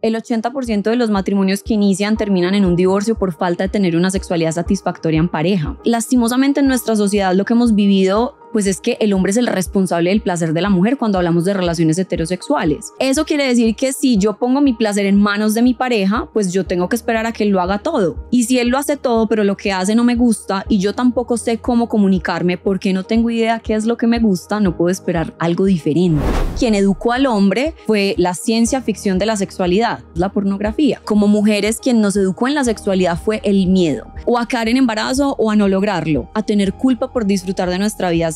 El 80% de los matrimonios que inician terminan en un divorcio por falta de tener una sexualidad satisfactoria en pareja. Lastimosamente en nuestra sociedad lo que hemos vivido pues es que el hombre es el responsable del placer de la mujer cuando hablamos de relaciones heterosexuales. Eso quiere decir que si yo pongo mi placer en manos de mi pareja, pues yo tengo que esperar a que él lo haga todo. Y si él lo hace todo, pero lo que hace no me gusta y yo tampoco sé cómo comunicarme porque no tengo idea qué es lo que me gusta, no puedo esperar algo diferente. Quien educó al hombre fue la ciencia ficción de la sexualidad, la pornografía. Como mujeres, quien nos educó en la sexualidad fue el miedo, o a caer en embarazo o a no lograrlo, a tener culpa por disfrutar de nuestra vida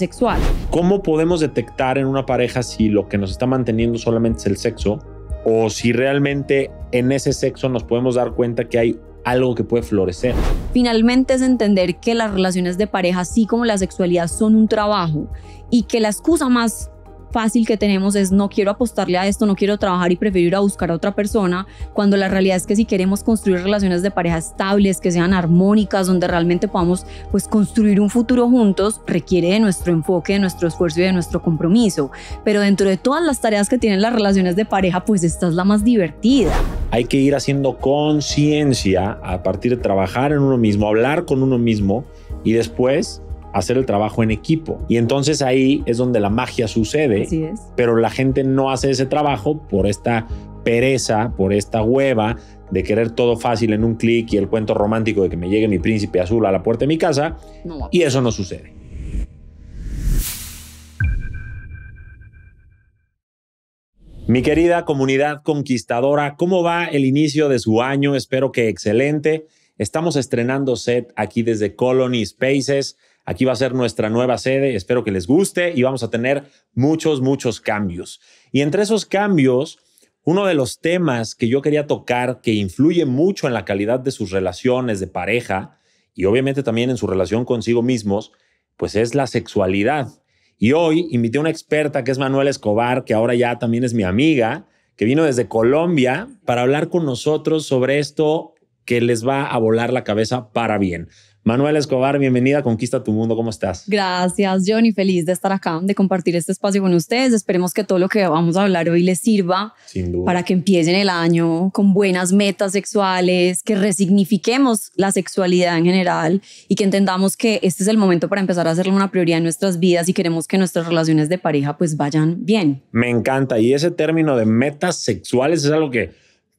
¿Cómo podemos detectar en una pareja si lo que nos está manteniendo solamente es el sexo o si realmente en ese sexo nos podemos dar cuenta que hay algo que puede florecer. Finalmente es entender que las relaciones de pareja, así como la sexualidad, son un trabajo y que la excusa más fácil que tenemos es no quiero apostarle a esto, no quiero trabajar y prefiero ir a buscar a otra persona, cuando la realidad es que si queremos construir relaciones de pareja estables, que sean armónicas, donde realmente podamos pues construir un futuro juntos, requiere de nuestro enfoque, de nuestro esfuerzo y de nuestro compromiso. Pero dentro de todas las tareas que tienen las relaciones de pareja, pues esta es la más divertida. Hay que ir haciendo conciencia a partir de trabajar en uno mismo, hablar con uno mismo y después hacer el trabajo en equipo. Y entonces ahí es donde la magia sucede, pero la gente no hace ese trabajo por esta pereza, por esta hueva de querer todo fácil en un clic y el cuento romántico de que me llegue mi príncipe azul a la puerta de mi casa, y eso no sucede. Mi querida comunidad conquistadora, ¿cómo va el inicio de su año? Espero que excelente. Estamos estrenando set aquí desde Colony Spaces. Aquí va a ser nuestra nueva sede, espero que les guste y vamos a tener muchos, muchos cambios. Y entre esos cambios, uno de los temas que yo quería tocar que influye mucho en la calidad de sus relaciones de pareja y obviamente también en su relación consigo mismos, pues es la sexualidad. Y hoy invité a una experta que es Manuel Escobar, que ahora ya también es mi amiga, que vino desde Colombia para hablar con nosotros sobre esto que les va a volar la cabeza para bien. Manuel Escobar, bienvenida a Conquista tu Mundo, ¿cómo estás? Gracias, Johnny, feliz de estar acá, de compartir este espacio con ustedes. Esperemos que todo lo que vamos a hablar hoy les sirva para que empiecen el año con buenas metas sexuales, que resignifiquemos la sexualidad en general y que entendamos que este es el momento para empezar a hacerle una prioridad en nuestras vidas y queremos que nuestras relaciones de pareja pues vayan bien. Me encanta y ese término de metas sexuales es algo que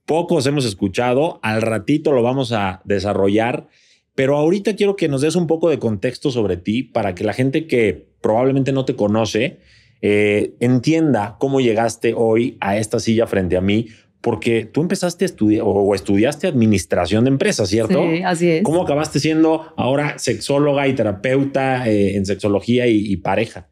pocos hemos escuchado, al ratito lo vamos a desarrollar pero ahorita quiero que nos des un poco de contexto sobre ti para que la gente que probablemente no te conoce eh, entienda cómo llegaste hoy a esta silla frente a mí, porque tú empezaste a estudiar o estudiaste administración de empresas, ¿cierto? Sí, así es. ¿Cómo acabaste siendo ahora sexóloga y terapeuta eh, en sexología y pareja?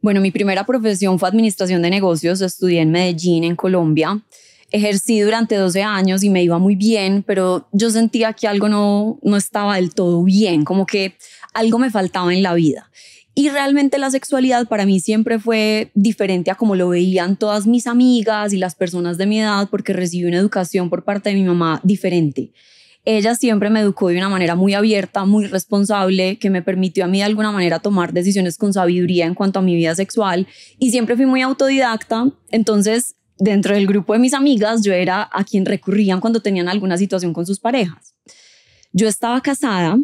Bueno, mi primera profesión fue administración de negocios. Estudié en Medellín, en Colombia ejercí durante 12 años y me iba muy bien, pero yo sentía que algo no, no estaba del todo bien, como que algo me faltaba en la vida. Y realmente la sexualidad para mí siempre fue diferente a como lo veían todas mis amigas y las personas de mi edad, porque recibí una educación por parte de mi mamá diferente. Ella siempre me educó de una manera muy abierta, muy responsable, que me permitió a mí de alguna manera tomar decisiones con sabiduría en cuanto a mi vida sexual. Y siempre fui muy autodidacta, entonces dentro del grupo de mis amigas, yo era a quien recurrían cuando tenían alguna situación con sus parejas. Yo estaba casada.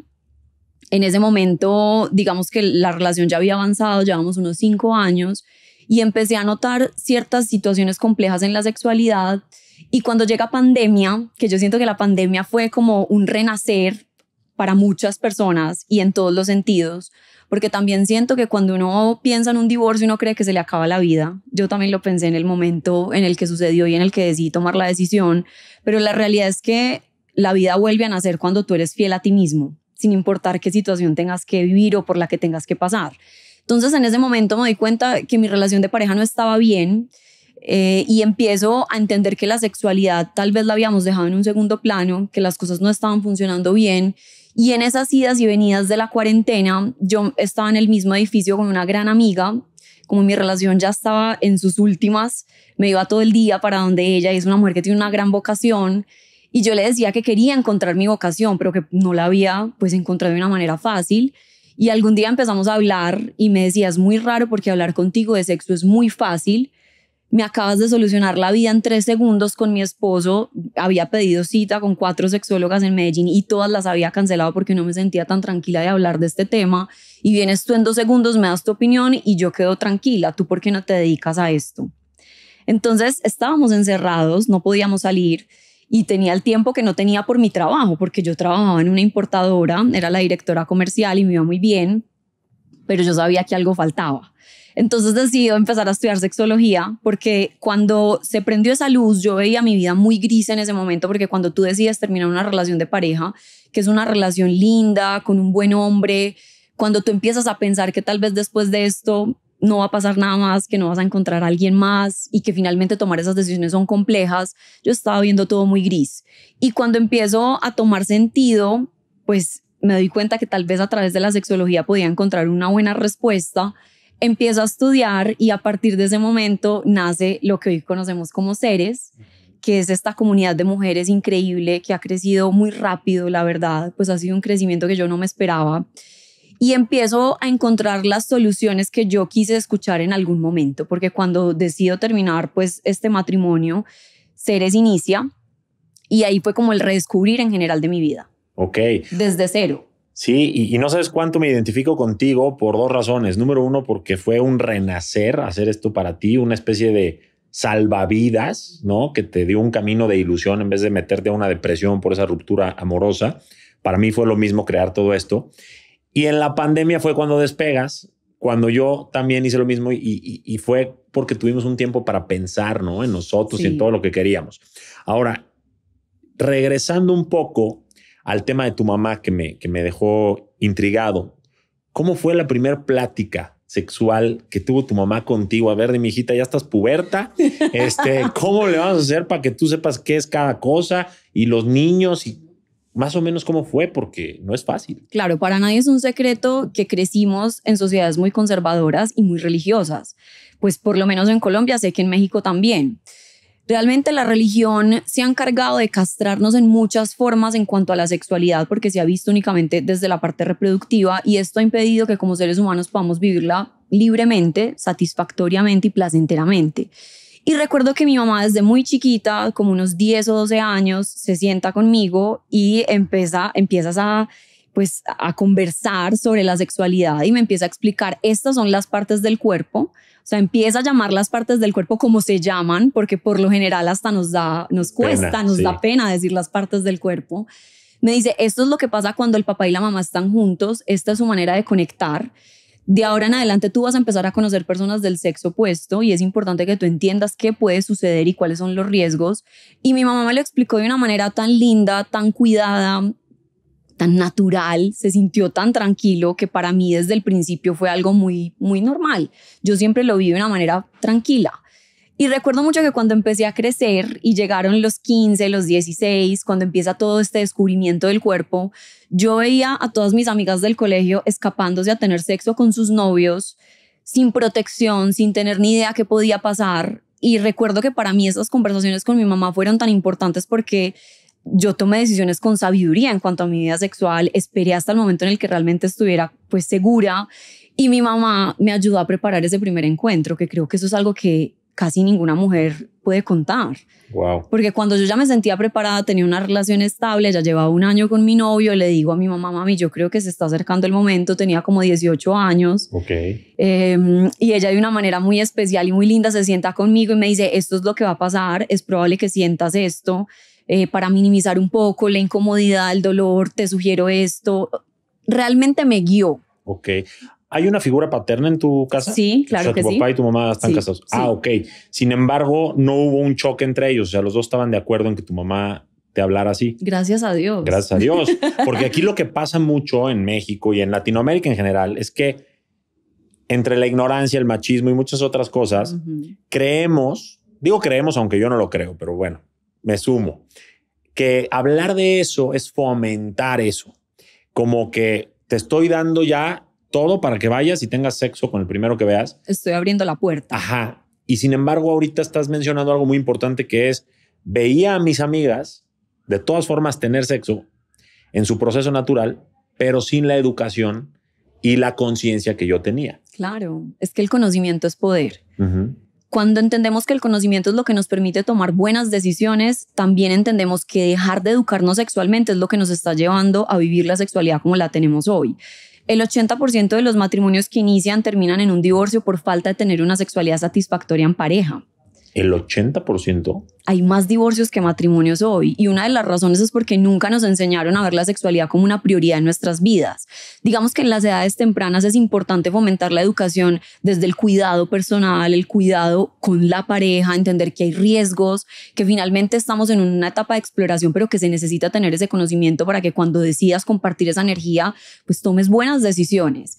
En ese momento, digamos que la relación ya había avanzado, llevamos unos cinco años y empecé a notar ciertas situaciones complejas en la sexualidad. Y cuando llega pandemia, que yo siento que la pandemia fue como un renacer para muchas personas y en todos los sentidos, porque también siento que cuando uno piensa en un divorcio, uno cree que se le acaba la vida. Yo también lo pensé en el momento en el que sucedió y en el que decidí tomar la decisión, pero la realidad es que la vida vuelve a nacer cuando tú eres fiel a ti mismo, sin importar qué situación tengas que vivir o por la que tengas que pasar. Entonces en ese momento me di cuenta que mi relación de pareja no estaba bien eh, y empiezo a entender que la sexualidad tal vez la habíamos dejado en un segundo plano, que las cosas no estaban funcionando bien y en esas idas y venidas de la cuarentena, yo estaba en el mismo edificio con una gran amiga, como mi relación ya estaba en sus últimas, me iba todo el día para donde ella, es una mujer que tiene una gran vocación, y yo le decía que quería encontrar mi vocación, pero que no la había pues encontrado de una manera fácil. Y algún día empezamos a hablar y me decía, es muy raro porque hablar contigo de sexo es muy fácil, me acabas de solucionar la vida en tres segundos con mi esposo. Había pedido cita con cuatro sexólogas en Medellín y todas las había cancelado porque no me sentía tan tranquila de hablar de este tema. Y vienes tú en dos segundos, me das tu opinión y yo quedo tranquila. ¿Tú por qué no te dedicas a esto? Entonces estábamos encerrados, no podíamos salir y tenía el tiempo que no tenía por mi trabajo, porque yo trabajaba en una importadora, era la directora comercial y me iba muy bien, pero yo sabía que algo faltaba entonces decidí empezar a estudiar sexología porque cuando se prendió esa luz yo veía mi vida muy gris en ese momento porque cuando tú decides terminar una relación de pareja, que es una relación linda, con un buen hombre, cuando tú empiezas a pensar que tal vez después de esto no va a pasar nada más, que no vas a encontrar a alguien más y que finalmente tomar esas decisiones son complejas, yo estaba viendo todo muy gris. Y cuando empiezo a tomar sentido, pues me doy cuenta que tal vez a través de la sexología podía encontrar una buena respuesta empiezo a estudiar y a partir de ese momento nace lo que hoy conocemos como Seres, que es esta comunidad de mujeres increíble que ha crecido muy rápido, la verdad, pues ha sido un crecimiento que yo no me esperaba. Y empiezo a encontrar las soluciones que yo quise escuchar en algún momento, porque cuando decido terminar pues este matrimonio, Ceres inicia y ahí fue como el redescubrir en general de mi vida. Ok. Desde cero. Sí, y, no sabes cuánto me identifico contigo por dos razones. Número uno, porque fue un renacer hacer esto para ti, una especie de salvavidas, ¿no? Que te dio un camino de ilusión en vez de meterte a una depresión por esa ruptura amorosa. Para mí fue lo mismo crear todo esto. Y en la pandemia fue cuando despegas, cuando yo también hice lo mismo y, fue porque tuvimos un tiempo para pensar, ¿no? En nosotros y en todo lo que queríamos. Ahora, regresando un poco al tema de tu mamá que me, que me dejó intrigado. ¿Cómo fue la primera plática sexual que tuvo tu mamá contigo? A ver, de mi hijita, ya estás puberta. Este, ¿Cómo le vamos a hacer para que tú sepas qué es cada cosa y los niños y más o menos cómo fue? Porque no es fácil. Claro, para nadie es un secreto que crecimos en sociedades muy conservadoras y muy religiosas. Pues por lo menos en Colombia, sé que en México también. Realmente la religión se ha encargado de castrarnos en muchas formas en cuanto a la sexualidad, porque se ha visto únicamente desde la parte reproductiva y esto ha impedido que como seres humanos podamos vivirla libremente, satisfactoriamente y placenteramente. Y recuerdo que mi mamá desde muy chiquita, como unos 10 o 12 años, se sienta conmigo y empieza, empiezas a pues, a conversar sobre la sexualidad y me empieza a explicar estas son las partes del cuerpo o sea, empieza a llamar las partes del cuerpo como se llaman, porque por lo general hasta nos da, nos cuesta, nos da pena decir las partes del cuerpo. Me dice, esto es lo que pasa cuando el papá y la mamá están juntos, esta es su manera de conectar. De ahora en adelante tú vas a empezar a conocer personas del sexo opuesto y es importante que tú entiendas qué puede suceder y cuáles son los riesgos. Y mi mamá me lo explicó de una manera tan linda, tan cuidada, tan natural, se sintió tan tranquilo que para mí desde el principio fue algo muy, muy normal. Yo siempre lo vi de una manera tranquila. Y recuerdo mucho que cuando empecé a crecer y llegaron los 15, los 16, cuando empieza todo este descubrimiento del cuerpo, yo veía a todas mis amigas del colegio escapándose a tener sexo con sus novios, sin protección, sin tener ni idea qué podía pasar. Y recuerdo que para mí esas conversaciones con mi mamá fueron tan importantes porque yo tomé decisiones con sabiduría en cuanto a mi vida sexual, esperé hasta el momento en el que realmente estuviera pues segura y mi mamá me ayudó a preparar ese primer encuentro, que creo que eso es algo que casi ninguna mujer puede contar. Wow. Porque cuando yo ya me sentía preparada, tenía una relación estable, ya llevaba un año con mi novio, le digo a mi mamá, mami, yo creo que se está acercando el momento, tenía como 18 años. Ok. Em, y ella de una manera muy especial y muy linda se sienta conmigo y me dice, esto es lo que va a pasar, es probable que sientas esto. Eh, para minimizar un poco la incomodidad, el dolor, te sugiero esto. Realmente me guió. Ok. ¿Hay una figura paterna en tu casa? Sí, claro o sea, tu papá y tu mamá están casados. Ah, ok. Sin embargo, no hubo un choque entre ellos. O sea, los dos estaban de acuerdo en que tu mamá te hablara así. Gracias a Dios. Gracias a Dios. Porque aquí lo que pasa mucho en México y en Latinoamérica en general es que entre la ignorancia, el machismo y muchas otras cosas, creemos, digo creemos aunque yo no lo creo, pero bueno, me sumo, que hablar de eso es fomentar eso, como que te estoy dando ya todo para que vayas y tengas sexo con el primero que veas. Estoy abriendo la puerta. Ajá. Y sin embargo, ahorita estás mencionando algo muy importante que es, veía a mis amigas, de todas formas, tener sexo en su proceso natural, pero sin la educación y la conciencia que yo tenía. Claro, es que el conocimiento es poder. Cuando entendemos que el conocimiento es lo que nos permite tomar buenas decisiones, también entendemos que dejar de educarnos sexualmente es lo que nos está llevando a vivir la sexualidad como la tenemos hoy. El 80% de los matrimonios que inician terminan en un divorcio por falta de tener una sexualidad satisfactoria en pareja el 80%. Hay más divorcios que matrimonios hoy y una de las razones es porque nunca nos enseñaron a ver la sexualidad como una prioridad en nuestras vidas. Digamos que en las edades tempranas es importante fomentar la educación desde el cuidado personal, el cuidado con la pareja, entender que hay riesgos, que finalmente estamos en una etapa de exploración, pero que se necesita tener ese conocimiento para que cuando decidas compartir esa energía, pues tomes buenas decisiones.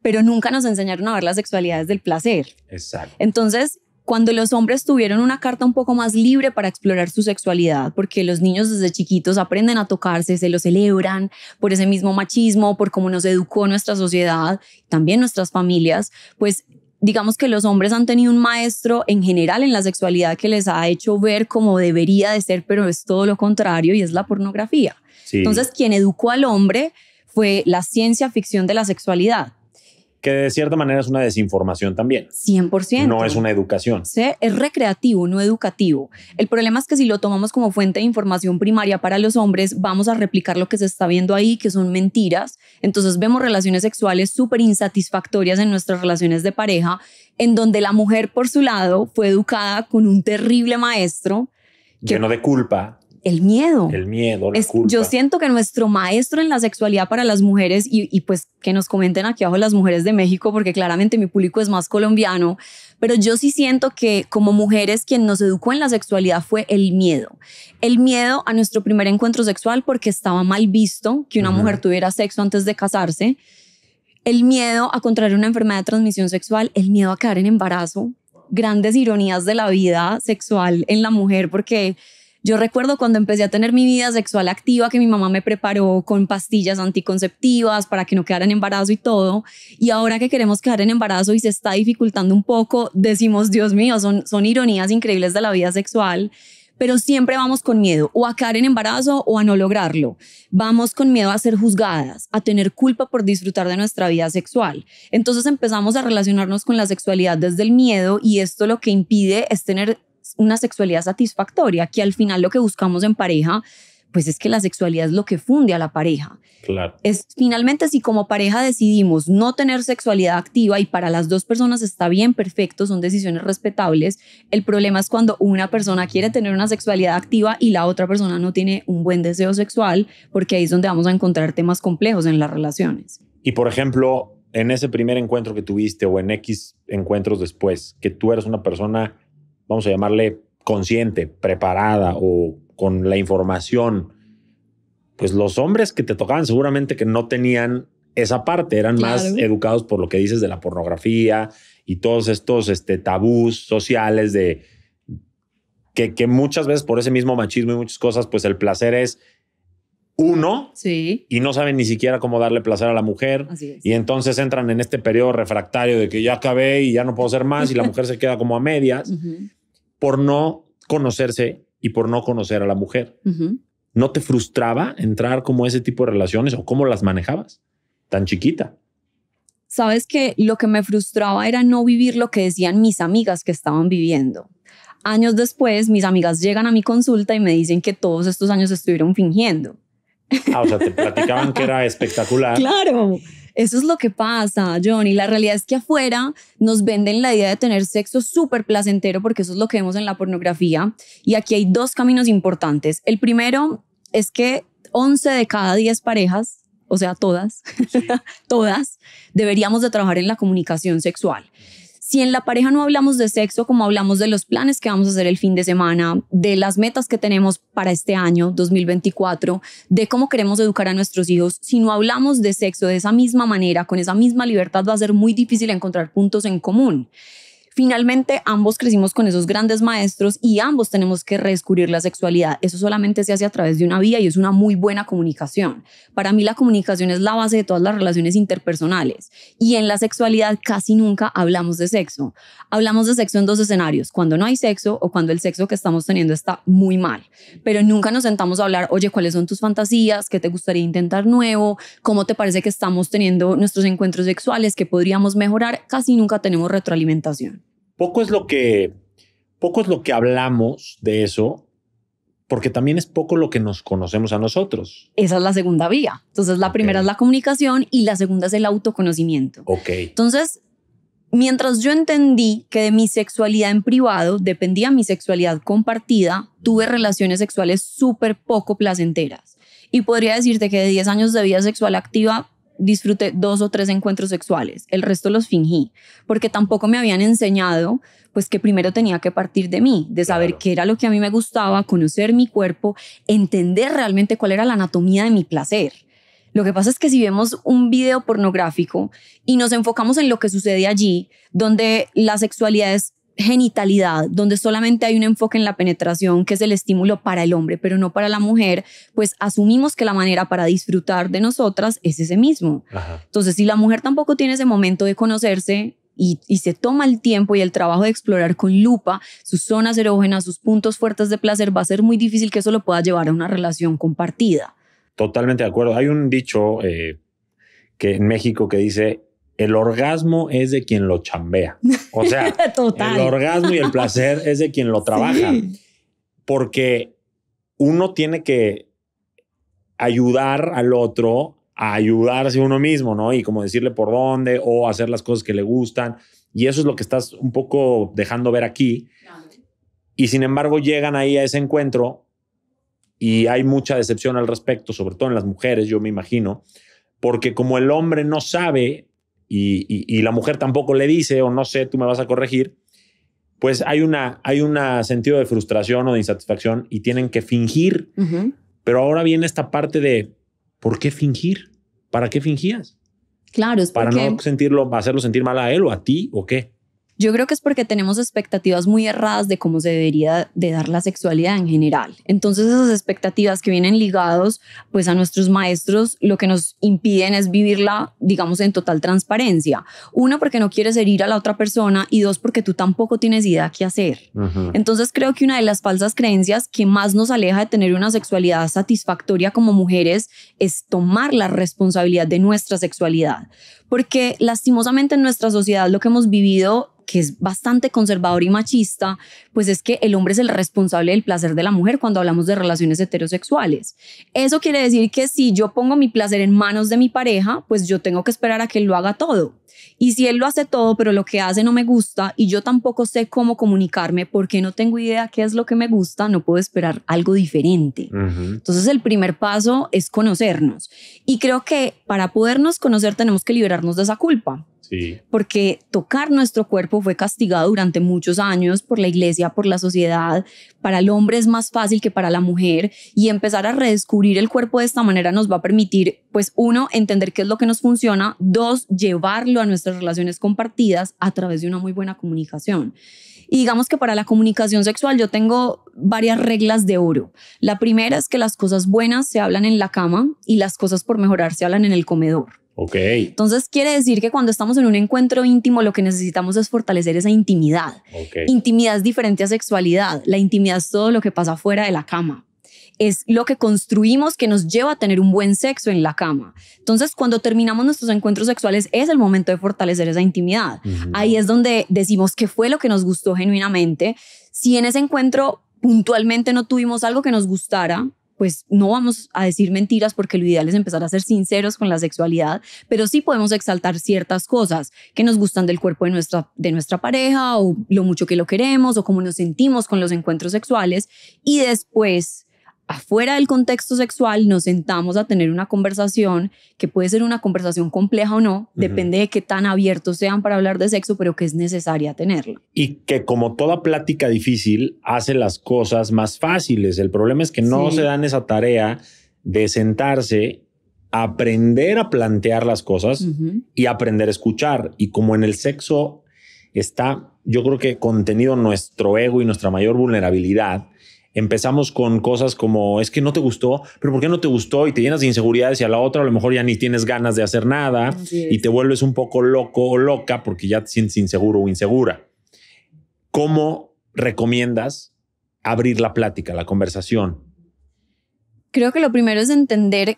pero nunca nos enseñaron a ver la sexualidad desde el placer. Exacto. Entonces, cuando los hombres tuvieron una carta un poco más libre para explorar su sexualidad, porque los niños desde chiquitos aprenden a tocarse, se lo celebran por ese mismo machismo, por cómo nos educó nuestra sociedad, también nuestras familias, pues digamos que los hombres han tenido un maestro en general en la sexualidad que les ha hecho ver cómo debería de ser, pero es todo lo contrario y es la pornografía. Entonces, quien educó al hombre fue la ciencia ficción de la sexualidad que de cierta manera es una desinformación también. 100%. No es una educación. Sí, es recreativo, no educativo. El problema es que si lo tomamos como fuente de información primaria para los hombres, vamos a replicar lo que se está viendo ahí, que son mentiras. Entonces vemos relaciones sexuales súper insatisfactorias en nuestras relaciones de pareja, en donde la mujer por su lado fue educada con un terrible maestro. lleno de culpa el miedo. El miedo, la Yo siento que nuestro maestro en la sexualidad para las mujeres, y, pues que nos comenten aquí abajo las mujeres de México, porque claramente mi público es más colombiano, pero yo sí siento que como mujeres quien nos educó en la sexualidad fue el miedo. El miedo a nuestro primer encuentro sexual porque estaba mal visto que una mujer tuviera sexo antes de casarse. El miedo a contraer una enfermedad de transmisión sexual, el miedo a quedar en embarazo, grandes ironías de la vida sexual en la mujer, porque yo recuerdo cuando empecé a tener mi vida sexual activa que mi mamá me preparó con pastillas anticonceptivas para que no quedara en embarazo y todo. Y ahora que queremos quedar en embarazo y se está dificultando un poco, decimos, Dios mío, son, son ironías increíbles de la vida sexual pero siempre vamos con miedo o a caer en embarazo o a no lograrlo. Vamos con miedo a ser juzgadas, a tener culpa por disfrutar de nuestra vida sexual. Entonces empezamos a relacionarnos con la sexualidad desde el miedo y esto lo que impide es tener una sexualidad satisfactoria, que al final lo que buscamos en pareja, pues es que la sexualidad es lo que funde a la pareja. Claro. Es finalmente si como pareja decidimos no tener sexualidad activa y para las dos personas está bien, perfecto, son decisiones respetables. El problema es cuando una persona quiere tener una sexualidad activa y la otra persona no tiene un buen deseo sexual, porque ahí es donde vamos a encontrar temas complejos en las relaciones. Y por ejemplo, en ese primer encuentro que tuviste o en X encuentros después, que tú eres una persona vamos a llamarle consciente, preparada o con la información, pues los hombres que te tocaban seguramente que no tenían esa parte, eran más educados por lo que dices de la pornografía y todos estos este, tabús sociales de que, que muchas veces por ese mismo machismo y muchas cosas, pues el placer es uno sí. y no saben ni siquiera cómo darle placer a la mujer. Y entonces entran en este periodo refractario de que ya acabé y ya no puedo ser más y la mujer se queda como a medias por no conocerse y por no conocer a la mujer. ¿No te frustraba entrar como ese tipo de relaciones o cómo las manejabas tan chiquita? Sabes que lo que me frustraba era no vivir lo que decían mis amigas que estaban viviendo años después, mis amigas llegan a mi consulta y me dicen que todos estos años estuvieron fingiendo. Ah, o sea, te platicaban que era espectacular. Claro, eso es lo que pasa, Johnny. La realidad es que afuera nos venden la idea de tener sexo súper placentero porque eso es lo que vemos en la pornografía. Y aquí hay dos caminos importantes. El primero es que 11 de cada 10 parejas, o sea, todas, todas, deberíamos de trabajar en la comunicación sexual si en la pareja no hablamos de sexo como hablamos de los planes que vamos a hacer el fin de semana, de las metas que tenemos para este año 2024, de cómo queremos educar a nuestros hijos, si no hablamos de sexo de esa misma manera, con esa misma libertad, va a ser muy difícil encontrar puntos en común. Finalmente, ambos crecimos con esos grandes maestros y ambos tenemos que redescubrir la sexualidad. Eso solamente se hace a través de una vía y es una muy buena comunicación. Para mí la comunicación es la base de todas las relaciones interpersonales y en la sexualidad casi nunca hablamos de sexo. Hablamos de sexo en dos escenarios, cuando no hay sexo o cuando el sexo que estamos teniendo está muy mal. Pero nunca nos sentamos a hablar, oye, ¿cuáles son tus fantasías? ¿Qué te gustaría intentar nuevo? ¿Cómo te parece que estamos teniendo nuestros encuentros sexuales? ¿Qué podríamos mejorar? Casi nunca tenemos retroalimentación. Poco es lo que, poco es lo que hablamos de eso, porque también es poco lo que nos conocemos a nosotros. Esa es la segunda vía. Entonces, la primera es la comunicación y la segunda es el autoconocimiento. Ok. Entonces, mientras yo entendí que de mi sexualidad en privado dependía mi sexualidad compartida, tuve relaciones sexuales súper poco placenteras. Y podría decirte que de 10 años de vida sexual activa, disfruté dos o tres encuentros sexuales, el resto los fingí, porque tampoco me habían enseñado pues que primero tenía que partir de mí, de saber qué era lo que a mí me gustaba, conocer mi cuerpo, entender realmente cuál era la anatomía de mi placer. Lo que pasa es que si vemos un video pornográfico y nos enfocamos en lo que sucede allí, donde la sexualidad es genitalidad, donde solamente hay un enfoque en la penetración, que es el estímulo para el hombre, pero no para la mujer, pues asumimos que la manera para disfrutar de nosotras es ese mismo. Entonces, si la mujer tampoco tiene ese momento de conocerse, y, se toma el tiempo y el trabajo de explorar con lupa sus zonas erógenas, sus puntos fuertes de placer, va a ser muy difícil que eso lo pueda llevar a una relación compartida. Totalmente de acuerdo. Hay un dicho eh, que en México que dice, el orgasmo es de quien lo chambea. O sea, el orgasmo y el placer es de quien lo trabaja. Porque uno tiene que ayudar al otro a ayudarse uno mismo, ¿no? Y como decirle por dónde o hacer las cosas que le gustan. Y eso es lo que estás un poco dejando ver aquí. Y sin embargo llegan ahí a ese encuentro y hay mucha decepción al respecto, sobre todo en las mujeres, yo me imagino, porque como el hombre no sabe y, la mujer tampoco le dice, o no sé, tú me vas a corregir, pues hay una, hay una sentido de frustración o de insatisfacción y tienen que fingir. Pero ahora viene esta parte de, ¿por qué fingir? ¿Para qué fingías? Claro, es Para no sentirlo, hacerlo sentir mal a él o a ti o qué. Yo creo que es porque tenemos expectativas muy erradas de cómo se debería de dar la sexualidad en general. Entonces esas expectativas que vienen ligados pues a nuestros maestros lo que nos impiden es vivirla digamos en total transparencia. Una, porque no quieres herir a la otra persona y dos porque tú tampoco tienes idea qué hacer. Entonces creo que una de las falsas creencias que más nos aleja de tener una sexualidad satisfactoria como mujeres es tomar la responsabilidad de nuestra sexualidad porque lastimosamente en nuestra sociedad lo que hemos vivido que es bastante conservador y machista, pues es que el hombre es el responsable del placer de la mujer cuando hablamos de relaciones heterosexuales. Eso quiere decir que si yo pongo mi placer en manos de mi pareja, pues yo tengo que esperar a que él lo haga todo. Y si él lo hace todo, pero lo que hace no me gusta y yo tampoco sé cómo comunicarme porque no tengo idea qué es lo que me gusta, no puedo esperar algo diferente. Entonces el primer paso es conocernos. Y creo que para podernos conocer tenemos que liberarnos de esa culpa. Porque tocar nuestro cuerpo fue castigado durante muchos años por la iglesia, por la sociedad, para el hombre es más fácil que para la mujer y empezar a redescubrir el cuerpo de esta manera nos va a permitir, pues uno, entender qué es lo que nos funciona, dos, llevarlo a nuestras relaciones compartidas a través de una muy buena comunicación. Y digamos que para la comunicación sexual yo tengo varias reglas de oro. La primera es que las cosas buenas se hablan en la cama y las cosas por mejorar se hablan en el comedor. Ok. Entonces quiere decir que cuando estamos en un encuentro íntimo lo que necesitamos es fortalecer esa intimidad. Intimidad es diferente a sexualidad. La intimidad es todo lo que pasa fuera de la cama. Es lo que construimos que nos lleva a tener un buen sexo en la cama. Entonces, cuando terminamos nuestros encuentros sexuales, es el momento de fortalecer esa intimidad. Ahí es donde decimos qué fue lo que nos gustó genuinamente. Si en ese encuentro puntualmente no tuvimos algo que nos gustara, pues no vamos a decir mentiras porque lo ideal es empezar a ser sinceros con la sexualidad, pero sí podemos exaltar ciertas cosas que nos gustan del cuerpo de nuestra, de nuestra pareja o lo mucho que lo queremos o cómo nos sentimos con los encuentros sexuales y después afuera del contexto sexual nos sentamos a tener una conversación que puede ser una conversación compleja o no, depende de qué tan abiertos sean para hablar de sexo, pero que es necesaria tenerlo. Y que como toda plática difícil hace las cosas más fáciles. El problema es que no se dan esa tarea de sentarse aprender a plantear las cosas y aprender a escuchar. Y como en el sexo está, yo creo que contenido nuestro ego y nuestra mayor vulnerabilidad, empezamos con cosas como es que no te gustó, pero ¿por qué no te gustó? Y te llenas de inseguridades y a la otra a lo mejor ya ni tienes ganas de hacer nada y te vuelves un poco loco o loca porque ya te sientes inseguro o insegura. ¿Cómo recomiendas abrir la plática, la conversación? Creo que lo primero es entender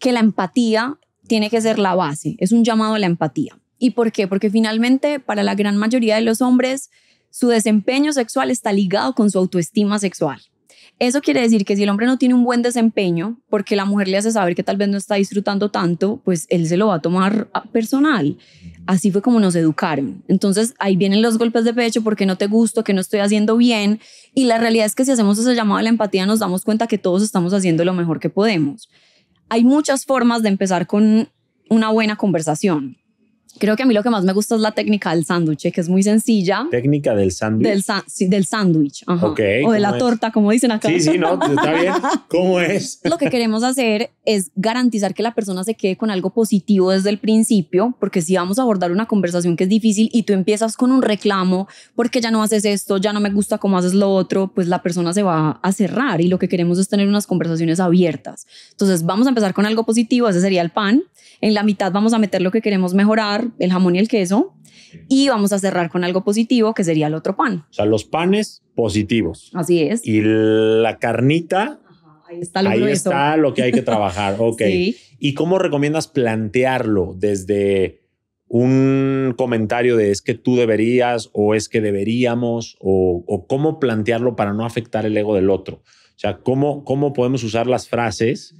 que la empatía tiene que ser la base, es un llamado a la empatía. ¿Y por qué? Porque finalmente para la gran mayoría de los hombres su desempeño sexual está ligado con su autoestima sexual. Eso quiere decir que si el hombre no tiene un buen desempeño, porque la mujer le hace saber que tal vez no está disfrutando tanto, pues él se lo va a tomar ah, personal. Así fue como nos educaron. Entonces ahí vienen los golpes de pecho porque no te gusto, que no estoy haciendo bien. Y la realidad es que si hacemos ese llamado a la empatía nos damos cuenta que todos estamos haciendo lo mejor que podemos. Hay muchas formas de empezar con una buena conversación. Creo que a mí lo que más me gusta es la técnica del sándwich, que es muy sencilla. Técnica del sándwich. Del, del sándwich. o de la torta, como dicen acá. Sí, sí, no, está bien. ¿Cómo es? Lo que queremos hacer es garantizar que la persona se quede con algo positivo desde el principio, porque si vamos a abordar una conversación que es difícil y tú empiezas con un reclamo, porque ya no haces esto, ya no me gusta cómo haces lo otro, pues la persona se va a cerrar y lo que queremos es tener unas conversaciones abiertas. Entonces, vamos a empezar con algo positivo, ese sería el pan. En la mitad vamos a meter lo que queremos mejorar el jamón y el queso y vamos a cerrar con algo positivo que sería el otro pan. O sea, los panes positivos. Así es. Y la carnita. ahí está lo, ahí está lo que hay que trabajar. Ok. ¿Y cómo recomiendas plantearlo desde un comentario de es que tú deberías o es que deberíamos o, o cómo plantearlo para no afectar el ego del otro? O sea, ¿cómo, cómo podemos usar las frases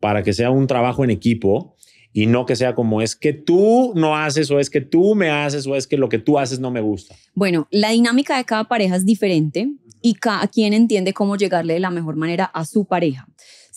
para que sea un trabajo en equipo y no que sea como es que tú no haces o es que tú me haces o es que lo que tú haces no me gusta. Bueno, la dinámica de cada pareja es diferente y cada quien entiende cómo llegarle de la mejor manera a su pareja.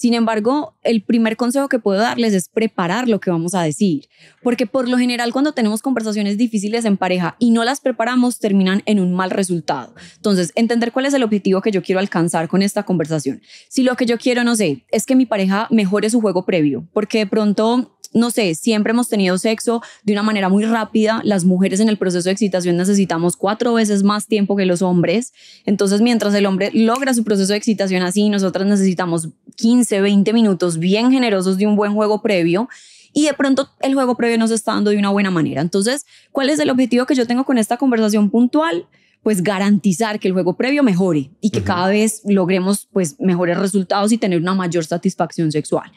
Sin embargo, el primer consejo que puedo darles es preparar lo que vamos a decir, porque por lo general cuando tenemos conversaciones difíciles en pareja y no las preparamos, terminan en un mal resultado. Entonces, entender cuál es el objetivo que yo quiero alcanzar con esta conversación. Si lo que yo quiero, no sé, es que mi pareja mejore su juego previo, porque de pronto no sé, siempre hemos tenido sexo de una manera muy rápida. Las mujeres en el proceso de excitación necesitamos cuatro veces más tiempo que los hombres. Entonces, mientras el hombre logra su proceso de excitación así, nosotras necesitamos 15 20 minutos bien generosos de un buen juego previo y de pronto el juego previo nos está dando de una buena manera. Entonces, ¿cuál es el objetivo que yo tengo con esta conversación puntual? Pues garantizar que el juego previo mejore y que cada vez logremos pues mejores resultados y tener una mayor satisfacción sexual.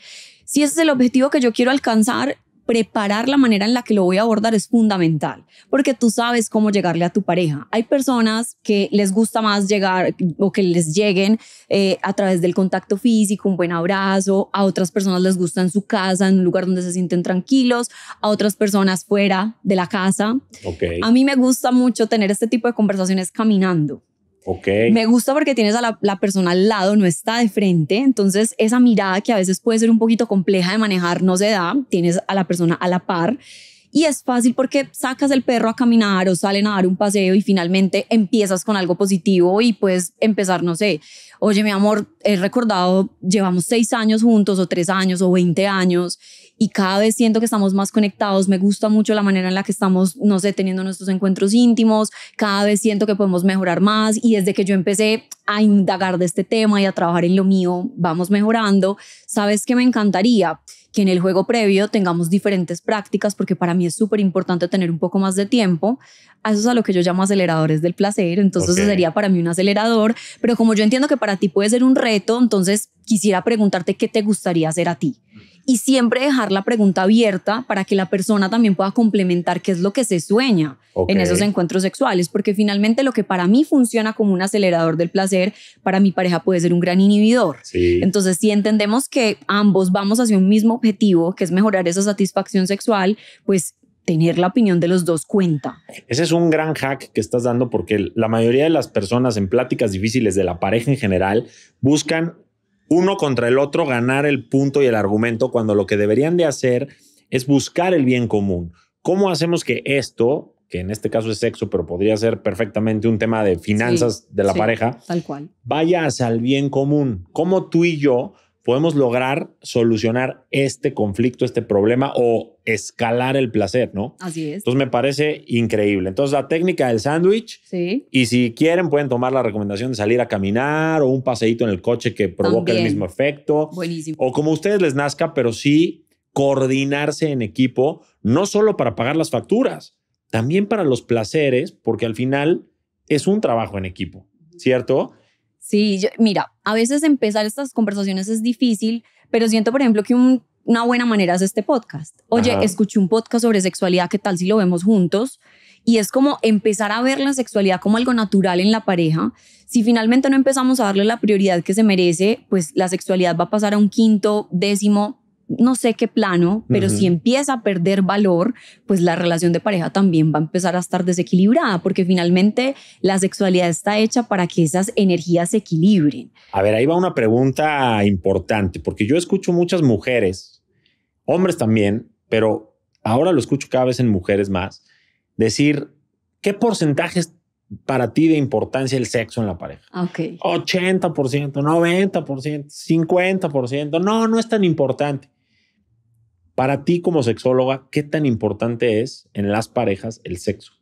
Si ese es el objetivo que yo quiero alcanzar, preparar la manera en la que lo voy a abordar es fundamental, porque tú sabes cómo llegarle a tu pareja. Hay personas que les gusta más llegar o que les lleguen eh, a través del contacto físico, un buen abrazo, a otras personas les gusta en su casa, en un lugar donde se sienten tranquilos, a otras personas fuera de la casa. A mí me gusta mucho tener este tipo de conversaciones caminando. Okay. Me gusta porque tienes a la, la, persona al lado, no está de frente, entonces esa mirada que a veces puede ser un poquito compleja de manejar no se da, tienes a la persona a la par y es fácil porque sacas el perro a caminar o salen a dar un paseo y finalmente empiezas con algo positivo y puedes empezar, no sé, oye, mi amor, he recordado, llevamos seis años juntos o tres años o veinte años y cada vez siento que estamos más conectados, me gusta mucho la manera en la que estamos, no sé, teniendo nuestros encuentros íntimos, cada vez siento que podemos mejorar más y desde que yo empecé a indagar de este tema y a trabajar en lo mío, vamos mejorando. ¿Sabes que me encantaría? que en el juego previo tengamos diferentes prácticas, porque para mí es súper importante tener un poco más de tiempo. A eso es a lo que yo llamo aceleradores del placer, entonces sería para mí un acelerador, pero como yo entiendo que para ti puede ser un reto, entonces quisiera preguntarte qué te gustaría hacer a ti. Y siempre dejar la pregunta abierta para que la persona también pueda complementar qué es lo que se sueña en esos encuentros sexuales, porque finalmente lo que para mí funciona como un acelerador del placer, para mi pareja puede ser un gran inhibidor. Entonces, si entendemos que ambos vamos hacia un mismo objetivo, que es mejorar esa satisfacción sexual, pues tener la opinión de los dos cuenta. Ese es un gran hack que estás dando porque la mayoría de las personas en pláticas difíciles de la pareja en general buscan uno contra el otro ganar el punto y el argumento cuando lo que deberían de hacer es buscar el bien común. ¿Cómo hacemos que esto, que en este caso es sexo, pero podría ser perfectamente un tema de finanzas de la pareja, tal cual, vaya hacia el bien común? ¿Cómo tú y yo podemos lograr solucionar este conflicto, este problema o escalar el placer, ¿no? Así es. Entonces me parece increíble. Entonces la técnica del sándwich. Sí. Y si quieren pueden tomar la recomendación de salir a caminar o un paseíto en el coche que provoque el mismo efecto. Buenísimo. O como a ustedes les nazca, pero sí coordinarse en equipo, no solo para pagar las facturas, también para los placeres, porque al final es un trabajo en equipo, ¿cierto? Sí, mira, a veces empezar estas conversaciones es difícil, pero siento, por ejemplo, que una buena manera es este podcast. Oye, escuché un podcast sobre sexualidad, ¿qué tal si lo vemos juntos? Y es como empezar a ver la sexualidad como algo natural en la pareja. Si finalmente no empezamos a darle la prioridad que se merece, pues la sexualidad va a pasar a un quinto, décimo, no sé qué plano, pero si empieza a perder valor, pues la relación de pareja también va a empezar a estar desequilibrada, porque finalmente la sexualidad está hecha para que esas energías se equilibren. A ver, ahí va una pregunta importante, porque yo escucho muchas mujeres, hombres también, pero ahora lo escucho cada vez en mujeres más, decir, ¿qué porcentaje es para ti de importancia el sexo en la pareja. Ah, ok. 80%, 90%, 50%. No, no es tan importante. Para ti como sexóloga, ¿qué tan importante es en las parejas el sexo?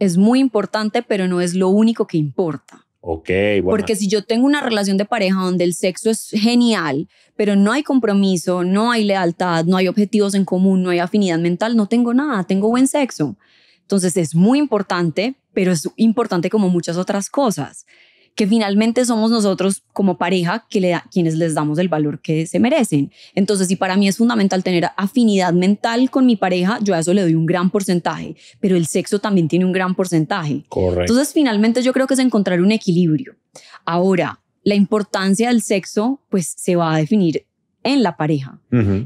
Es muy importante, pero no es lo único que importa. Ok, bueno. Porque si yo tengo una relación de pareja donde el sexo es genial, pero no hay compromiso, no hay lealtad, no hay objetivos en común, no hay afinidad mental, no tengo nada, tengo buen sexo. Entonces es muy importante, pero es importante como muchas otras cosas que finalmente somos nosotros como pareja que le quienes les damos el valor que se merecen. Entonces, si para mí es fundamental tener afinidad mental con mi pareja, yo a eso le doy un gran porcentaje, pero el sexo también tiene un gran porcentaje. Correcto. Entonces, finalmente yo creo que es encontrar un equilibrio. Ahora, la importancia del sexo pues se va a definir en la pareja.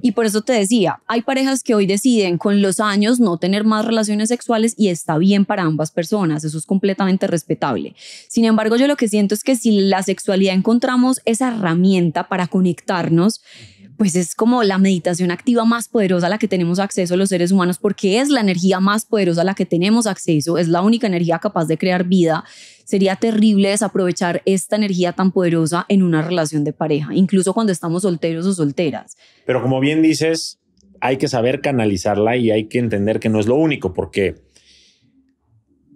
Y por eso te decía, hay parejas que hoy deciden con los años no tener más relaciones sexuales y está bien para ambas personas, eso es completamente respetable. Sin embargo, yo lo que siento es que si la sexualidad encontramos esa herramienta para conectarnos, pues es como la meditación activa más poderosa a la que tenemos acceso los seres humanos, porque es la energía más poderosa a la que tenemos acceso, es la única energía capaz de crear vida sería terrible desaprovechar esta energía tan poderosa en una relación de pareja, incluso cuando estamos solteros o solteras. Pero como bien dices, hay que saber canalizarla y hay que entender que no es lo único, porque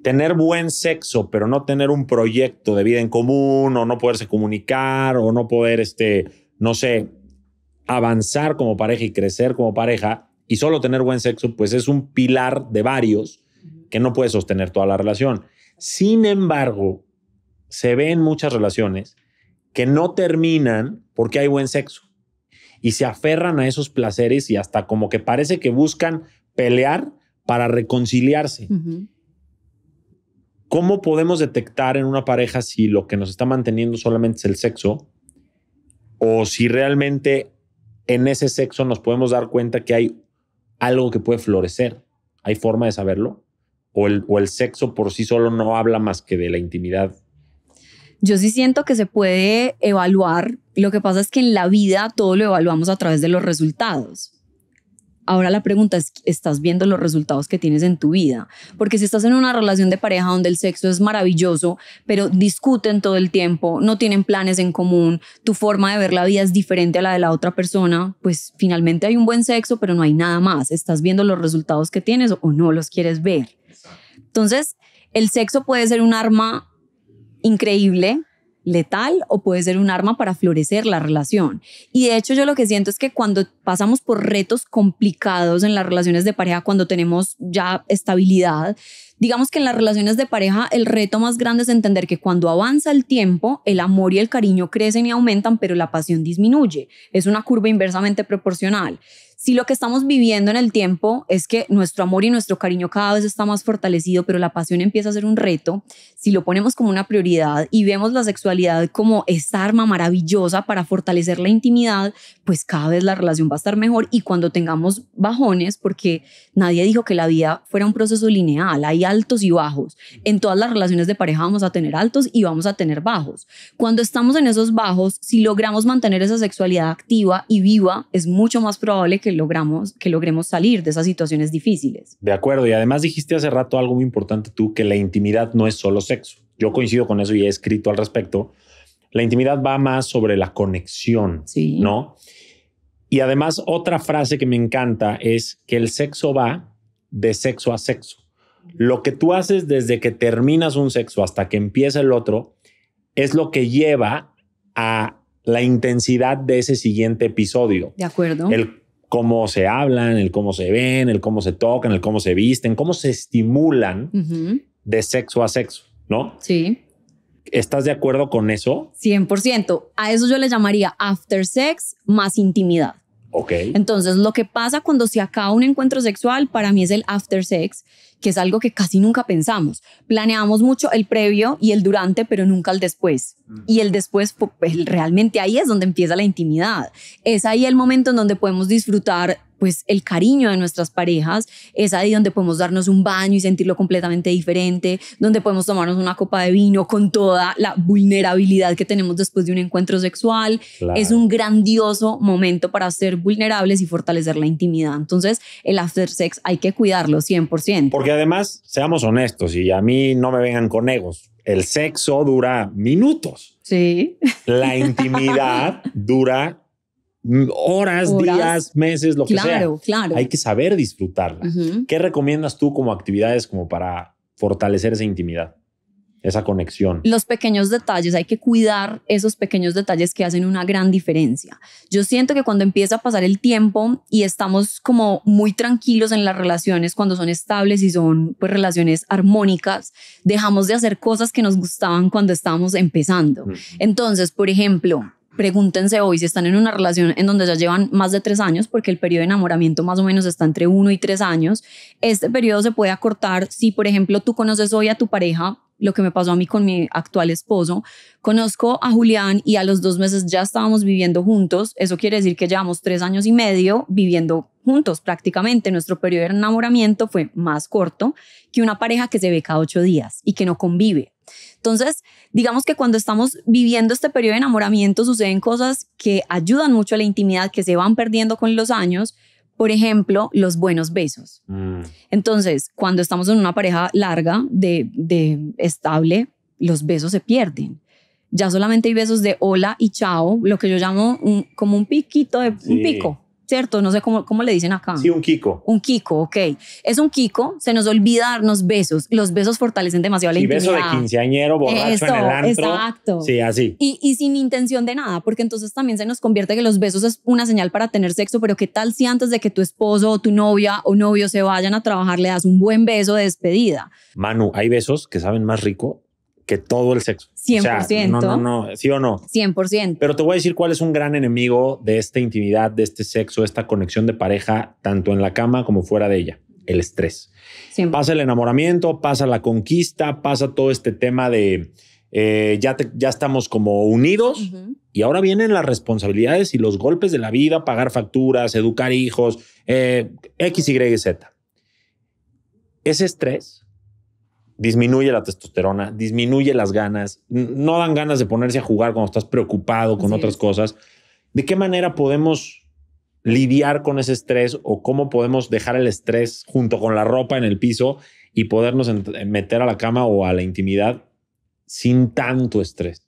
tener buen sexo, pero no tener un proyecto de vida en común, o no poderse comunicar, o no poder, este, no sé, avanzar como pareja y crecer como pareja, y solo tener buen sexo, pues es un pilar de varios que no puede sostener toda la relación. Sin embargo, se ven muchas relaciones que no terminan porque hay buen sexo y se aferran a esos placeres y hasta como que parece que buscan pelear para reconciliarse. ¿Cómo podemos detectar en una pareja si lo que nos está manteniendo solamente es el sexo o si realmente en ese sexo nos podemos dar cuenta que hay algo que puede florecer? ¿Hay forma de saberlo? o el, sexo por sí solo no habla más que de la intimidad yo sí siento que se puede evaluar. Lo que pasa es que en la vida todo lo evaluamos a través de los resultados. Ahora la pregunta es, ¿estás viendo los resultados que tienes en tu vida? Porque si estás en una relación de pareja donde el sexo es maravilloso, pero discuten todo el tiempo, no tienen planes en común, tu forma de ver la vida es diferente a la de la otra persona, pues finalmente hay un buen sexo, pero no hay nada más. ¿Estás viendo los resultados que tienes o no los quieres ver? Entonces, el sexo puede ser un arma increíble, letal, o puede ser un arma para florecer la relación. Y de hecho yo lo que siento es que cuando pasamos por retos complicados en las relaciones de pareja, cuando tenemos ya estabilidad, digamos que en las relaciones de pareja el reto más grande es entender que cuando avanza el tiempo, el amor y el cariño crecen y aumentan, pero la pasión disminuye. Es una curva inversamente proporcional. Si lo que estamos viviendo en el tiempo es que nuestro amor y nuestro cariño cada vez está más fortalecido, pero la pasión empieza a ser un reto, si lo ponemos como una prioridad y vemos la sexualidad como esa arma maravillosa para fortalecer la intimidad, pues cada vez la relación va a estar mejor y cuando tengamos bajones, porque nadie dijo que la vida fuera un proceso lineal, hay altos y bajos. En todas las relaciones de pareja vamos a tener altos y vamos a tener bajos. Cuando estamos en esos bajos, si logramos mantener esa sexualidad activa y viva, es mucho más probable que logramos, que logremos salir de esas situaciones difíciles. De acuerdo, y además dijiste hace rato algo muy importante tú, que la intimidad no es solo sexo. Yo coincido con eso y he escrito al respecto. La intimidad va más sobre la conexión, sí. ¿no? Y además otra frase que me encanta es que el sexo va de sexo a sexo. Lo que tú haces desde que terminas un sexo hasta que empieza el otro es lo que lleva a la intensidad de ese siguiente episodio. De acuerdo. El cómo se hablan, el cómo se ven, el cómo se tocan, el cómo se visten, cómo se estimulan de sexo a sexo, ¿no? Sí. ¿Estás de acuerdo con eso? 100%. A eso yo le llamaría after sex más intimidad. Ok. Entonces, lo que pasa cuando se acaba un encuentro sexual, para mí es el after sex que es algo que casi nunca pensamos. Planeamos mucho el previo y el durante, pero nunca el después. Mm. Y el después, pues realmente ahí es donde empieza la intimidad. Es ahí el momento en donde podemos disfrutar pues el cariño de nuestras parejas, es ahí donde podemos darnos un baño y sentirlo completamente diferente, donde podemos tomarnos una copa de vino con toda la vulnerabilidad que tenemos después de un encuentro sexual. Es un grandioso momento para ser vulnerables y fortalecer la intimidad. Entonces, el after sex hay que cuidarlo 100%. Porque además, seamos honestos y a mí no me vengan con egos. El sexo dura minutos. Sí. La intimidad dura horas, días, meses, lo que sea. Claro, claro. Hay que saber disfrutarla. ¿Qué recomiendas tú como actividades como para fortalecer esa intimidad? esa conexión. Los pequeños detalles, hay que cuidar esos pequeños detalles que hacen una gran diferencia. Yo siento que cuando empieza a pasar el tiempo y estamos como muy tranquilos en las relaciones, cuando son estables y son pues relaciones armónicas, dejamos de hacer cosas que nos gustaban cuando estábamos empezando. Entonces, por ejemplo, pregúntense hoy si están en una relación en donde ya llevan más de tres años, porque el periodo de enamoramiento más o menos está entre uno y tres años, este periodo se puede acortar si, por ejemplo, tú conoces hoy a tu pareja, lo que me pasó a mí con mi actual esposo, conozco a Julián y a los dos meses ya estábamos viviendo juntos, eso quiere decir que llevamos tres años y medio viviendo juntos prácticamente. Nuestro periodo de enamoramiento fue más corto que una pareja que se ve cada ocho días y que no convive. Entonces, digamos que cuando estamos viviendo este periodo de enamoramiento suceden cosas que ayudan mucho a la intimidad, que se van perdiendo con los años. Por ejemplo, los buenos besos. Mm. Entonces, cuando estamos en una pareja larga, de, estable, los besos se pierden ya solamente hay besos de hola y chao, lo que yo llamo como un piquito de un pico. ¿cierto? No sé cómo, le dicen acá. Sí, un Kiko. Un Kiko, ok. Es un Kiko, se nos olvida darnos besos. Los besos fortalecen demasiado la Y beso de quinceañero, borracho en el antro. Exacto. Sí, así. Y, y, sin intención de nada, porque entonces también se nos convierte que los besos es una señal para tener sexo, pero ¿qué tal si antes de que tu esposo o tu novia o novio se vayan a trabajar le das un buen beso de despedida? Manu, hay besos que saben más rico que todo el sexo. 100%. no, no, no, sí o no. 100%. Pero te voy a decir cuál es un gran enemigo de esta intimidad, de este sexo, esta conexión de pareja, tanto en la cama como fuera de ella, el estrés. Pasa el enamoramiento, pasa la conquista, pasa todo este tema de eh, ya, ya estamos como unidos y ahora vienen las responsabilidades y los golpes de la vida, pagar facturas, educar hijos, eh, X, Y, Z. Ese estrés disminuye la testosterona, disminuye las ganas, no dan ganas de ponerse a jugar cuando estás preocupado con otras cosas. ¿De qué manera podemos lidiar con ese estrés o cómo podemos dejar el estrés junto con la ropa en el piso y podernos meter a la cama o a la intimidad sin tanto estrés?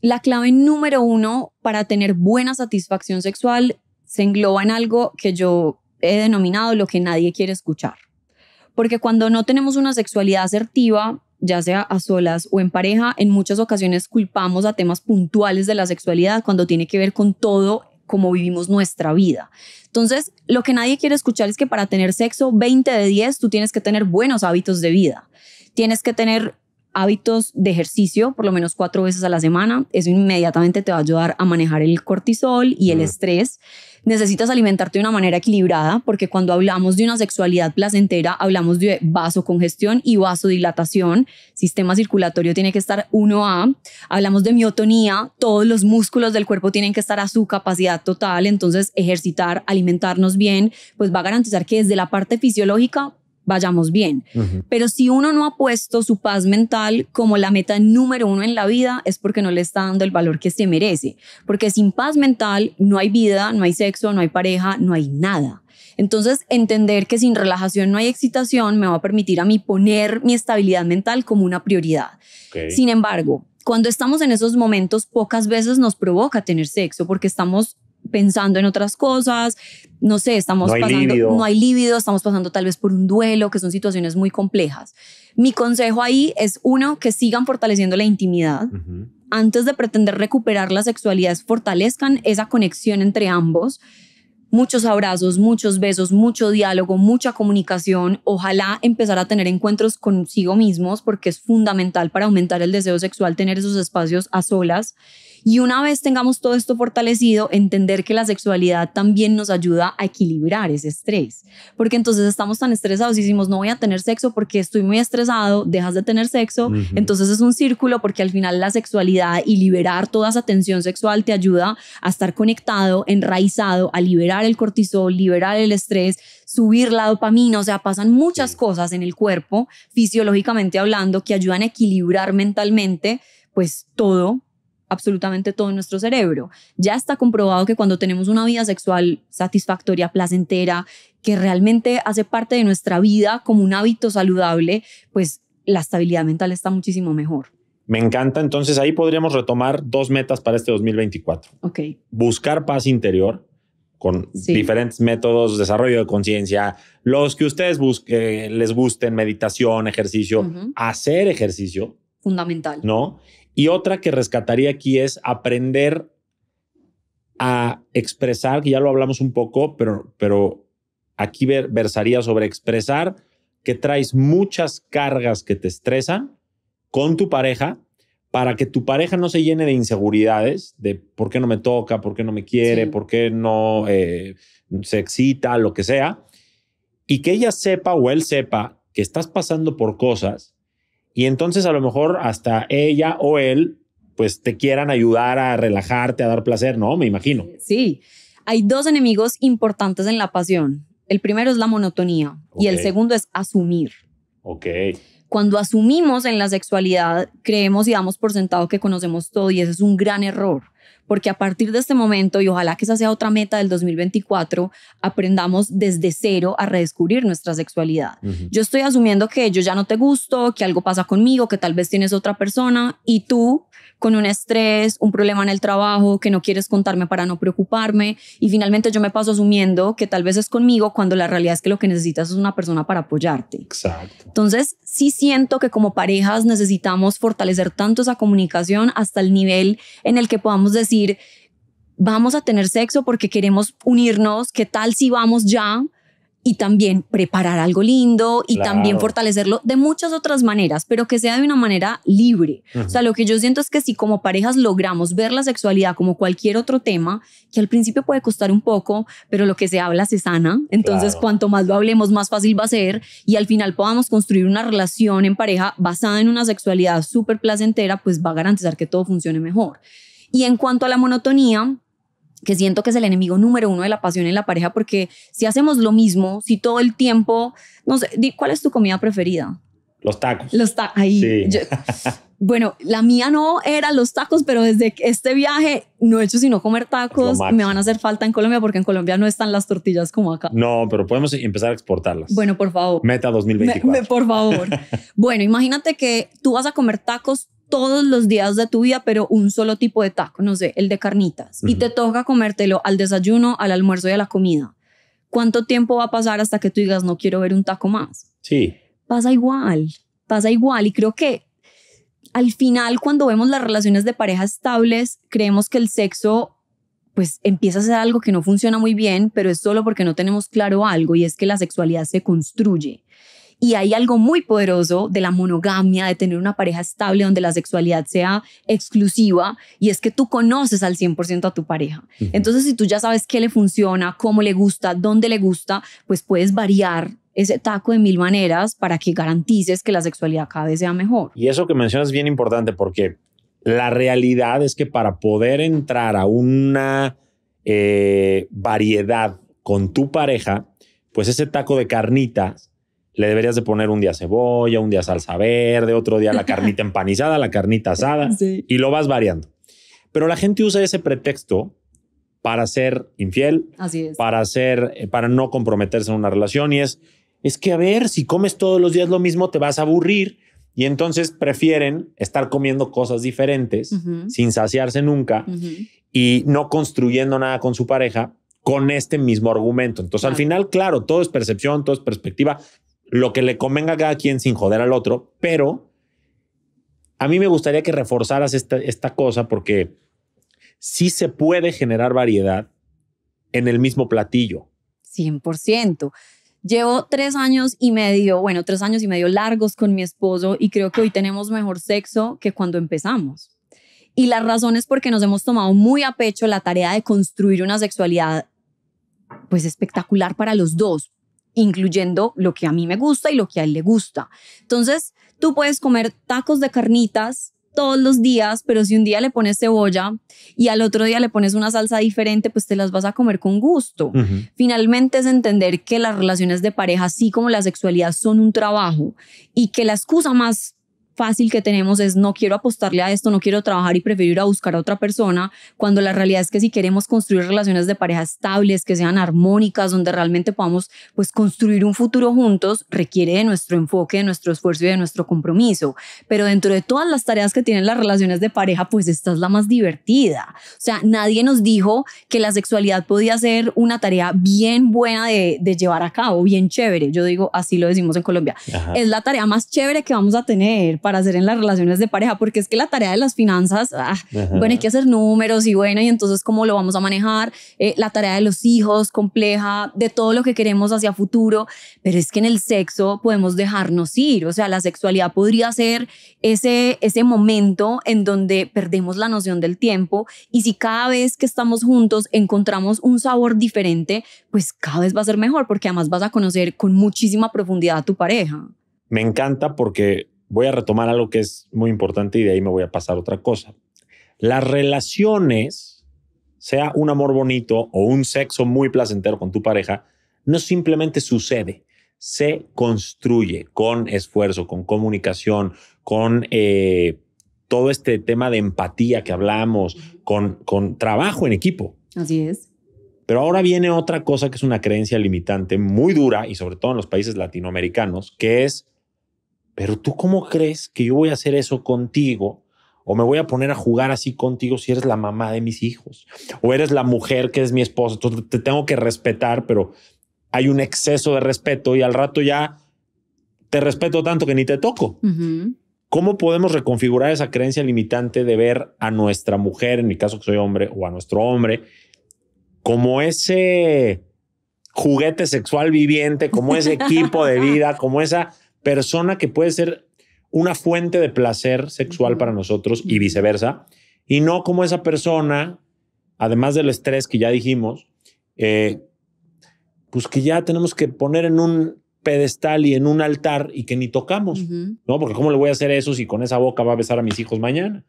La clave número uno para tener buena satisfacción sexual se engloba en algo que yo he denominado lo que nadie quiere escuchar porque cuando no tenemos una sexualidad asertiva, ya sea a solas o en pareja, en muchas ocasiones culpamos a temas puntuales de la sexualidad cuando tiene que ver con todo como vivimos nuestra vida. Entonces, lo que nadie quiere escuchar es que para tener sexo 20 de 10, tú tienes que tener buenos hábitos de vida. Tienes que tener hábitos de ejercicio por lo menos cuatro veces a la semana. Eso inmediatamente te va a ayudar a manejar el cortisol y el estrés necesitas alimentarte de una manera equilibrada, porque cuando hablamos de una sexualidad placentera, hablamos de vasocongestión y vasodilatación, sistema circulatorio tiene que estar 1A, hablamos de miotonía, todos los músculos del cuerpo tienen que estar a su capacidad total, entonces ejercitar, alimentarnos bien, pues va a garantizar que desde la parte fisiológica vayamos bien. Pero si uno no ha puesto su paz mental como la meta número uno en la vida, es porque no le está dando el valor que se merece. Porque sin paz mental no hay vida, no hay sexo, no hay pareja, no hay nada. Entonces, entender que sin relajación no hay excitación me va a permitir a mí poner mi estabilidad mental como una prioridad. Sin embargo, cuando estamos en esos momentos, pocas veces nos provoca tener sexo porque estamos pensando en otras cosas, no sé, estamos pasando, no hay lívido, estamos pasando tal vez por un duelo, que son situaciones muy complejas. Mi consejo ahí es uno, que sigan fortaleciendo la intimidad. Antes de pretender recuperar la sexualidad, fortalezcan esa conexión entre ambos. Muchos abrazos, muchos besos, mucho diálogo, mucha comunicación. Ojalá empezar a tener encuentros consigo mismos porque es fundamental para aumentar el deseo sexual, tener esos espacios a solas. Y una vez tengamos todo esto fortalecido, entender que la sexualidad también nos ayuda a equilibrar ese estrés, porque entonces estamos tan estresados y decimos, no voy a tener sexo porque estoy muy estresado, dejas de tener sexo, entonces es un círculo porque al final la sexualidad y liberar toda esa tensión sexual te ayuda a estar conectado, enraizado, a liberar el cortisol, liberar el estrés, subir la dopamina, o sea, pasan muchas cosas en el cuerpo, fisiológicamente hablando, que ayudan a equilibrar mentalmente, pues todo absolutamente todo nuestro cerebro. Ya está comprobado que cuando tenemos una vida sexual satisfactoria, placentera, que realmente hace parte de nuestra vida como un hábito saludable, pues la estabilidad mental está muchísimo mejor. Me encanta, entonces ahí podríamos retomar dos metas para este 2024. Ok. Buscar paz interior con diferentes métodos, desarrollo de conciencia, los que ustedes busquen, eh, les gusten, meditación, ejercicio, hacer ejercicio. Fundamental. ¿No? Y otra que rescataría aquí es aprender a expresar, que ya lo hablamos un poco, pero, pero aquí versaría sobre expresar que traes muchas cargas que te estresan con tu pareja para que tu pareja no se llene de inseguridades, de por qué no me toca, por qué no me quiere, por qué no eh, se excita, lo que sea, y que ella sepa o él sepa que estás pasando por cosas y entonces a lo mejor hasta ella o él, pues te quieran ayudar a relajarte, a dar placer, ¿no? Me imagino. Sí, hay dos enemigos importantes en la pasión. El primero es la monotonía y el segundo es asumir. Ok. Cuando asumimos en la sexualidad, creemos y damos por sentado que conocemos todo y ese es un gran error porque a partir de este momento, y ojalá que esa sea otra meta del 2024, aprendamos desde cero a redescubrir nuestra sexualidad. Yo estoy asumiendo que yo ya no te gusto, que algo pasa conmigo, que tal vez tienes otra persona y tú con un estrés, un problema en el trabajo, que no quieres contarme para no preocuparme. Y finalmente yo me paso asumiendo que tal vez es conmigo cuando la realidad es que lo que necesitas es una persona para apoyarte. Exacto. Entonces, sí siento que como parejas necesitamos fortalecer tanto esa comunicación hasta el nivel en el que podamos decir, vamos a tener sexo porque queremos unirnos, ¿qué tal si vamos ya? Y también preparar algo lindo y también fortalecerlo de muchas otras maneras, pero que sea de una manera libre. O sea, lo que yo siento es que si como parejas logramos ver la sexualidad como cualquier otro tema, que al principio puede costar un poco, pero lo que se habla se sana, entonces cuanto más lo hablemos, más fácil va a ser y al final podamos construir una relación en pareja basada en una sexualidad súper placentera, pues va a garantizar que todo funcione mejor. Y en cuanto a la monotonía, que siento que es el enemigo número uno de la pasión en la pareja, porque si hacemos lo mismo, si todo el tiempo, no sé, ¿cuál es tu comida preferida? Los tacos. Los tacos, ahí. bueno, la mía no era los tacos, pero desde este viaje no he hecho sino comer tacos. Me van a hacer falta en Colombia porque en Colombia no están las tortillas como acá. No, pero podemos empezar a exportarlas. Bueno, por favor. Meta 2024. por favor. bueno, imagínate que tú vas a comer tacos todos los días de tu vida, pero un solo tipo de taco, no sé, el de carnitas, y te toca comértelo al desayuno, al almuerzo y a la comida, ¿cuánto tiempo va a pasar hasta que tú digas, no quiero ver un taco más? Sí. Pasa igual, pasa igual, y creo que al final cuando vemos las relaciones de pareja estables, creemos que el sexo pues empieza a ser algo que no funciona muy bien, pero es solo porque no tenemos claro algo y es que la sexualidad se construye. Y hay algo muy poderoso de la monogamia, de tener una pareja estable donde la sexualidad sea exclusiva y es que tú conoces al 100% a tu pareja. Entonces, si tú ya sabes qué le funciona, cómo le gusta, dónde le gusta, pues puedes variar ese taco de mil maneras para que garantices que la sexualidad cada vez sea mejor. Y eso que mencionas es bien importante porque la realidad es que para poder entrar a una eh, variedad con tu pareja, pues ese taco de carnitas le deberías de poner un día cebolla, un día salsa verde, otro día la carnita empanizada, la carnita asada, y lo vas variando. Pero la gente usa ese pretexto para ser infiel, para ser, eh, para no comprometerse en una relación y es, es que a ver, si comes todos los días lo mismo te vas a aburrir y entonces prefieren estar comiendo cosas diferentes sin saciarse nunca y no construyendo nada con su pareja con este mismo argumento. Entonces, al final, claro, todo es percepción, todo es perspectiva, lo que le convenga a cada quien sin joder al otro, pero a mí me gustaría que reforzaras esta, cosa porque sí se puede generar variedad en el mismo platillo. 100%. Llevo tres años y medio, bueno, tres años y medio largos con mi esposo y creo que hoy tenemos mejor sexo que cuando empezamos. Y la razón es porque nos hemos tomado muy a pecho la tarea de construir una sexualidad pues espectacular para los dos, incluyendo lo que a mí me gusta y lo que a él le gusta. Entonces, tú puedes comer tacos de carnitas todos los días, pero si un día le pones cebolla y al otro día le pones una salsa diferente, pues te las vas a comer con gusto. Finalmente es entender que las relaciones de pareja, así como la sexualidad, son un trabajo y que la excusa más fácil que tenemos es no quiero apostarle a esto, no quiero trabajar y prefiero ir a buscar a otra persona, cuando la realidad es que si queremos construir relaciones de pareja estables, que sean armónicas, donde realmente podamos pues construir un futuro juntos, requiere de nuestro enfoque, de nuestro esfuerzo y de nuestro compromiso. Pero dentro de todas las tareas que tienen las relaciones de pareja, pues esta es la más divertida. O sea, nadie nos dijo que la sexualidad podía ser una tarea bien buena de, llevar a cabo, bien chévere. Yo digo, así lo decimos en Colombia. Es la tarea más chévere que vamos a tener para hacer en las relaciones de pareja, porque es que la tarea de las finanzas, ah, bueno, hay que hacer números y bueno, y entonces cómo lo vamos a manejar, eh, la tarea de los hijos, compleja, de todo lo que queremos hacia futuro, pero es que en el sexo podemos dejarnos ir, o sea, la sexualidad podría ser ese, ese momento en donde perdemos la noción del tiempo y si cada vez que estamos juntos encontramos un sabor diferente, pues cada vez va a ser mejor, porque además vas a conocer con muchísima profundidad a tu pareja. Me encanta porque voy a retomar algo que es muy importante y de ahí me voy a pasar otra cosa. Las relaciones, sea un amor bonito o un sexo muy placentero con tu pareja, no simplemente sucede, se construye con esfuerzo, con comunicación, con eh, todo este tema de empatía que hablamos, con, con trabajo en equipo. Así es. Pero ahora viene otra cosa que es una creencia limitante muy dura y sobre todo en los países latinoamericanos, que es pero tú cómo crees que yo voy a hacer eso contigo o me voy a poner a jugar así contigo si eres la mamá de mis hijos o eres la mujer que es mi esposa. te tengo que respetar, pero hay un exceso de respeto y al rato ya te respeto tanto que ni te toco. ¿Cómo podemos reconfigurar esa creencia limitante de ver a nuestra mujer, en mi caso que soy hombre, o a nuestro hombre, como ese juguete sexual viviente, como ese equipo de vida, como esa persona que puede ser una fuente de placer sexual para nosotros y viceversa, y no como esa persona, además del estrés que ya dijimos, eh, pues que ya tenemos que poner en un pedestal y en un altar y que ni tocamos, ¿no? Porque ¿cómo le voy a hacer eso si con esa boca va a besar a mis hijos mañana?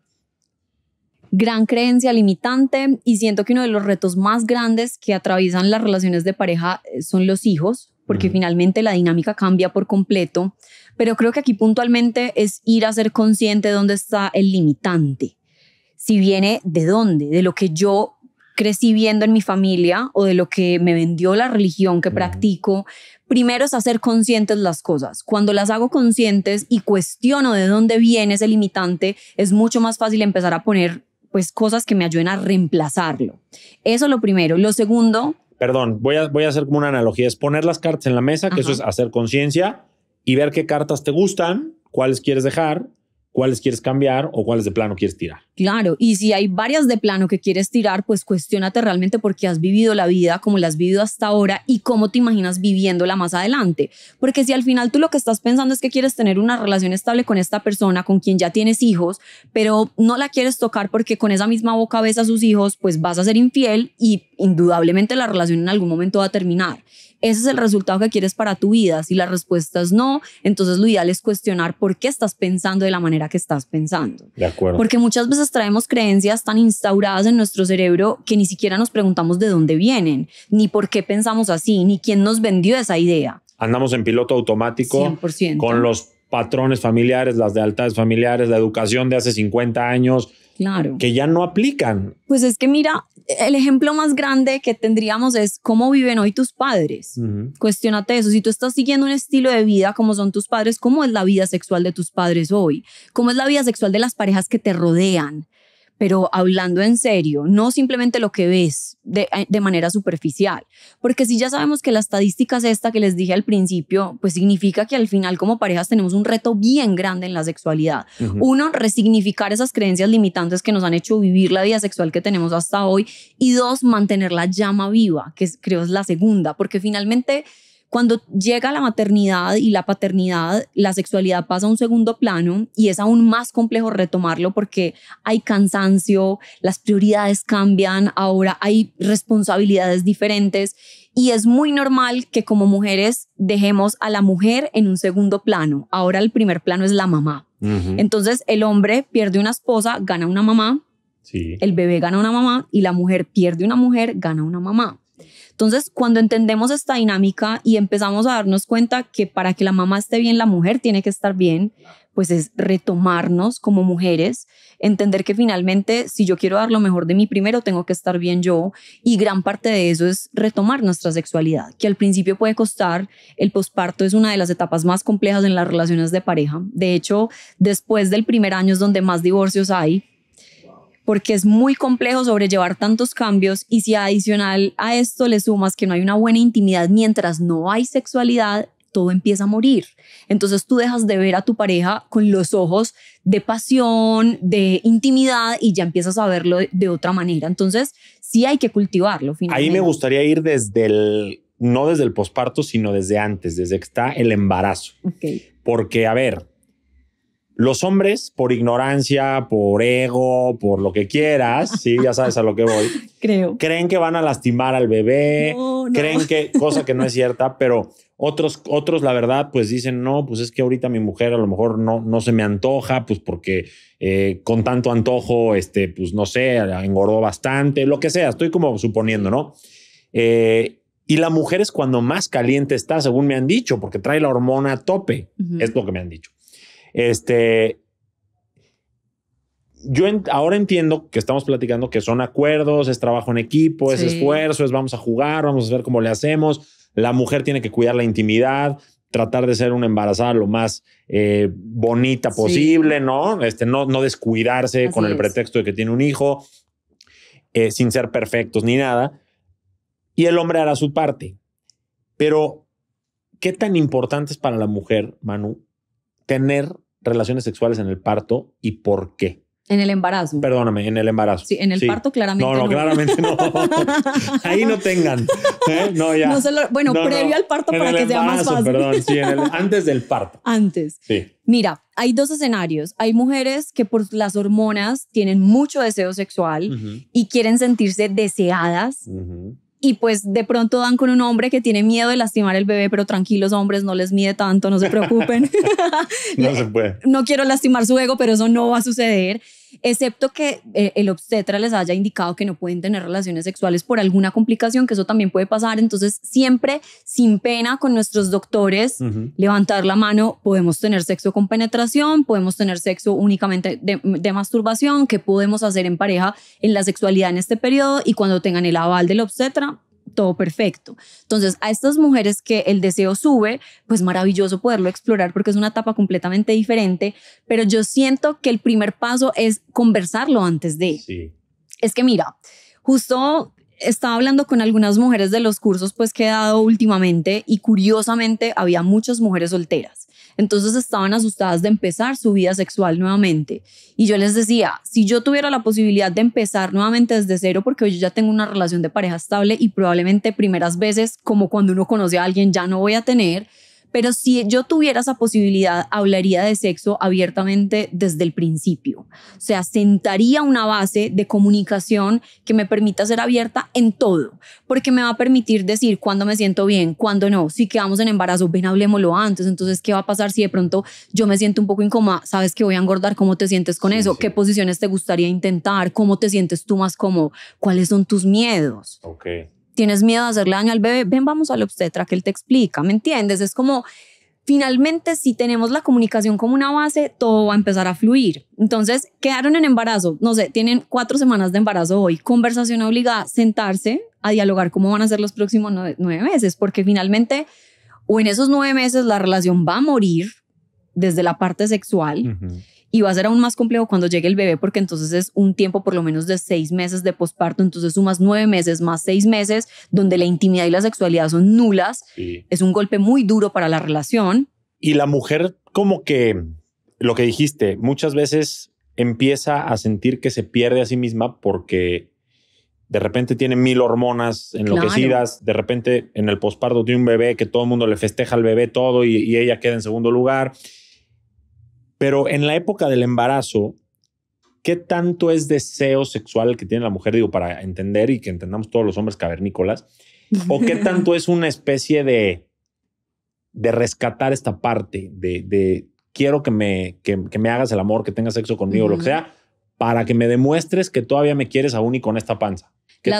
Gran creencia limitante y siento que uno de los retos más grandes que atraviesan las relaciones de pareja eh, son los hijos, porque finalmente la dinámica cambia por completo, pero creo que aquí puntualmente es ir a ser consciente de dónde está el limitante. Si viene de dónde, de lo que yo crecí viendo en mi familia o de lo que me vendió la religión que practico, primero es hacer conscientes las cosas. Cuando las hago conscientes y cuestiono de dónde viene ese limitante, es mucho más fácil empezar a poner pues cosas que me ayuden a reemplazarlo. Eso es lo primero. Lo segundo perdón, voy a, voy a hacer como una analogía, es poner las cartas en la mesa, que eso es hacer conciencia y ver qué cartas te gustan, cuáles quieres dejar cuáles quieres cambiar o cuáles de plano quieres tirar. Claro, y si hay varias de plano que quieres tirar, pues cuestionate realmente porque has vivido la vida como la has vivido hasta ahora y cómo te imaginas viviéndola más adelante. Porque si al final tú lo que estás pensando es que quieres tener una relación estable con esta persona, con quien ya tienes hijos, pero no la quieres tocar porque con esa misma boca ves a sus hijos, pues vas a ser infiel y indudablemente la relación en algún momento va a terminar ese es el resultado que quieres para tu vida. Si la respuesta es no, entonces lo ideal es cuestionar por qué estás pensando de la manera que estás pensando. De acuerdo. Porque muchas veces traemos creencias tan instauradas en nuestro cerebro que ni siquiera nos preguntamos de dónde vienen, ni por qué pensamos así, ni quién nos vendió esa idea. Andamos en piloto automático 100%. con los patrones familiares, las lealtades familiares, la educación de hace 50 años, Claro. Que ya no aplican. Pues es que mira, el ejemplo más grande que tendríamos es cómo viven hoy tus padres. Cuestionate eso. Si tú estás siguiendo un estilo de vida como son tus padres, ¿cómo es la vida sexual de tus padres hoy? ¿Cómo es la vida sexual de las parejas que te rodean? pero hablando en serio, no simplemente lo que ves eh, de, manera superficial, porque si ya sabemos que la estadística es esta que les dije al principio, pues significa que al final como parejas tenemos un reto bien grande en la sexualidad. Uno, resignificar esas creencias limitantes que nos han hecho vivir la vida sexual que tenemos hasta hoy y dos, mantener la llama viva, que creo es la segunda, porque finalmente... Cuando llega la maternidad y la paternidad, la sexualidad pasa a un segundo plano y es aún más complejo retomarlo porque hay cansancio, las prioridades cambian, ahora hay responsabilidades diferentes y es muy normal que como mujeres dejemos a la mujer en un segundo plano. Ahora el primer plano es la mamá. Entonces el hombre pierde una esposa, gana una mamá. El bebé gana una mamá y la mujer pierde una mujer, gana una mamá. Entonces, cuando entendemos esta dinámica y empezamos a darnos cuenta que para que la mamá esté bien, la mujer tiene que estar bien, pues es retomarnos como mujeres, entender que finalmente si yo quiero dar lo mejor de mí primero, tengo que estar bien yo y gran parte de eso es retomar nuestra sexualidad, que al principio puede costar, el posparto es una de las etapas más complejas en las relaciones de pareja, de hecho, después del primer año es donde más divorcios hay porque es muy complejo sobrellevar tantos cambios y si adicional a esto le sumas que no hay una buena intimidad mientras no hay sexualidad, todo empieza a morir. Entonces tú dejas de ver a tu pareja con los ojos de pasión, de intimidad y ya empiezas a verlo de otra manera. Entonces sí hay que cultivarlo. Ahí me gustaría ir desde el, no desde el posparto, sino desde antes, desde que está el embarazo. Okay. Porque, a ver, los hombres, por ignorancia, por ego, por lo que quieras, sí, ya sabes a lo que voy. Creo. Creen que van a lastimar al bebé, creen que, cosa que no es cierta, pero otros, otros, la verdad, pues dicen, no, pues es que ahorita mi mujer a lo mejor no, no se me antoja, pues porque eh, con tanto antojo, este, pues no sé, engordó bastante, lo que sea, estoy como suponiendo, ¿no? Eh, y la mujer es cuando más caliente está, según me han dicho, porque trae la hormona a tope, es lo que me han dicho. Este, yo ahora entiendo que estamos platicando que son acuerdos, es trabajo en equipo, es esfuerzo, es vamos a jugar, vamos a ver cómo le hacemos. La mujer tiene que cuidar la intimidad, tratar de ser una embarazada lo más eh, bonita posible, ¿no? Este, ¿no? descuidarse con el pretexto de que tiene un hijo, eh, sin ser perfectos ni nada. Y el hombre hará su parte. Pero, ¿qué tan importante es para la mujer, Manu, tener relaciones sexuales en el parto y por qué. En el embarazo. Perdóname, en el embarazo. Sí, en el parto claramente. No, no, no, claramente no. Ahí no tengan. ¿eh? No, ya. No bueno, previo al parto para que sea más fácil. Perdón, sí, antes del parto. Antes. Sí. Mira, hay dos escenarios. Hay mujeres que por las hormonas tienen mucho deseo sexual y quieren sentirse deseadas y pues de pronto dan con un hombre que tiene miedo de lastimar el bebé, pero tranquilos hombres, no les mide tanto, no se preocupen. no se puede. No quiero lastimar su ego, pero eso no va a suceder excepto que eh, el obstetra les haya indicado que no pueden tener relaciones sexuales por alguna complicación, que eso también puede pasar. Entonces, siempre sin pena con nuestros doctores, levantar la mano, podemos tener sexo con penetración, podemos tener sexo únicamente de, masturbación, que podemos hacer en pareja en la sexualidad en este periodo y cuando tengan el aval del obstetra, todo perfecto. Entonces, a estas mujeres que el deseo sube, pues maravilloso poderlo explorar porque es una etapa completamente diferente, pero yo siento que el primer paso es conversarlo antes de. Sí. Es que mira, justo estaba hablando con algunas mujeres de los cursos pues que he dado últimamente y curiosamente había muchas mujeres solteras. Entonces estaban asustadas de empezar su vida sexual nuevamente. Y yo les decía, si yo tuviera la posibilidad de empezar nuevamente desde cero, porque yo ya tengo una relación de pareja estable y probablemente primeras veces, como cuando uno conoce a alguien, ya no voy a tener, pero si yo tuviera esa posibilidad, hablaría de sexo abiertamente desde el principio. O sea, sentaría una base de comunicación que me permita ser abierta en todo, porque me va a permitir decir cuándo me siento bien, cuándo no. Si quedamos en embarazo, ven, hablemoslo antes. Entonces, ¿qué va a pasar si de pronto yo me siento un poco incómoda? ¿Sabes que voy a engordar? ¿Cómo te sientes con eso? ¿Qué posiciones te gustaría intentar? ¿Cómo te sientes tú más cómodo? ¿Cuáles son tus miedos? Ok tienes miedo de hacerle daño al bebé, ven, vamos al obstetra que él te explica, ¿me entiendes? Es como, finalmente, si tenemos la comunicación como una base, todo va a empezar a fluir. Entonces, quedaron en embarazo, no sé, tienen cuatro semanas de embarazo hoy, conversación obligada, sentarse a dialogar cómo van a ser los próximos nueve, meses, porque finalmente, o en esos nueve meses la relación va a morir desde la parte sexual y va a ser aún más complejo cuando llegue el bebé porque entonces es un tiempo por lo menos de seis meses de posparto, entonces sumas nueve meses más seis meses donde la intimidad y la sexualidad son nulas. Es un golpe muy duro para la relación. Y la mujer como que, lo que dijiste, muchas veces empieza a sentir que se pierde a sí misma porque de repente tiene mil hormonas enloquecidas, de repente en el posparto tiene un bebé que todo el mundo le festeja al bebé todo y, y ella queda en segundo lugar pero en la época del embarazo, ¿qué tanto es deseo sexual que tiene la mujer? Digo, para entender y que entendamos todos los hombres cavernícolas. ¿O qué tanto es una especie de, de rescatar esta parte de, quiero que me, que, me, hagas el amor, que tengas sexo conmigo, lo que sea, para que me demuestres que todavía me quieres aún y con esta panza? ¿Qué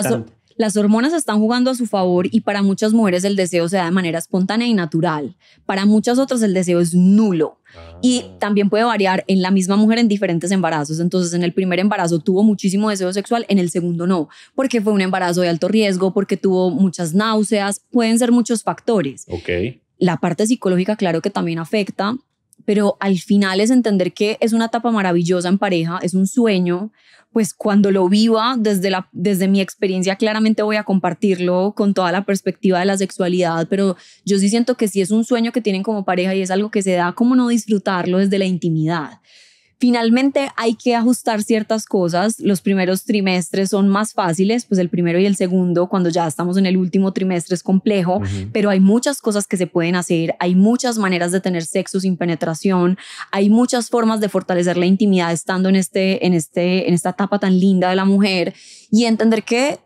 las hormonas están jugando a su favor y para muchas mujeres el deseo se da de manera espontánea y natural. Para muchas otras el deseo es nulo. Ah. Y también puede variar en la misma mujer en diferentes embarazos. Entonces, en el primer embarazo tuvo muchísimo deseo sexual, en el segundo no, porque fue un embarazo de alto riesgo, porque tuvo muchas náuseas, pueden ser muchos factores. Ok. La parte psicológica, claro que también afecta, pero al final es entender que es una etapa maravillosa en pareja, es un sueño, pues cuando lo viva desde, la, desde mi experiencia, claramente voy a compartirlo con toda la perspectiva de la sexualidad, pero yo sí siento que si es un sueño que tienen como pareja y es algo que se da como no disfrutarlo desde la intimidad. Finalmente hay que ajustar ciertas cosas. Los primeros trimestres son más fáciles, pues el primero y el segundo, cuando ya estamos en el último trimestre es complejo, pero hay muchas cosas que se pueden hacer, hay muchas maneras de tener sexo sin penetración, hay muchas formas de fortalecer la intimidad estando en, este, en, este, en esta etapa tan linda de la mujer y entender que,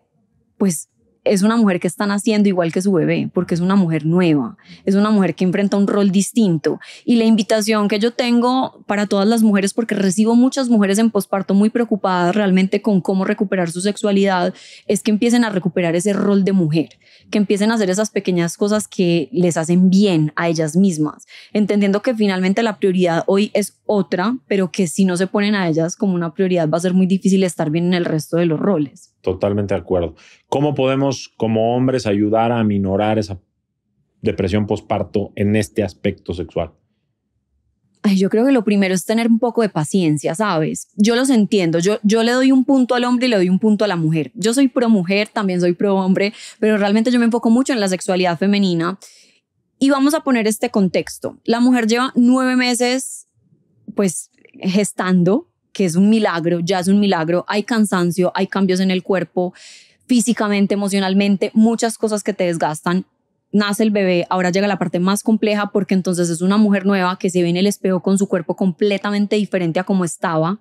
pues, es una mujer que está naciendo igual que su bebé, porque es una mujer nueva, es una mujer que enfrenta un rol distinto. Y la invitación que yo tengo para todas las mujeres, porque recibo muchas mujeres en posparto muy preocupadas realmente con cómo recuperar su sexualidad, es que empiecen a recuperar ese rol de mujer, que empiecen a hacer esas pequeñas cosas que les hacen bien a ellas mismas, entendiendo que finalmente la prioridad hoy es otra, pero que si no se ponen a ellas como una prioridad va a ser muy difícil estar bien en el resto de los roles. Totalmente de acuerdo. ¿Cómo podemos como hombres ayudar a minorar esa depresión postparto en este aspecto sexual? yo creo que lo primero es tener un poco de paciencia, ¿sabes? Yo los entiendo, yo, yo le doy un punto al hombre y le doy un punto a la mujer. Yo soy pro mujer, también soy pro hombre, pero realmente yo me enfoco mucho en la sexualidad femenina. Y vamos a poner este contexto. La mujer lleva nueve meses, pues, gestando, que es un milagro, ya es un milagro, hay cansancio, hay cambios en el cuerpo, físicamente, emocionalmente, muchas cosas que te desgastan. Nace el bebé, ahora llega la parte más compleja porque entonces es una mujer nueva que se ve en el espejo con su cuerpo completamente diferente a como estaba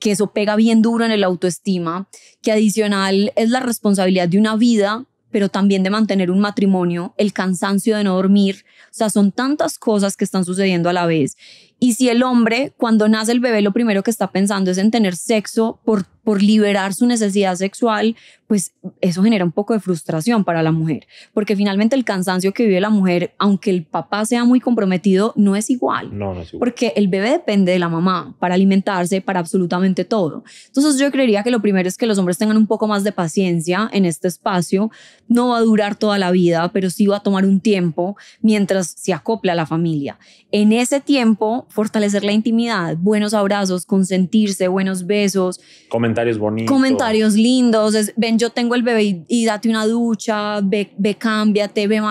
que eso pega bien duro en el autoestima, que adicional es la responsabilidad de una vida, pero también de mantener un matrimonio, el cansancio de no dormir, o sea, son tantas cosas que están sucediendo a la vez y si el hombre, cuando nace el bebé, lo primero que está pensando es en tener sexo por, por liberar su necesidad sexual, pues eso genera un poco de frustración para la mujer, porque finalmente el cansancio que vive la mujer, aunque el papá sea muy comprometido, no es igual. No, no es igual. Porque el bebé depende de la mamá para alimentarse, para absolutamente todo. Entonces yo creería que lo primero es que los hombres tengan un poco más de paciencia en este espacio. No va a durar toda la vida, pero sí va a tomar un tiempo mientras se acopla a la familia. En ese tiempo fortalecer la intimidad, buenos abrazos, consentirse, buenos besos. Comentarios bonitos. Comentarios lindos. ven, yo tengo el bebé y, date una ducha, ve, ve, cámbiate, ve,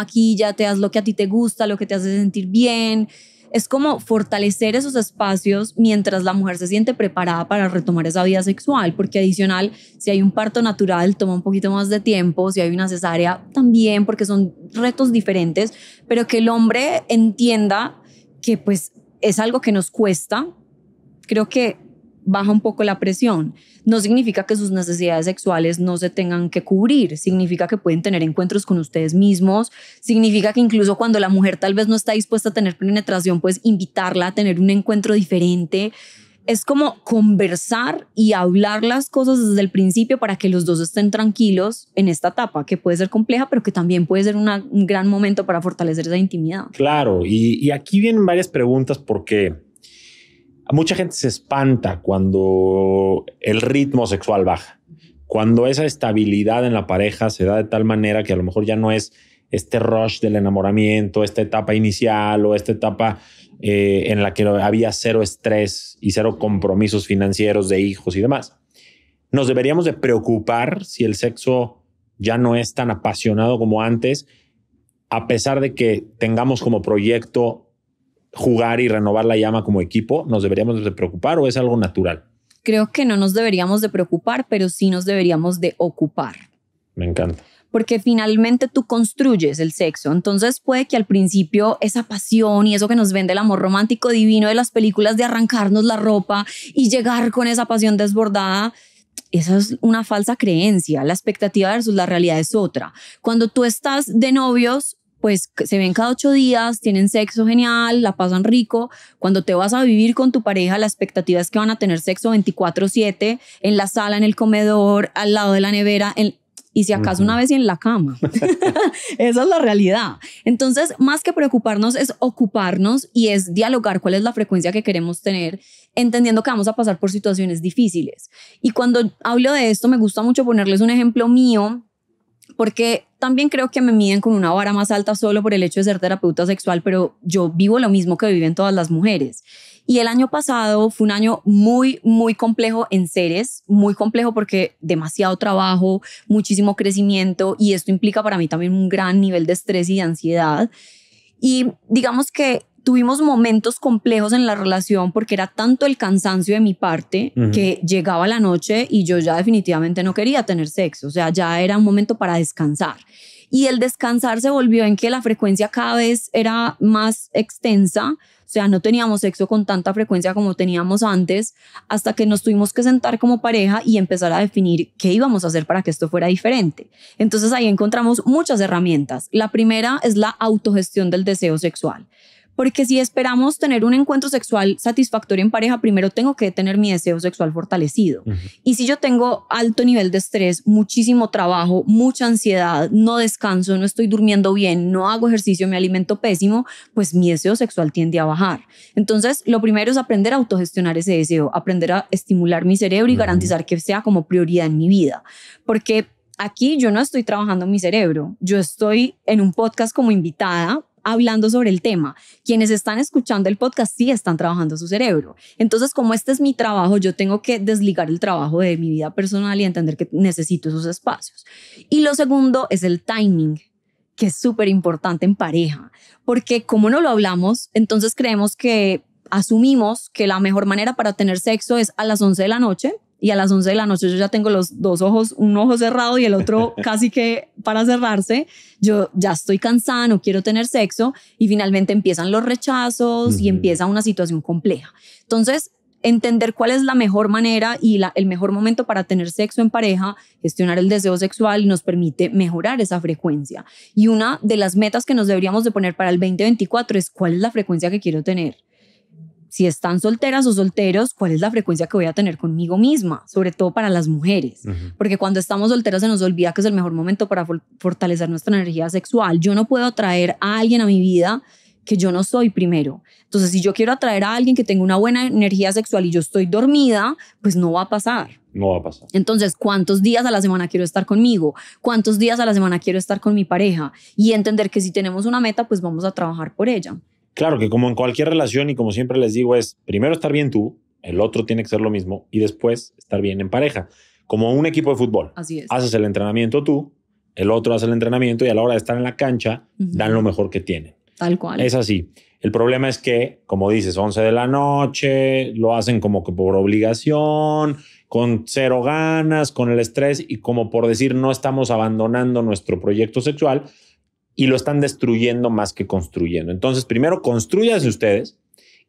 te haz lo que a ti te gusta, lo que te hace sentir bien. Es como fortalecer esos espacios mientras la mujer se siente preparada para retomar esa vida sexual, porque adicional, si hay un parto natural, toma un poquito más de tiempo, si hay una cesárea, también, porque son retos diferentes, pero que el hombre entienda que pues es algo que nos cuesta, creo que baja un poco la presión. No significa que sus necesidades sexuales no se tengan que cubrir, significa que pueden tener encuentros con ustedes mismos, significa que incluso cuando la mujer tal vez no está dispuesta a tener penetración, pues invitarla a tener un encuentro diferente es como conversar y hablar las cosas desde el principio para que los dos estén tranquilos en esta etapa, que puede ser compleja, pero que también puede ser un gran momento para fortalecer esa intimidad. Claro, y, y aquí vienen varias preguntas porque mucha gente se espanta cuando el ritmo sexual baja, cuando esa estabilidad en la pareja se da de tal manera que a lo mejor ya no es este rush del enamoramiento, esta etapa inicial o esta etapa eh, en la que había cero estrés y cero compromisos financieros de hijos y demás. Nos deberíamos de preocupar si el sexo ya no es tan apasionado como antes, a pesar de que tengamos como proyecto jugar y renovar la llama como equipo, ¿nos deberíamos de preocupar o es algo natural? Creo que no nos deberíamos de preocupar, pero sí nos deberíamos de ocupar. Me encanta porque finalmente tú construyes el sexo. Entonces puede que al principio esa pasión y eso que nos vende el amor romántico divino de las películas de arrancarnos la ropa y llegar con esa pasión desbordada, esa es una falsa creencia. La expectativa versus la realidad es otra. Cuando tú estás de novios, pues se ven cada ocho días, tienen sexo genial, la pasan rico. Cuando te vas a vivir con tu pareja, la expectativa es que van a tener sexo 24/7 en la sala, en el comedor, al lado de la nevera. En y si acaso una vez y en la cama. Esa es la realidad. Entonces, más que preocuparnos es ocuparnos y es dialogar cuál es la frecuencia que queremos tener, entendiendo que vamos a pasar por situaciones difíciles. Y cuando hablo de esto, me gusta mucho ponerles un ejemplo mío porque también creo que me miden con una vara más alta solo por el hecho de ser terapeuta sexual, pero yo vivo lo mismo que viven todas las mujeres. Y el año pasado fue un año muy, muy complejo en seres, muy complejo porque demasiado trabajo, muchísimo crecimiento y esto implica para mí también un gran nivel de estrés y de ansiedad. Y digamos que tuvimos momentos complejos en la relación porque era tanto el cansancio de mi parte que llegaba la noche y yo ya definitivamente no quería tener sexo, o sea, ya era un momento para descansar. Y el descansar se volvió en que la frecuencia cada vez era más extensa, o sea, no teníamos sexo con tanta frecuencia como teníamos antes, hasta que nos tuvimos que sentar como pareja y empezar a definir qué íbamos a hacer para que esto fuera diferente. Entonces ahí encontramos muchas herramientas. La primera es la autogestión del deseo sexual. Porque si esperamos tener un encuentro sexual satisfactorio en pareja, primero tengo que tener mi deseo sexual fortalecido. Y si yo tengo alto nivel de estrés, muchísimo trabajo, mucha ansiedad, no descanso, no estoy durmiendo bien, no hago ejercicio, me alimento pésimo, pues mi deseo sexual tiende a bajar. Entonces, lo primero es aprender a autogestionar ese deseo, aprender a estimular mi cerebro y garantizar que sea como prioridad en mi vida. Porque aquí yo no estoy trabajando mi cerebro, yo estoy en un podcast como invitada hablando sobre el tema. Quienes están escuchando el podcast sí están trabajando su cerebro. Entonces, como este es mi trabajo, yo tengo que desligar el trabajo de mi vida personal y entender que necesito esos espacios. Y lo segundo es el timing que es súper importante en pareja, porque como no lo hablamos, entonces creemos que asumimos que la mejor manera para tener sexo es a las 11 de la noche y a las 11 de la noche yo ya tengo los dos ojos, un ojo cerrado y el otro casi que para cerrarse, yo ya estoy cansado, quiero tener sexo y finalmente empiezan los rechazos y empieza una situación compleja. Entonces, entender cuál es la mejor manera y el mejor momento para tener sexo en pareja, gestionar el deseo sexual y nos permite mejorar esa frecuencia. Y una de las metas que nos deberíamos de poner para el 2024 es cuál es la frecuencia que quiero tener si están solteras o solteros, cuál es la frecuencia que voy a tener conmigo misma, sobre todo para las mujeres, porque cuando estamos solteras se nos olvida que es el mejor momento para fortalecer nuestra energía sexual. Yo no puedo atraer a alguien a mi vida que yo no soy primero. Entonces, si yo quiero atraer a alguien que tenga una buena energía sexual y yo estoy dormida, pues no va a pasar. No va a pasar. Entonces, ¿cuántos días a la semana quiero estar conmigo? ¿Cuántos días a la semana quiero estar con mi pareja? Y entender que si tenemos una meta, pues vamos a trabajar por ella. Claro que como en cualquier relación y como siempre les digo es, primero estar bien tú, el otro tiene que ser lo mismo y después estar bien en pareja, como un equipo de fútbol. Así Haces el entrenamiento tú, el otro hace el entrenamiento y a la hora de estar en la cancha dan lo mejor que tienen. Tal cual. Es así. El problema es que, como dices, 11 de la noche, lo hacen como que por obligación, con cero ganas, con el estrés y como por decir no estamos abandonando nuestro proyecto sexual, y lo están destruyendo más que construyendo. Entonces, primero construyanse ustedes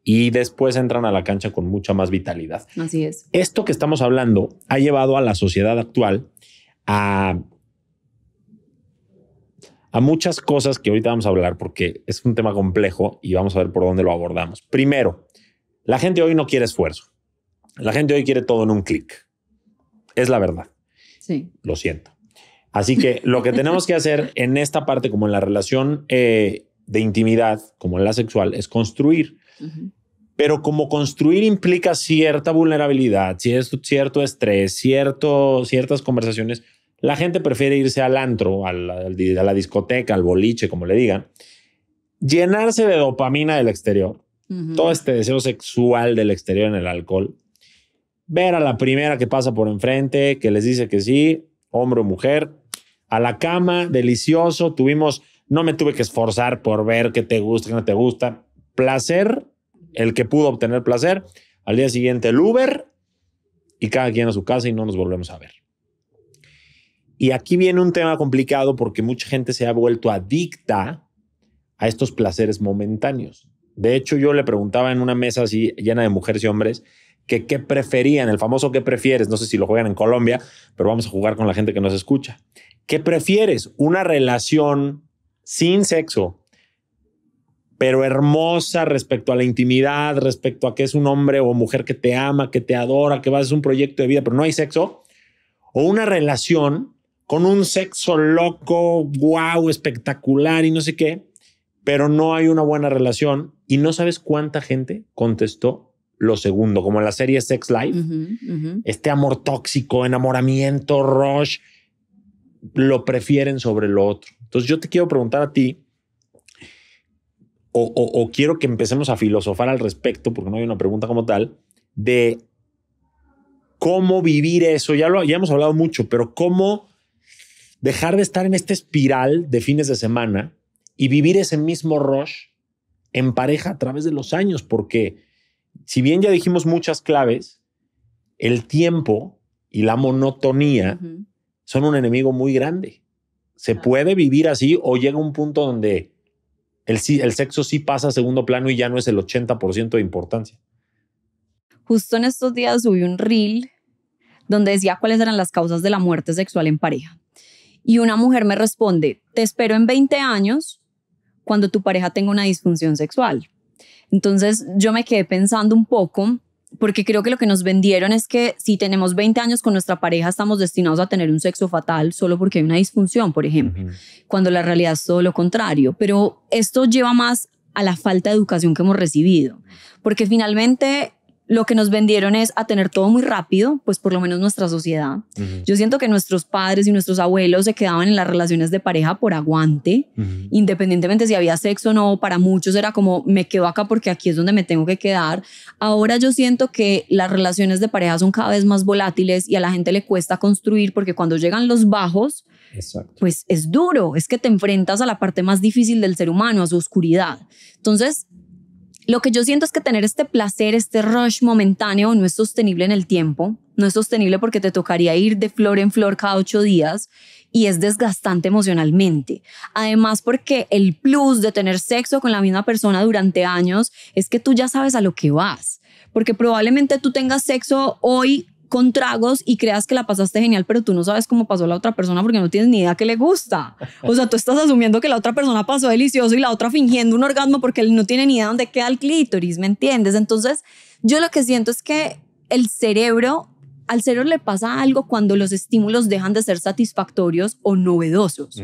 y después entran a la cancha con mucha más vitalidad. Así es. Esto que estamos hablando ha llevado a la sociedad actual a, a muchas cosas que ahorita vamos a hablar porque es un tema complejo y vamos a ver por dónde lo abordamos. Primero, la gente hoy no quiere esfuerzo. La gente hoy quiere todo en un clic. Es la verdad. Sí. Lo siento. Así que lo que tenemos que hacer en esta parte, como en la relación eh, de intimidad, como en la sexual, es construir. Pero como construir implica cierta vulnerabilidad, cierto, estrés, cierto, ciertas conversaciones, la gente prefiere irse al antro, a la discoteca, al boliche, como le digan, llenarse de dopamina del exterior, todo este deseo sexual del exterior en el alcohol, ver a la primera que pasa por enfrente, que les dice que sí, hombre o mujer, a la cama, delicioso, tuvimos, no me tuve que esforzar por ver qué te gusta, qué no te gusta, placer, el que pudo obtener placer, al día siguiente el Uber y cada quien a su casa y no nos volvemos a ver. Y aquí viene un tema complicado porque mucha gente se ha vuelto adicta a estos placeres momentáneos. De hecho, yo le preguntaba en una mesa así llena de mujeres y hombres que qué preferían, el famoso qué prefieres, no sé si lo juegan en Colombia, pero vamos a jugar con la gente que nos escucha. ¿Qué prefieres? ¿Una relación sin sexo, pero hermosa respecto a la intimidad, respecto a que es un hombre o mujer que te ama, que te adora, que vas a un proyecto de vida, pero no hay sexo? ¿O una relación con un sexo loco, wow, espectacular y no sé qué, pero no hay una buena relación y no sabes cuánta gente contestó lo segundo, como en la serie Sex Life, este amor tóxico, enamoramiento, rush lo prefieren sobre lo otro. Entonces yo te quiero preguntar a ti, o, quiero que empecemos a filosofar al respecto, porque no hay una pregunta como tal, de cómo vivir eso. Ya, lo, ya hemos hablado mucho, pero cómo dejar de estar en esta espiral de fines de semana y vivir ese mismo rush en pareja a través de los años, porque si bien ya dijimos muchas claves, el tiempo y la monotonía son un enemigo muy grande. ¿Se puede vivir así o llega un punto donde el, el sexo sí pasa a segundo plano y ya no es el 80% de importancia? Justo en estos días subí un reel donde decía cuáles eran las causas de la muerte sexual en pareja. Y una mujer me responde, te espero en 20 años cuando tu pareja tenga una disfunción sexual. Entonces yo me quedé pensando un poco porque creo que lo que nos vendieron es que si tenemos 20 años con nuestra pareja estamos destinados a tener un sexo fatal solo porque hay una disfunción, por ejemplo, cuando la realidad es todo lo contrario. Pero esto lleva más a la falta de educación que hemos recibido, porque finalmente lo que nos vendieron es a tener todo muy rápido, pues por lo menos nuestra sociedad. Yo siento que nuestros padres y nuestros abuelos se quedaban en las relaciones de pareja por aguante, independientemente si había sexo o no, para muchos era como me quedo acá porque aquí es donde me tengo que quedar. Ahora yo siento que las relaciones de pareja son cada vez más volátiles y a la gente le cuesta construir porque cuando llegan los bajos, pues es duro, es que te enfrentas a la parte más difícil del ser humano, a su oscuridad. Entonces, lo que yo siento es que tener este placer, este rush momentáneo, no es sostenible en el tiempo. No es sostenible porque te tocaría ir de flor en flor cada ocho días y es desgastante emocionalmente. Además, porque el plus de tener sexo con la misma persona durante años es que tú ya sabes a lo que vas. Porque probablemente tú tengas sexo hoy con tragos y creas que la pasaste genial, pero tú no sabes cómo pasó la otra persona porque no tienes ni idea que le gusta. O sea, tú estás asumiendo que la otra persona pasó delicioso y la otra fingiendo un orgasmo porque él no tiene ni idea dónde queda el clítoris, ¿me entiendes? Entonces, yo lo que siento es que el cerebro, al cerebro le pasa algo cuando los estímulos dejan de ser satisfactorios o novedosos.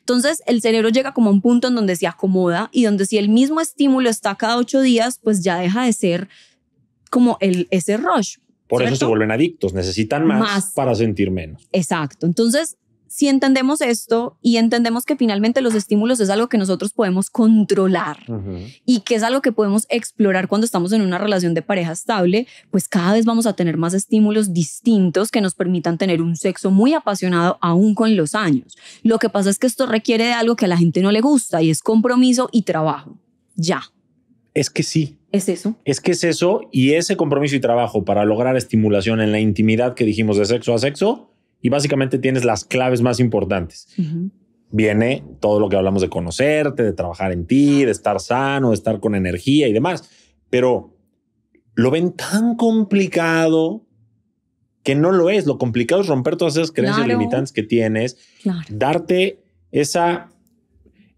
Entonces, el cerebro llega como a un punto en donde se acomoda y donde si el mismo estímulo está cada ocho días, pues ya deja de ser como el, ese rush por eso se vuelven adictos, necesitan más, para sentir menos. Exacto. Entonces, si entendemos esto y entendemos que finalmente los estímulos es algo que nosotros podemos controlar y que es algo que podemos explorar cuando estamos en una relación de pareja estable, pues cada vez vamos a tener más estímulos distintos que nos permitan tener un sexo muy apasionado aún con los años. Lo que pasa es que esto requiere de algo que a la gente no le gusta y es compromiso y trabajo. Ya. Es que sí. Es eso. Es que es eso y ese compromiso y trabajo para lograr estimulación en la intimidad que dijimos de sexo a sexo y básicamente tienes las claves más importantes. Viene todo lo que hablamos de conocerte, de trabajar en ti, de estar sano, de estar con energía y demás. Pero lo ven tan complicado que no lo es. Lo complicado es romper todas esas creencias limitantes que tienes, darte esa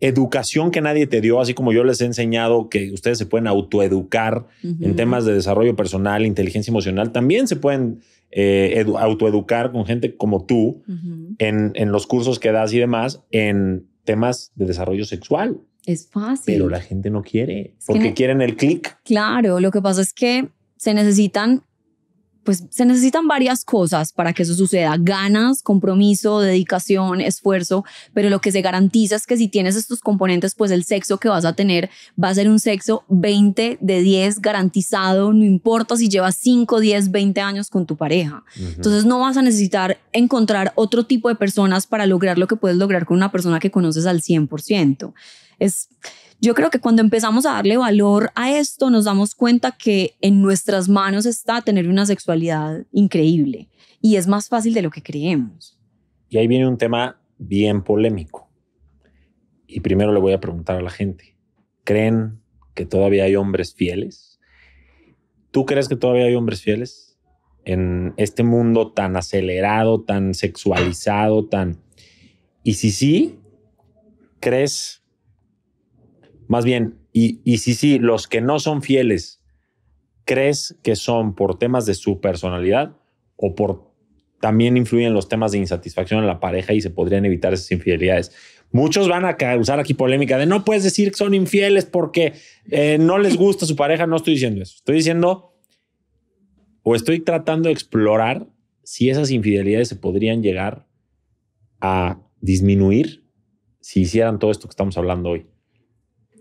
educación que nadie te dio, así como yo les he enseñado que ustedes se pueden autoeducar en temas de desarrollo personal, inteligencia emocional, también se pueden eh, autoeducar con gente como tú en, los cursos que das y demás en temas de desarrollo sexual. Es fácil. Pero la gente no quiere, porque quieren el clic. Claro, lo que pasa es que se necesitan pues se necesitan varias cosas para que eso suceda. Ganas, compromiso, dedicación, esfuerzo, pero lo que se garantiza es que si tienes estos componentes, pues el sexo que vas a tener va a ser un sexo 20 de 10 garantizado, no importa si llevas 5, 10, 20 años con tu pareja. Entonces no vas a necesitar encontrar otro tipo de personas para lograr lo que puedes lograr con una persona que conoces al 100%. Es, yo creo que cuando empezamos a darle valor a esto, nos damos cuenta que en nuestras manos está tener una sexualidad increíble y es más fácil de lo que creemos. Y ahí viene un tema bien polémico. Y primero le voy a preguntar a la gente, ¿creen que todavía hay hombres fieles? ¿Tú crees que todavía hay hombres fieles en este mundo tan acelerado, tan sexualizado, tan... Y si sí, ¿crees más bien, y, si sí, sí, los que no son fieles, ¿crees que son por temas de su personalidad o por también influyen los temas de insatisfacción en la pareja y se podrían evitar esas infidelidades? Muchos van a causar aquí polémica de no puedes decir que son infieles porque eh, no les gusta su pareja. No estoy diciendo eso. Estoy diciendo o estoy tratando de explorar si esas infidelidades se podrían llegar a disminuir si hicieran todo esto que estamos hablando hoy.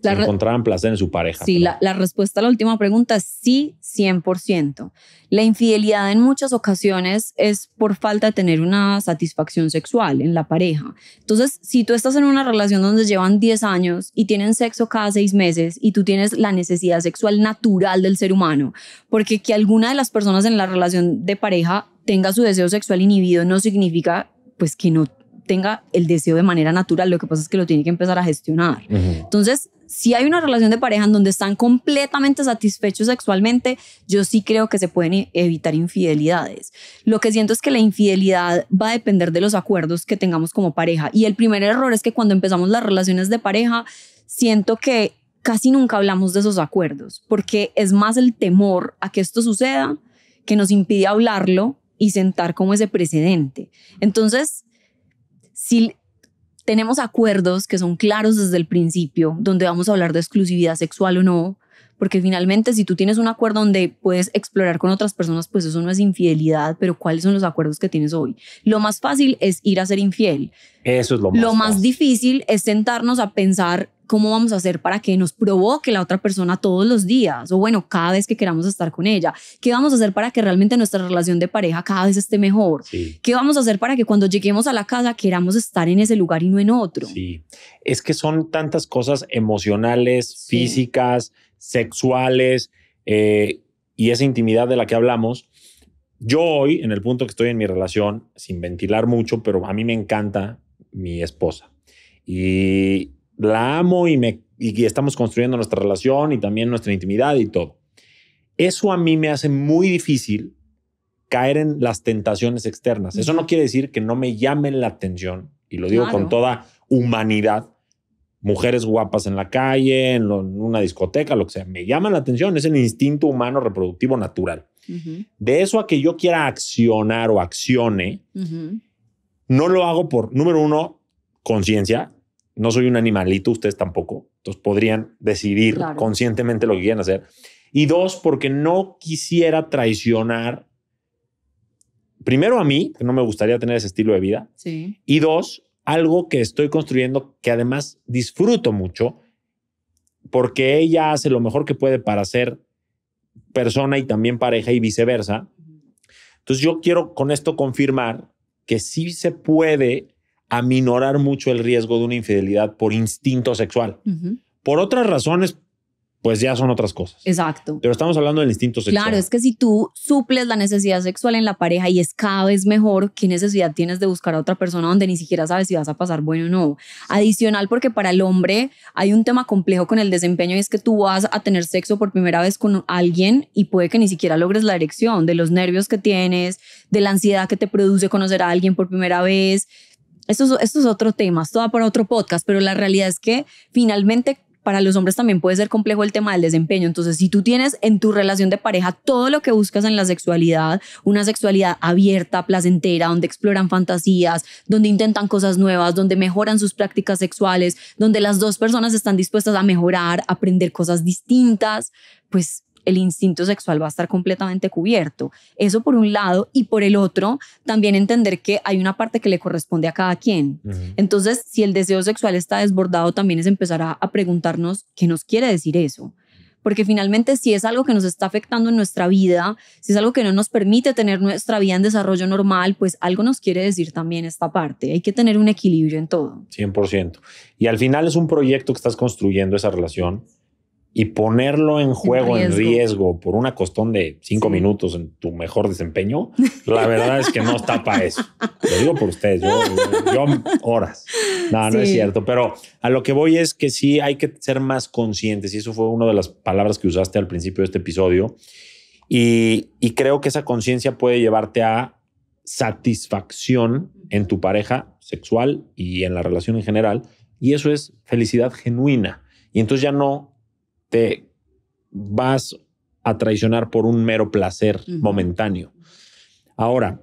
La placer en su pareja. Sí, la, respuesta a la última pregunta es sí, 100%. La infidelidad en muchas ocasiones es por falta de tener una satisfacción sexual en la pareja. Entonces, si tú estás en una relación donde llevan 10 años y tienen sexo cada 6 meses y tú tienes la necesidad sexual natural del ser humano, porque que alguna de las personas en la relación de pareja tenga su deseo sexual inhibido no significa pues que no tenga el deseo de manera natural, lo que pasa es que lo tiene que empezar a gestionar. Entonces, si hay una relación de pareja en donde están completamente satisfechos sexualmente, yo sí creo que se pueden e-, evitar infidelidades. Lo que siento es que la infidelidad va a depender de los acuerdos que tengamos como pareja. Y el primer error es que cuando empezamos las relaciones de pareja, siento que casi nunca hablamos de esos acuerdos, porque es más el temor a que esto suceda que nos impide hablarlo y sentar como ese precedente. Entonces, si tenemos acuerdos que son claros desde el principio, donde vamos a hablar de exclusividad sexual o no, porque finalmente si tú tienes un acuerdo donde puedes explorar con otras personas, pues eso no es infidelidad, pero ¿cuáles son los acuerdos que tienes hoy? Lo más fácil es ir a ser infiel. Eso es lo más. Lo más difícil es sentarnos a pensar cómo vamos a hacer para que nos provoque la otra persona todos los días o bueno, cada vez que queramos estar con ella. ¿Qué vamos a hacer para que realmente nuestra relación de pareja cada vez esté mejor? ¿Qué vamos a hacer para que cuando lleguemos a la casa queramos estar en ese lugar y no en otro? Sí, es que son tantas cosas emocionales, físicas, sexuales eh, y esa intimidad de la que hablamos. Yo hoy, en el punto que estoy en mi relación, sin ventilar mucho, pero a mí me encanta mi esposa. Y la amo y, me, y estamos construyendo nuestra relación y también nuestra intimidad y todo. Eso a mí me hace muy difícil caer en las tentaciones externas. Eso no quiere decir que no me llamen la atención, y lo digo con toda humanidad, mujeres guapas en la calle, en, una discoteca, lo que sea. Me llama la atención, es el instinto humano reproductivo natural. De eso a que yo quiera accionar o accione, no lo hago por, número uno, conciencia. No soy un animalito, ustedes tampoco. Entonces podrían decidir conscientemente lo que quieran hacer. Y dos, porque no quisiera traicionar primero a mí, que no me gustaría tener ese estilo de vida. Sí. Y dos, algo que estoy construyendo que además disfruto mucho porque ella hace lo mejor que puede para ser persona y también pareja y viceversa. Entonces yo quiero con esto confirmar que sí se puede aminorar mucho el riesgo de una infidelidad por instinto sexual. Por otras razones pues ya son otras cosas. Exacto. Pero estamos hablando del instinto sexual. Claro, es que si tú suples la necesidad sexual en la pareja y es cada vez mejor, ¿qué necesidad tienes de buscar a otra persona donde ni siquiera sabes si vas a pasar bueno o no? Adicional, porque para el hombre hay un tema complejo con el desempeño y es que tú vas a tener sexo por primera vez con alguien y puede que ni siquiera logres la erección, de los nervios que tienes, de la ansiedad que te produce conocer a alguien por primera vez. Eso es, otro tema, es todo para otro podcast, pero la realidad es que finalmente para los hombres también puede ser complejo el tema del desempeño. Entonces, si tú tienes en tu relación de pareja todo lo que buscas en la sexualidad, una sexualidad abierta, placentera, donde exploran fantasías, donde intentan cosas nuevas, donde mejoran sus prácticas sexuales, donde las dos personas están dispuestas a mejorar, aprender cosas distintas, pues el instinto sexual va a estar completamente cubierto. Eso por un lado y por el otro, también entender que hay una parte que le corresponde a cada quien. Entonces, si el deseo sexual está desbordado, también es empezar a, a, preguntarnos qué nos quiere decir eso. Porque finalmente si es algo que nos está afectando en nuestra vida, si es algo que no nos permite tener nuestra vida en desarrollo normal, pues algo nos quiere decir también esta parte. Hay que tener un equilibrio en todo. 100%. Y al final es un proyecto que estás construyendo esa relación y ponerlo en juego, en riesgo, por una costón de cinco minutos en tu mejor desempeño, la verdad es que no está para eso. Lo digo por ustedes, yo, horas. No, no es cierto, pero a lo que voy es que sí hay que ser más conscientes y eso fue una de las palabras que usaste al principio de este episodio y, y creo que esa conciencia puede llevarte a satisfacción en tu pareja sexual y en la relación en general y eso es felicidad genuina. Y entonces ya no te vas a traicionar por un mero placer momentáneo. Ahora,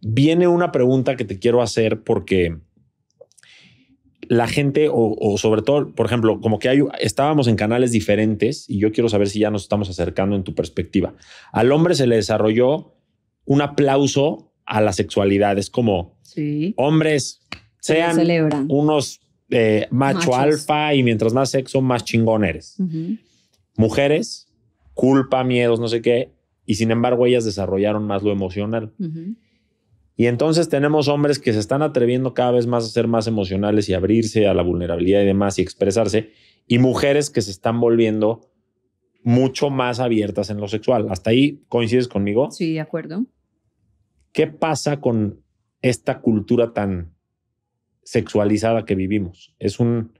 viene una pregunta que te quiero hacer porque la gente, o, sobre todo, por ejemplo, como que hay, estábamos en canales diferentes y yo quiero saber si ya nos estamos acercando en tu perspectiva. Al hombre se le desarrolló un aplauso a la sexualidad. Es como, hombres, sean unos macho alfa y mientras más sexo, más chingón eres. Mujeres, culpa, miedos, no sé qué. Y sin embargo, ellas desarrollaron más lo emocional. Y entonces tenemos hombres que se están atreviendo cada vez más a ser más emocionales y abrirse a la vulnerabilidad y demás y expresarse. Y mujeres que se están volviendo mucho más abiertas en lo sexual. ¿Hasta ahí coincides conmigo? Sí, de acuerdo. ¿Qué pasa con esta cultura tan sexualizada que vivimos. Es un,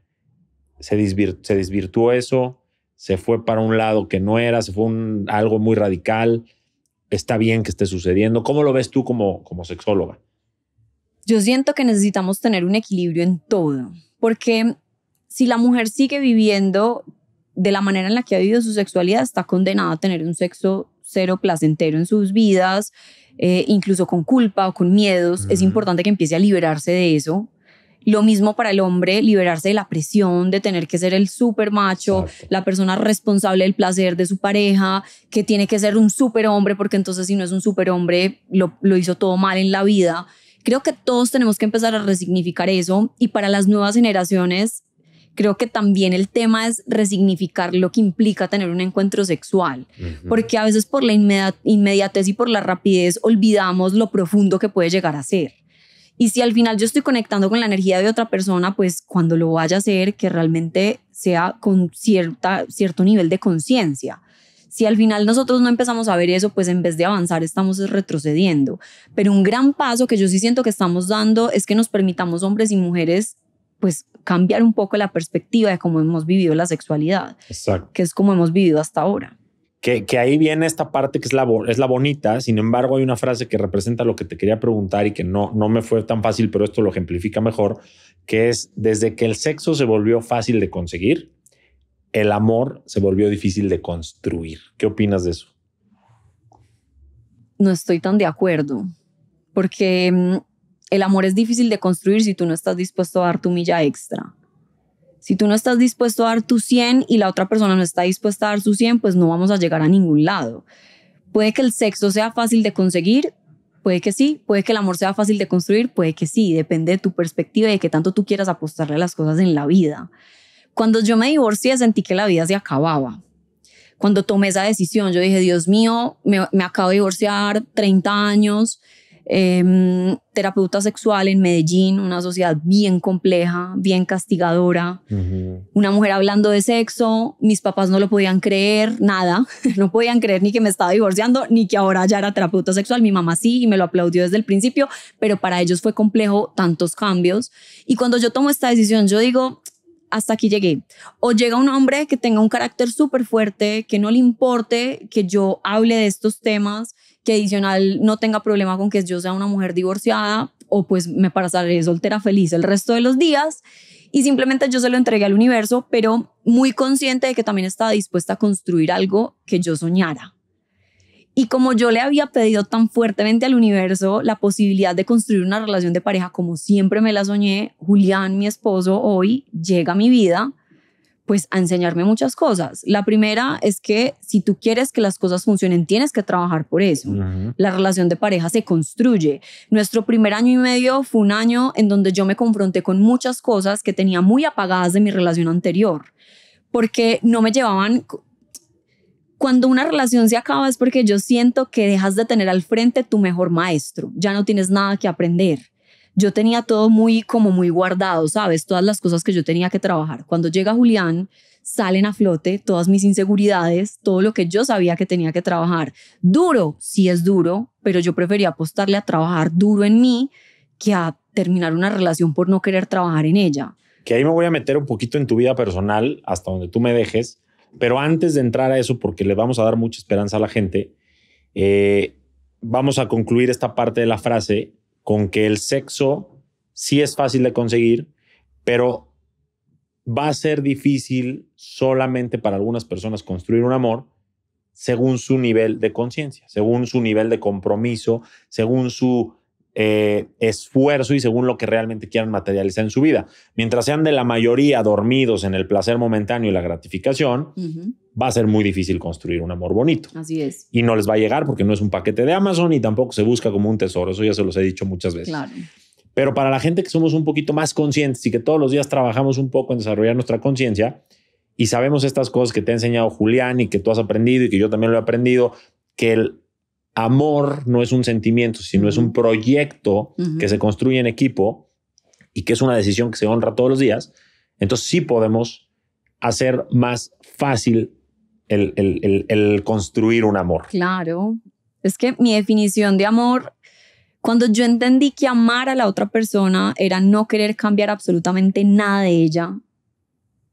se, se desvirtuó eso, se fue para un lado que no era, se fue un, algo muy radical. Está bien que esté sucediendo. ¿Cómo lo ves tú como, como sexóloga? Yo siento que necesitamos tener un equilibrio en todo, porque si la mujer sigue viviendo de la manera en la que ha vivido su sexualidad, está condenada a tener un sexo cero placentero en sus vidas, eh, incluso con culpa o con miedos. Es importante que empiece a liberarse de eso lo mismo para el hombre, liberarse de la presión de tener que ser el super macho, la persona responsable del placer de su pareja, que tiene que ser un super hombre, porque entonces si no es un super hombre, lo, hizo todo mal en la vida. Creo que todos tenemos que empezar a resignificar eso y para las nuevas generaciones creo que también el tema es resignificar lo que implica tener un encuentro sexual, porque a veces por la inmediatez y por la rapidez olvidamos lo profundo que puede llegar a ser. Y si al final yo estoy conectando con la energía de otra persona, pues cuando lo vaya a hacer, que realmente sea con cierta, cierto nivel de conciencia. Si al final nosotros no empezamos a ver eso, pues en vez de avanzar estamos retrocediendo. Pero un gran paso que yo sí siento que estamos dando es que nos permitamos hombres y mujeres pues cambiar un poco la perspectiva de cómo hemos vivido la sexualidad, que es como hemos vivido hasta ahora. Que, ahí viene esta parte que es la, es la bonita, sin embargo hay una frase que representa lo que te quería preguntar y que no, no me fue tan fácil, pero esto lo ejemplifica mejor, que es desde que el sexo se volvió fácil de conseguir, el amor se volvió difícil de construir. ¿Qué opinas de eso? No estoy tan de acuerdo, porque mm, el amor es difícil de construir si tú no estás dispuesto a dar tu milla extra. Si tú no estás dispuesto a dar tu 100 y la otra persona no está dispuesta a dar su 100, pues no vamos a llegar a ningún lado. Puede que el sexo sea fácil de conseguir, puede que sí, puede que el amor sea fácil de construir, puede que sí, depende de tu perspectiva y de qué tanto tú quieras apostarle a las cosas en la vida. Cuando yo me divorcié sentí que la vida se acababa. Cuando tomé esa decisión, yo dije, Dios mío, me, me acabo de divorciar, 30 años, Em, terapeuta sexual en Medellín, una sociedad bien compleja, bien castigadora, una mujer hablando de sexo, mis papás no lo podían creer, nada, no podían creer ni que me estaba divorciando, ni que ahora ya era terapeuta sexual, mi mamá sí, y me lo aplaudió desde el principio, pero para ellos fue complejo tantos cambios. Y cuando yo tomo esta decisión, yo digo, hasta aquí llegué. O llega un hombre que tenga un carácter súper fuerte, que no le importe que yo hable de estos temas, que adicional no tenga problema con que yo sea una mujer divorciada o pues me para salir soltera feliz el resto de los días. Y simplemente yo se lo entregué al universo, pero muy consciente de que también estaba dispuesta a construir algo que yo soñara. Y como yo le había pedido tan fuertemente al universo la posibilidad de construir una relación de pareja como siempre me la soñé, Julián, mi esposo, hoy llega a mi vida pues a enseñarme muchas cosas. La primera es que si tú quieres que las cosas funcionen, tienes que trabajar por eso. La relación de pareja se construye. Nuestro primer año y medio fue un año en donde yo me confronté con muchas cosas que tenía muy apagadas de mi relación anterior, porque no me llevaban... Cuando una relación se acaba es porque yo siento que dejas de tener al frente tu mejor maestro, ya no tienes nada que aprender yo tenía todo muy como muy guardado, ¿sabes? Todas las cosas que yo tenía que trabajar. Cuando llega Julián, salen a flote todas mis inseguridades, todo lo que yo sabía que tenía que trabajar. Duro, sí es duro, pero yo prefería apostarle a trabajar duro en mí que a terminar una relación por no querer trabajar en ella. Que ahí me voy a meter un poquito en tu vida personal, hasta donde tú me dejes, pero antes de entrar a eso, porque le vamos a dar mucha esperanza a la gente, eh, vamos a concluir esta parte de la frase con que el sexo sí es fácil de conseguir, pero va a ser difícil solamente para algunas personas construir un amor según su nivel de conciencia, según su nivel de compromiso, según su eh, esfuerzo y según lo que realmente quieran materializar en su vida. Mientras sean de la mayoría dormidos en el placer momentáneo y la gratificación, va a ser muy difícil construir un amor bonito. Así es. Y no les va a llegar porque no es un paquete de Amazon y tampoco se busca como un tesoro. Eso ya se los he dicho muchas veces. Claro. Pero para la gente que somos un poquito más conscientes y que todos los días trabajamos un poco en desarrollar nuestra conciencia y sabemos estas cosas que te ha enseñado Julián y que tú has aprendido y que yo también lo he aprendido, que el amor no es un sentimiento, sino es un proyecto que se construye en equipo y que es una decisión que se honra todos los días, entonces sí podemos hacer más fácil el, el construir un amor. Claro, es que mi definición de amor, cuando yo entendí que amar a la otra persona era no querer cambiar absolutamente nada de ella,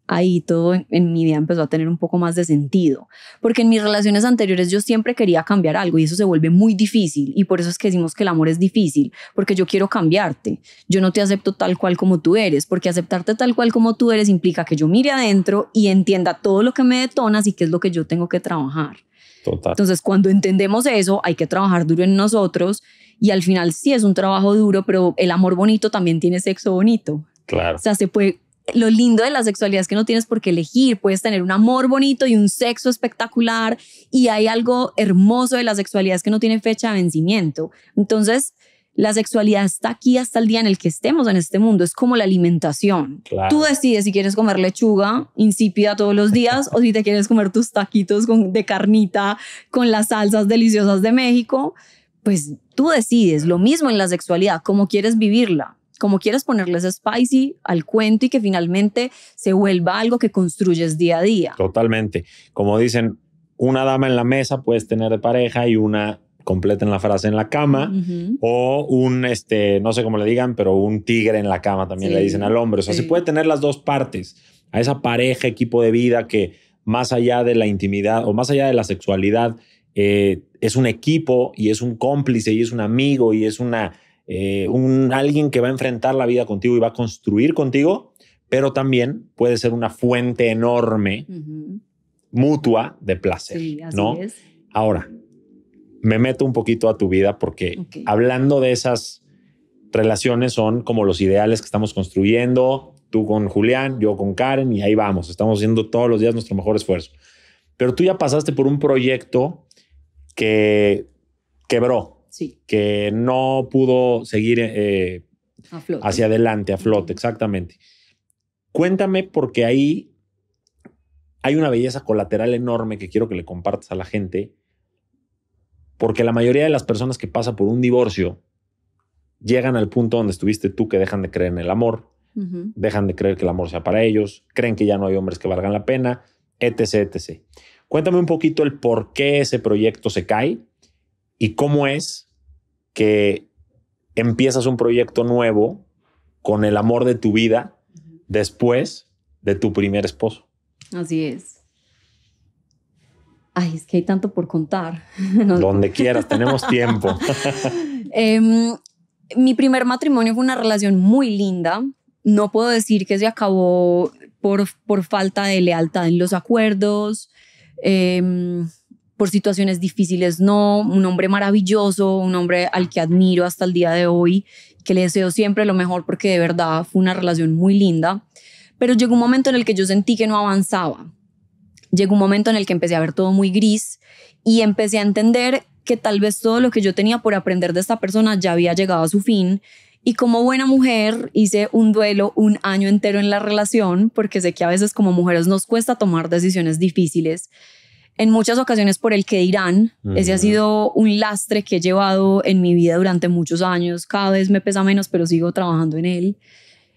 ahí todo en, mi vida empezó a tener un poco más de sentido, porque en mis relaciones anteriores yo siempre quería cambiar algo y eso se vuelve muy difícil y por eso es que decimos que el amor es difícil, porque yo quiero cambiarte, yo no te acepto tal cual como tú eres, porque aceptarte tal cual como tú eres implica que yo mire adentro y entienda todo lo que me detonas y qué es lo que yo tengo que trabajar. Total. Entonces, cuando entendemos eso, hay que trabajar duro en nosotros y al final sí es un trabajo duro, pero el amor bonito también tiene sexo bonito. Claro. O sea, se puede lo lindo de la sexualidad es que no tienes por qué elegir, puedes tener un amor bonito y un sexo espectacular y hay algo hermoso de la sexualidad es que no tiene fecha de vencimiento. Entonces, la sexualidad está aquí hasta el día en el que estemos en este mundo, es como la alimentación. Tú decides si quieres comer lechuga insípida todos los días o si te quieres comer tus taquitos de carnita con las salsas deliciosas de México, pues tú decides lo mismo en la sexualidad, cómo quieres vivirla como quieras ponerles spicy al cuento y que finalmente se vuelva algo que construyes día a día. Totalmente. Como dicen, una dama en la mesa puedes tener de pareja y una completa en la frase en la cama o un este no sé cómo le digan pero un tigre en la cama también le dicen al hombre o sea se puede tener las dos partes a esa pareja equipo de vida que más allá de la intimidad o más allá de la sexualidad eh, es un equipo y es un cómplice y es un amigo y es una eh, un, alguien que va a enfrentar la vida contigo y va a construir contigo, pero también puede ser una fuente enorme, mutua de placer. Ahora, me meto un poquito a tu vida porque hablando de esas relaciones son como los ideales que estamos construyendo, tú con Julián, yo con Karen y ahí vamos, estamos haciendo todos los días nuestro mejor esfuerzo. Pero tú ya pasaste por un proyecto que quebró, que no pudo seguir eh, hacia adelante, a flote, exactamente. Cuéntame porque ahí hay una belleza colateral enorme que quiero que le compartas a la gente, porque la mayoría de las personas que pasan por un divorcio llegan al punto donde estuviste tú que dejan de creer en el amor, dejan de creer que el amor sea para ellos, creen que ya no hay hombres que valgan la pena, etc, etc. Cuéntame un poquito el por qué ese proyecto se cae ¿Y cómo es que empiezas un proyecto nuevo con el amor de tu vida después de tu primer esposo? Así es. Ay, es que hay tanto por contar. Donde quieras, tenemos tiempo. Em, mi primer matrimonio fue una relación muy linda. No puedo decir que se acabó por, por falta de lealtad en los acuerdos. Eh, por situaciones difíciles, no, un hombre maravilloso, un hombre al que admiro hasta el día de hoy, que le deseo siempre lo mejor porque de verdad fue una relación muy linda, pero llegó un momento en el que yo sentí que no avanzaba, llegó un momento en el que empecé a ver todo muy gris y empecé a entender que tal vez todo lo que yo tenía por aprender de esta persona ya había llegado a su fin. Y como buena mujer hice un duelo un año entero en la relación, porque sé que a veces como mujeres nos cuesta tomar decisiones difíciles en muchas ocasiones por el que dirán. Ese ha mm. sido un lastre que he llevado en mi vida durante muchos años. Cada vez me pesa menos, pero sigo trabajando en él.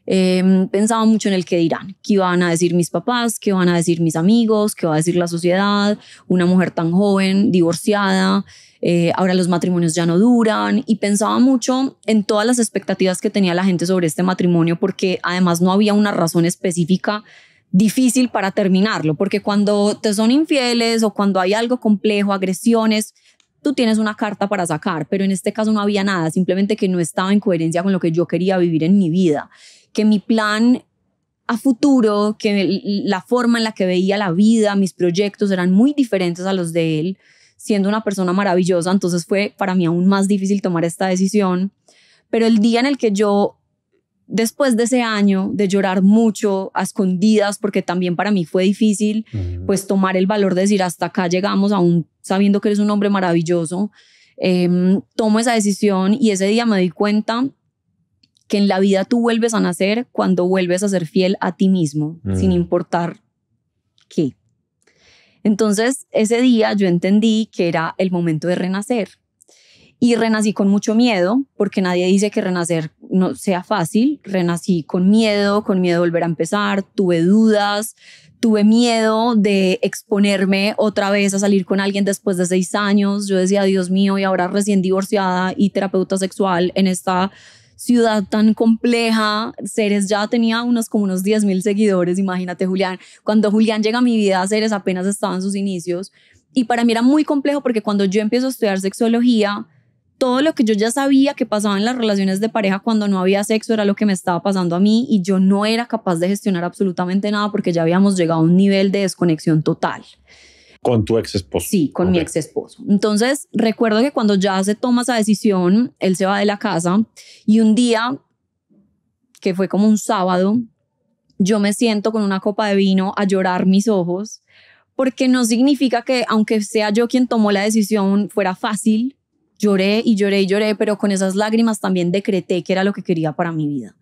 Em, pensaba mucho en el que dirán, qué iban a decir mis papás, qué van a decir mis amigos, qué va a decir la sociedad, una mujer tan joven, divorciada, eh, ahora los matrimonios ya no duran y pensaba mucho en todas las expectativas que tenía la gente sobre este matrimonio porque además no había una razón específica difícil para terminarlo, porque cuando te son infieles o cuando hay algo complejo, agresiones, tú tienes una carta para sacar, pero en este caso no había nada, simplemente que no estaba en coherencia con lo que yo quería vivir en mi vida, que mi plan a futuro, que la forma en la que veía la vida, mis proyectos eran muy diferentes a los de él, siendo una persona maravillosa, entonces fue para mí aún más difícil tomar esta decisión, pero el día en el que yo después de ese año de llorar mucho a escondidas, porque también para mí fue difícil, pues tomar el valor de decir hasta acá llegamos, aún sabiendo que eres un hombre maravilloso, em, tomo esa decisión y ese día me di cuenta que en la vida tú vuelves a nacer cuando vuelves a ser fiel a ti mismo, sin importar qué. Entonces, ese día yo entendí que era el momento de renacer. Y renací con mucho miedo, porque nadie dice que renacer no sea fácil. Renací con miedo, con miedo de volver a empezar, tuve dudas, tuve miedo de exponerme otra vez a salir con alguien después de seis años. Yo decía, Dios mío, y ahora recién divorciada y terapeuta sexual en esta ciudad tan compleja, Ceres ya tenía unos como unos 10.000 mil seguidores, imagínate Julián. Cuando Julián llega a mi vida, Ceres apenas estaba en sus inicios. Y para mí era muy complejo porque cuando yo empiezo a estudiar sexología, todo lo que yo ya sabía que pasaba en las relaciones de pareja cuando no había sexo era lo que me estaba pasando a mí y yo no era capaz de gestionar absolutamente nada porque ya habíamos llegado a un nivel de desconexión total. Con tu ex esposo. Sí, con mi ex esposo. Entonces, recuerdo que cuando ya se toma esa decisión, él se va de la casa y un día, que fue como un sábado, yo me siento con una copa de vino a llorar mis ojos, porque no significa que, aunque sea yo quien tomó la decisión, fuera fácil, Lloré y lloré y lloré, pero con esas lágrimas también decreté que era lo que quería para mi vida.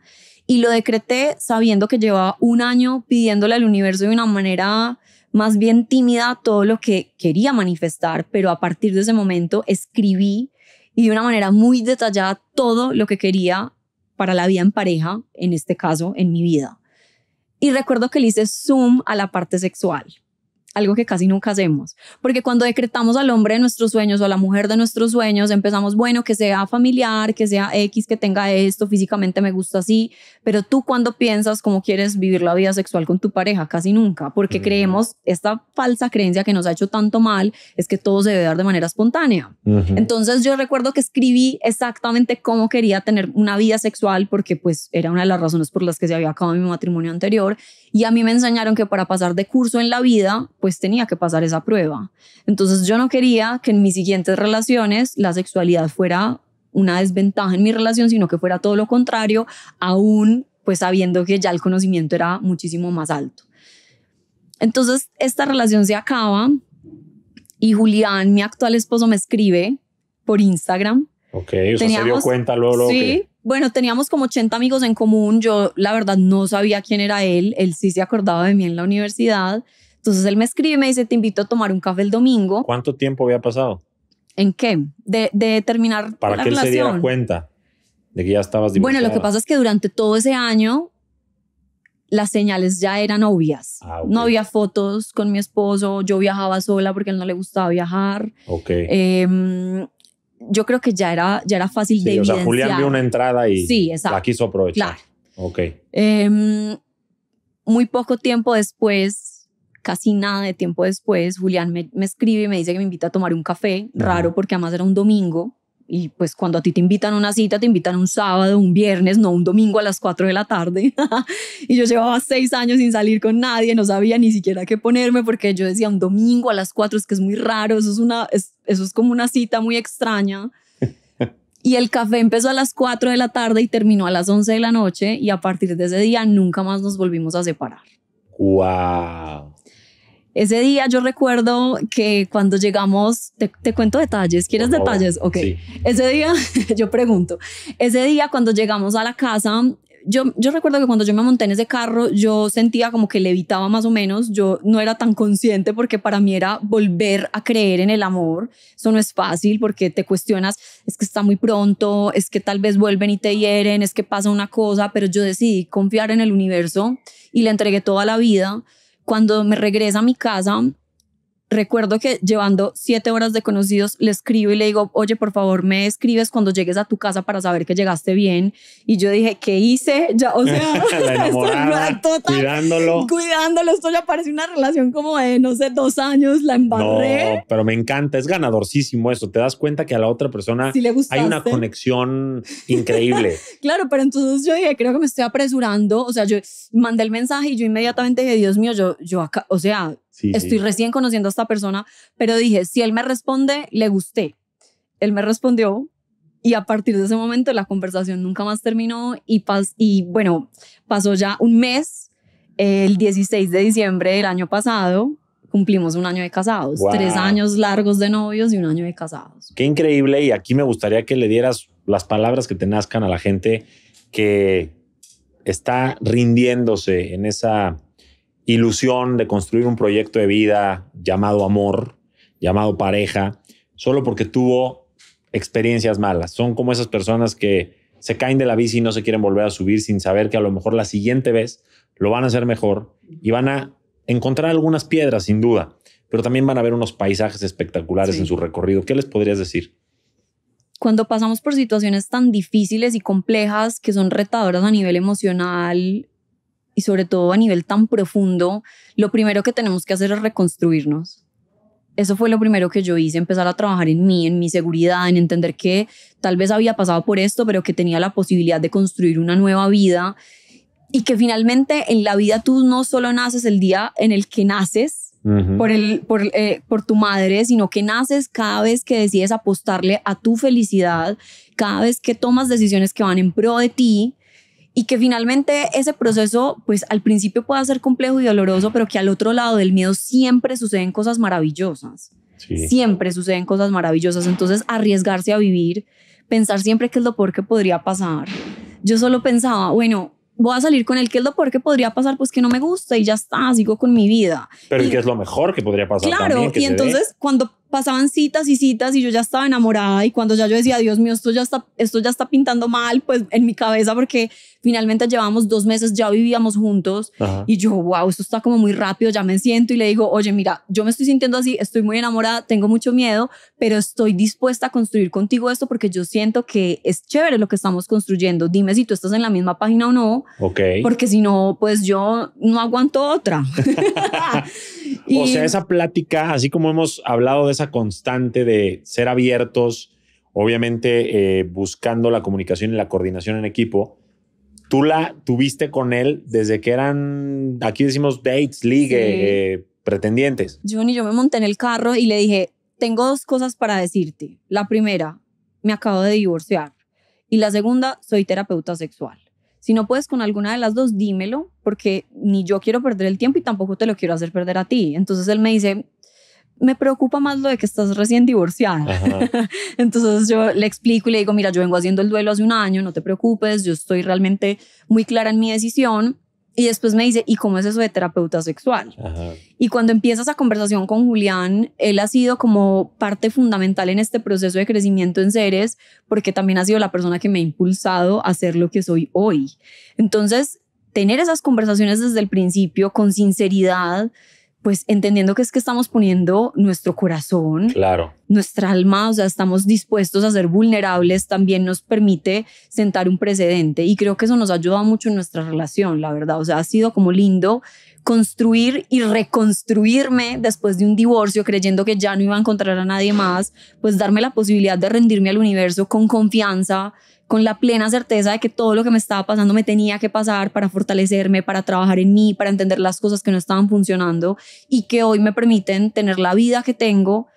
Y lo decreté sabiendo que llevaba un año pidiéndole al universo de una manera más bien tímida todo lo que quería manifestar, pero a partir de ese momento escribí y de una manera muy detallada todo lo que quería para la vida en pareja, en este caso, en mi vida. Y recuerdo que le hice zoom a la parte sexual algo que casi nunca hacemos, porque cuando decretamos al hombre de nuestros sueños o a la mujer de nuestros sueños, empezamos, bueno, que sea familiar, que sea X, que tenga esto, físicamente me gusta así, pero tú cuando piensas cómo quieres vivir la vida sexual con tu pareja, casi nunca, porque creemos esta falsa creencia que nos ha hecho tanto mal, es que todo se debe dar de manera espontánea. Entonces yo recuerdo que escribí exactamente cómo quería tener una vida sexual, porque pues era una de las razones por las que se había acabado mi matrimonio anterior y a mí me enseñaron que para pasar de curso en la vida, pues tenía que pasar esa prueba. Entonces yo no quería que en mis siguientes relaciones la sexualidad fuera una desventaja en mi relación, sino que fuera todo lo contrario, aún pues sabiendo que ya el conocimiento era muchísimo más alto. Entonces esta relación se acaba y Julián, mi actual esposo, me escribe por Instagram. Ok, o se dio cuenta luego, luego Sí, que... Bueno, teníamos como 80 amigos en común. Yo, la verdad, no sabía quién era él. Él sí se acordaba de mí en la universidad. Entonces él me escribe y me dice: Te invito a tomar un café el domingo. ¿Cuánto tiempo había pasado? ¿En qué? De, de terminar. Para que él se diera cuenta de que ya estabas divorciada. Bueno, lo que pasa es que durante todo ese año las señales ya eran obvias. Ah, no había fotos con mi esposo, yo viajaba sola porque a él no le gustaba viajar. Ok. Eh, yo creo que ya era, ya era fácil de evidenciar. O sea, Julián vio una entrada y la quiso aprovechar. Ok. Em, muy poco tiempo después, casi nada de tiempo después, Julián me, escribe y me dice que me invita a tomar un café, raro porque además era un domingo. Y pues cuando a ti te invitan a una cita, te invitan un sábado, un viernes, no un domingo a las 4 de la tarde. y yo llevaba seis años sin salir con nadie, no sabía ni siquiera qué ponerme porque yo decía un domingo a las 4 es que es muy raro, eso es, una, eso es como una cita muy extraña. Y el café empezó a las 4 de la tarde y terminó a las 11 de la noche y a partir de ese día nunca más nos volvimos a separar. ¡Wow! Ese día yo recuerdo que cuando llegamos, te, cuento detalles, ¿quieres detalles? Ok. Ese día, yo pregunto, ese día cuando llegamos a la casa, yo, yo, recuerdo que cuando yo me monté en ese carro, yo sentía como que levitaba más o menos, yo no era tan consciente porque para mí era volver a creer en el amor, eso no es fácil porque te cuestionas, es que está muy pronto, es que tal vez vuelven y te hieren, es que pasa una cosa, pero yo decidí confiar en el universo y le entregué toda la vida cuando me regreso a mi casa, recuerdo que llevando siete horas de conocidos le escribo y le digo, oye, por favor, me escribes cuando llegues a tu casa para saber que llegaste bien. Y yo dije, ¿qué hice? Ya, o sea, enamorada, cuidándolo. Cuidándolo, esto ya parece una relación como de, no sé, dos años, la embarré. No, pero me encanta, es ganadorcísimo eso. Te das cuenta que a la otra persona hay una conexión increíble. claro, pero entonces yo dije, creo que me estoy apresurando. O sea, yo mandé el mensaje y yo inmediatamente dije, Dios mío, yo, yo acá, o sea, Estoy recién conociendo a esta persona, pero dije, si él me responde, le gusté. Él me respondió y a partir de ese momento la conversación nunca más terminó y, y bueno, pasó ya un mes, el 16 de diciembre del año pasado, cumplimos un año de casados, tres años largos de novios y un año de casados. Qué increíble y aquí me gustaría que le dieras las palabras que te nazcan a la gente que está rindiéndose en esa ilusión de construir un proyecto de vida llamado amor, llamado pareja, solo porque tuvo experiencias malas. Son como esas personas que se caen de la bici y no se quieren volver a subir sin saber que a lo mejor la siguiente vez lo van a hacer mejor y van a encontrar algunas piedras, sin duda, pero también van a ver unos paisajes espectaculares en su recorrido. ¿Qué les podrías decir? Cuando pasamos por situaciones tan difíciles y complejas que son retadoras a nivel emocional, y sobre todo a nivel tan profundo, lo primero que tenemos que hacer es reconstruirnos. Eso fue lo primero que yo hice, empezar a trabajar en mí, en mi seguridad, en entender que tal vez había pasado por esto, pero que tenía la posibilidad de construir una nueva vida y que finalmente en la vida tú no solo naces el día en el que naces por, el, por, eh, por tu madre, sino que naces cada vez que decides apostarle a tu felicidad, cada vez que tomas decisiones que van en pro de ti, y que finalmente ese proceso, pues al principio puede ser complejo y doloroso, pero que al otro lado del miedo siempre suceden cosas maravillosas. Siempre suceden cosas maravillosas. Entonces, arriesgarse a vivir, pensar siempre que es lo peor que podría pasar. Yo solo pensaba, bueno, voy a salir con el que es lo peor que podría pasar, pues que no me gusta y ya está, sigo con mi vida. Pero que es lo mejor que podría pasar. Claro, y entonces cuando pasaban citas y citas y yo ya estaba enamorada y cuando ya yo decía, Dios mío, esto ya está, esto ya está pintando mal, pues en mi cabeza porque finalmente llevamos dos meses, ya vivíamos juntos y yo, wow, esto está como muy rápido, ya me siento y le digo, oye, mira, yo me estoy sintiendo así, estoy muy enamorada, tengo mucho miedo, pero estoy dispuesta a construir contigo esto porque yo siento que es chévere lo que estamos construyendo. Dime si tú estás en la misma página o no, porque si no, pues yo no aguanto otra. o sea, esa plática, así como hemos hablado de esa constante de ser abiertos, obviamente eh, buscando la comunicación y la coordinación en equipo, tú la tuviste con él desde que eran, aquí decimos dates, ligue, eh, pretendientes. Yo pretendientes. yo me monté en el carro y le dije, tengo dos cosas para decirte. La primera, me acabo de divorciar. Y la segunda, soy terapeuta sexual. Si no puedes con alguna de las dos, dímelo, porque ni yo quiero perder el tiempo y tampoco te lo quiero hacer perder a ti. Entonces él me dice, me preocupa más lo de que estás recién divorciada. Entonces yo le explico y le digo, mira, yo vengo haciendo el duelo hace un año, no te preocupes, yo estoy realmente muy clara en mi decisión. Y después me dice, ¿y cómo es eso de terapeuta sexual? Y cuando empieza esa conversación con Julián, él ha sido como parte fundamental en este proceso de crecimiento en seres, porque también ha sido la persona que me ha impulsado a ser lo que soy hoy. Entonces, tener esas conversaciones desde el principio con sinceridad, pues entendiendo que es que estamos poniendo nuestro corazón, nuestra alma, o sea, estamos dispuestos a ser vulnerables, también nos permite sentar un precedente y creo que eso nos ha ayudado mucho en nuestra relación, la verdad, o sea, ha sido como lindo construir y reconstruirme después de un divorcio creyendo que ya no iba a encontrar a nadie más, pues darme la posibilidad de rendirme al universo con confianza con la plena certeza de que todo lo que me estaba pasando me tenía que pasar para fortalecerme, para trabajar en mí, para entender las cosas que no estaban funcionando y que hoy me permiten tener la vida que tengo.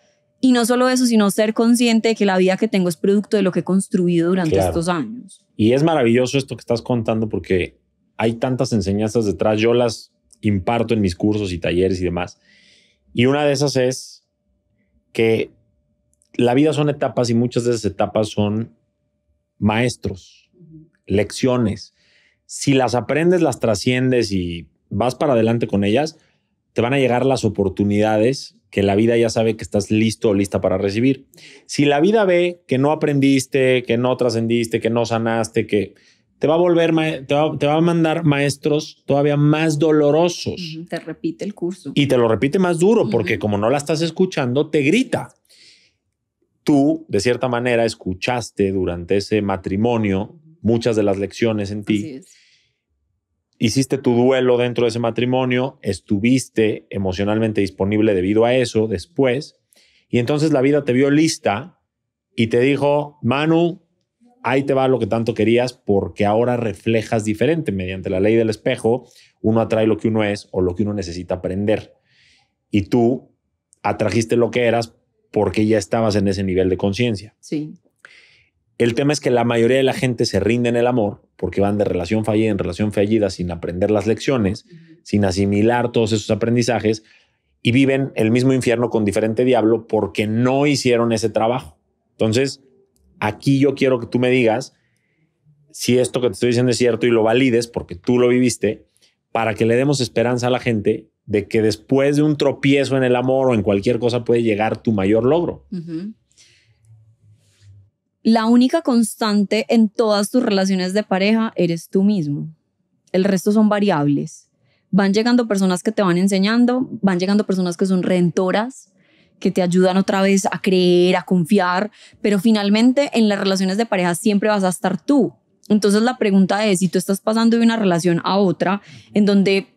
Y no solo eso, sino ser consciente de que la vida que tengo es producto de lo que he construido durante estos años. Y es maravilloso esto que estás contando porque hay tantas enseñanzas detrás. Yo las imparto en mis cursos y talleres y demás. Y una de esas es que la vida son etapas y muchas de esas etapas son maestros, lecciones. Si las aprendes, las trasciendes y vas para adelante con ellas, te van a llegar las oportunidades que la vida ya sabe que estás listo o lista para recibir. Si la vida ve que no aprendiste, que no trascendiste, que no sanaste, que te va a volver, te va, a mandar maestros todavía más dolorosos. Te repite el curso. Y te lo repite más duro porque como no la estás escuchando, te grita tú, de cierta manera, escuchaste durante ese matrimonio muchas de las lecciones en ti. Hiciste tu duelo dentro de ese matrimonio, estuviste emocionalmente disponible debido a eso después, y entonces la vida te vio lista y te dijo, Manu, ahí te va lo que tanto querías porque ahora reflejas diferente. Mediante la ley del espejo, uno atrae lo que uno es o lo que uno necesita aprender. Y tú atrajiste lo que eras porque ya estabas en ese nivel de conciencia. Sí. El tema es que la mayoría de la gente se rinde en el amor porque van de relación fallida en relación fallida sin aprender las lecciones, sin asimilar todos esos aprendizajes y viven el mismo infierno con diferente diablo porque no hicieron ese trabajo. Entonces, aquí yo quiero que tú me digas si esto que te estoy diciendo es cierto y lo valides porque tú lo viviste para que le demos esperanza a la gente de que después de un tropiezo en el amor o en cualquier cosa puede llegar tu mayor logro. La única constante en todas tus relaciones de pareja eres tú mismo. El resto son variables. Van llegando personas que te van enseñando, van llegando personas que son redentoras, que te ayudan otra vez a creer, a confiar, pero finalmente en las relaciones de pareja siempre vas a estar tú. Entonces la pregunta es, si tú estás pasando de una relación a otra en donde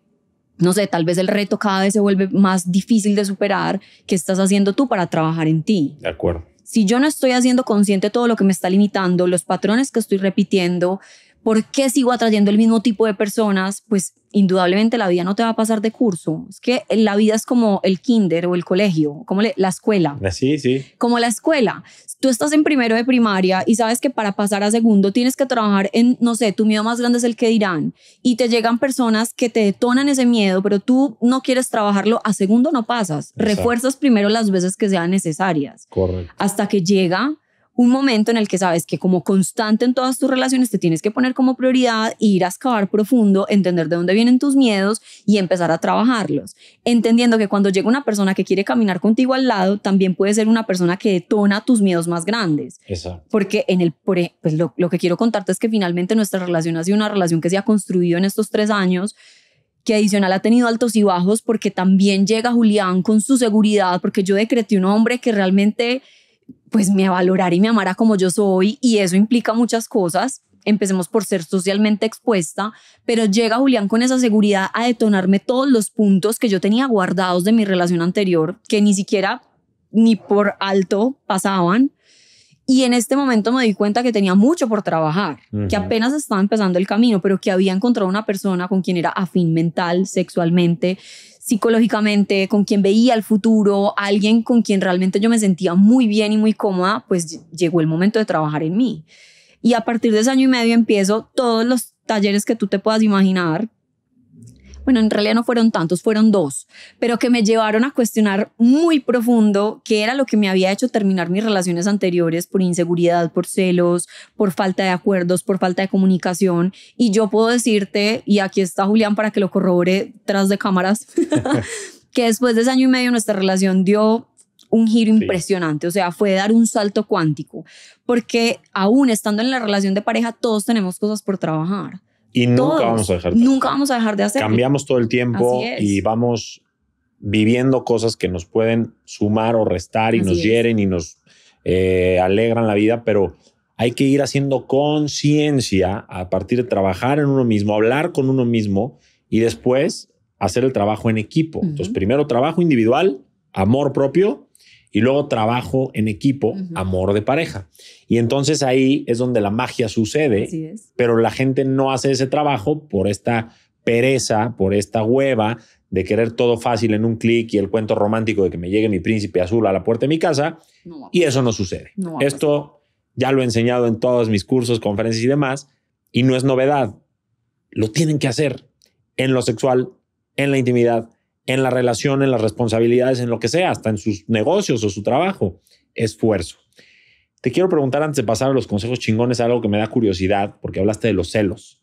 no sé, tal vez el reto cada vez se vuelve más difícil de superar. ¿Qué estás haciendo tú para trabajar en ti? De acuerdo. Si yo no estoy haciendo consciente todo lo que me está limitando, los patrones que estoy repitiendo, ¿Por qué sigo atrayendo el mismo tipo de personas? Pues indudablemente la vida no te va a pasar de curso. Es que la vida es como el kinder o el colegio, como la escuela. Ah, sí, sí. Como la escuela. Tú estás en primero de primaria y sabes que para pasar a segundo tienes que trabajar en, no sé, tu miedo más grande es el que dirán. Y te llegan personas que te detonan ese miedo, pero tú no quieres trabajarlo. A segundo no pasas. Refuerzas primero las veces que sean necesarias. Correcto. Hasta que llega un momento en el que sabes que como constante en todas tus relaciones te tienes que poner como prioridad, e ir a excavar profundo, entender de dónde vienen tus miedos y empezar a trabajarlos. Entendiendo que cuando llega una persona que quiere caminar contigo al lado, también puede ser una persona que detona tus miedos más grandes. Exacto. Porque en el, e, pues lo, lo que quiero contarte es que finalmente nuestra relación ha sido una relación que se ha construido en estos tres años que adicional ha tenido altos y bajos porque también llega Julián con su seguridad, porque yo decreté un hombre que realmente pues me valorar y me amara como yo soy y eso implica muchas cosas. Empecemos por ser socialmente expuesta, pero llega Julián con esa seguridad a detonarme todos los puntos que yo tenía guardados de mi relación anterior, que ni siquiera ni por alto pasaban. Y en este momento me di cuenta que tenía mucho por trabajar, que apenas estaba empezando el camino, pero que había encontrado una persona con quien era afín mental, sexualmente, psicológicamente, con quien veía el futuro, alguien con quien realmente yo me sentía muy bien y muy cómoda, pues llegó el momento de trabajar en mí. Y a partir de ese año y medio empiezo todos los talleres que tú te puedas imaginar, bueno, en realidad no fueron tantos, fueron dos, pero que me llevaron a cuestionar muy profundo qué era lo que me había hecho terminar mis relaciones anteriores por inseguridad, por celos, por falta de acuerdos, por falta de comunicación. Y yo puedo decirte, y aquí está Julián para que lo corrobore tras de cámaras, que después de ese año y medio nuestra relación dio un giro impresionante, o sea, fue dar un salto cuántico, porque aún estando en la relación de pareja, todos tenemos cosas por trabajar. Y nunca vamos a dejar Nunca vamos a dejar de hacer. Cambiamos todo el tiempo y vamos viviendo cosas que nos pueden sumar o restar y nos hieren y nos eh, alegran la vida, pero hay que ir haciendo conciencia a partir de trabajar en uno mismo, hablar con uno mismo y después hacer el trabajo en equipo. Entonces, primero trabajo individual, amor propio y luego trabajo en equipo, amor de pareja. Y entonces ahí es donde la magia sucede, pero la gente no hace ese trabajo por esta pereza, por esta hueva de querer todo fácil en un clic y el cuento romántico de que me llegue mi príncipe azul a la puerta de mi casa, y eso no sucede. Esto ya lo he enseñado en todos mis cursos, conferencias y demás, y no es novedad. Lo tienen que hacer en lo sexual, en la intimidad, en la relación, en las responsabilidades, en lo que sea, hasta en sus negocios o su trabajo. Esfuerzo. Te quiero preguntar antes de pasar a los consejos chingones, algo que me da curiosidad, porque hablaste de los celos.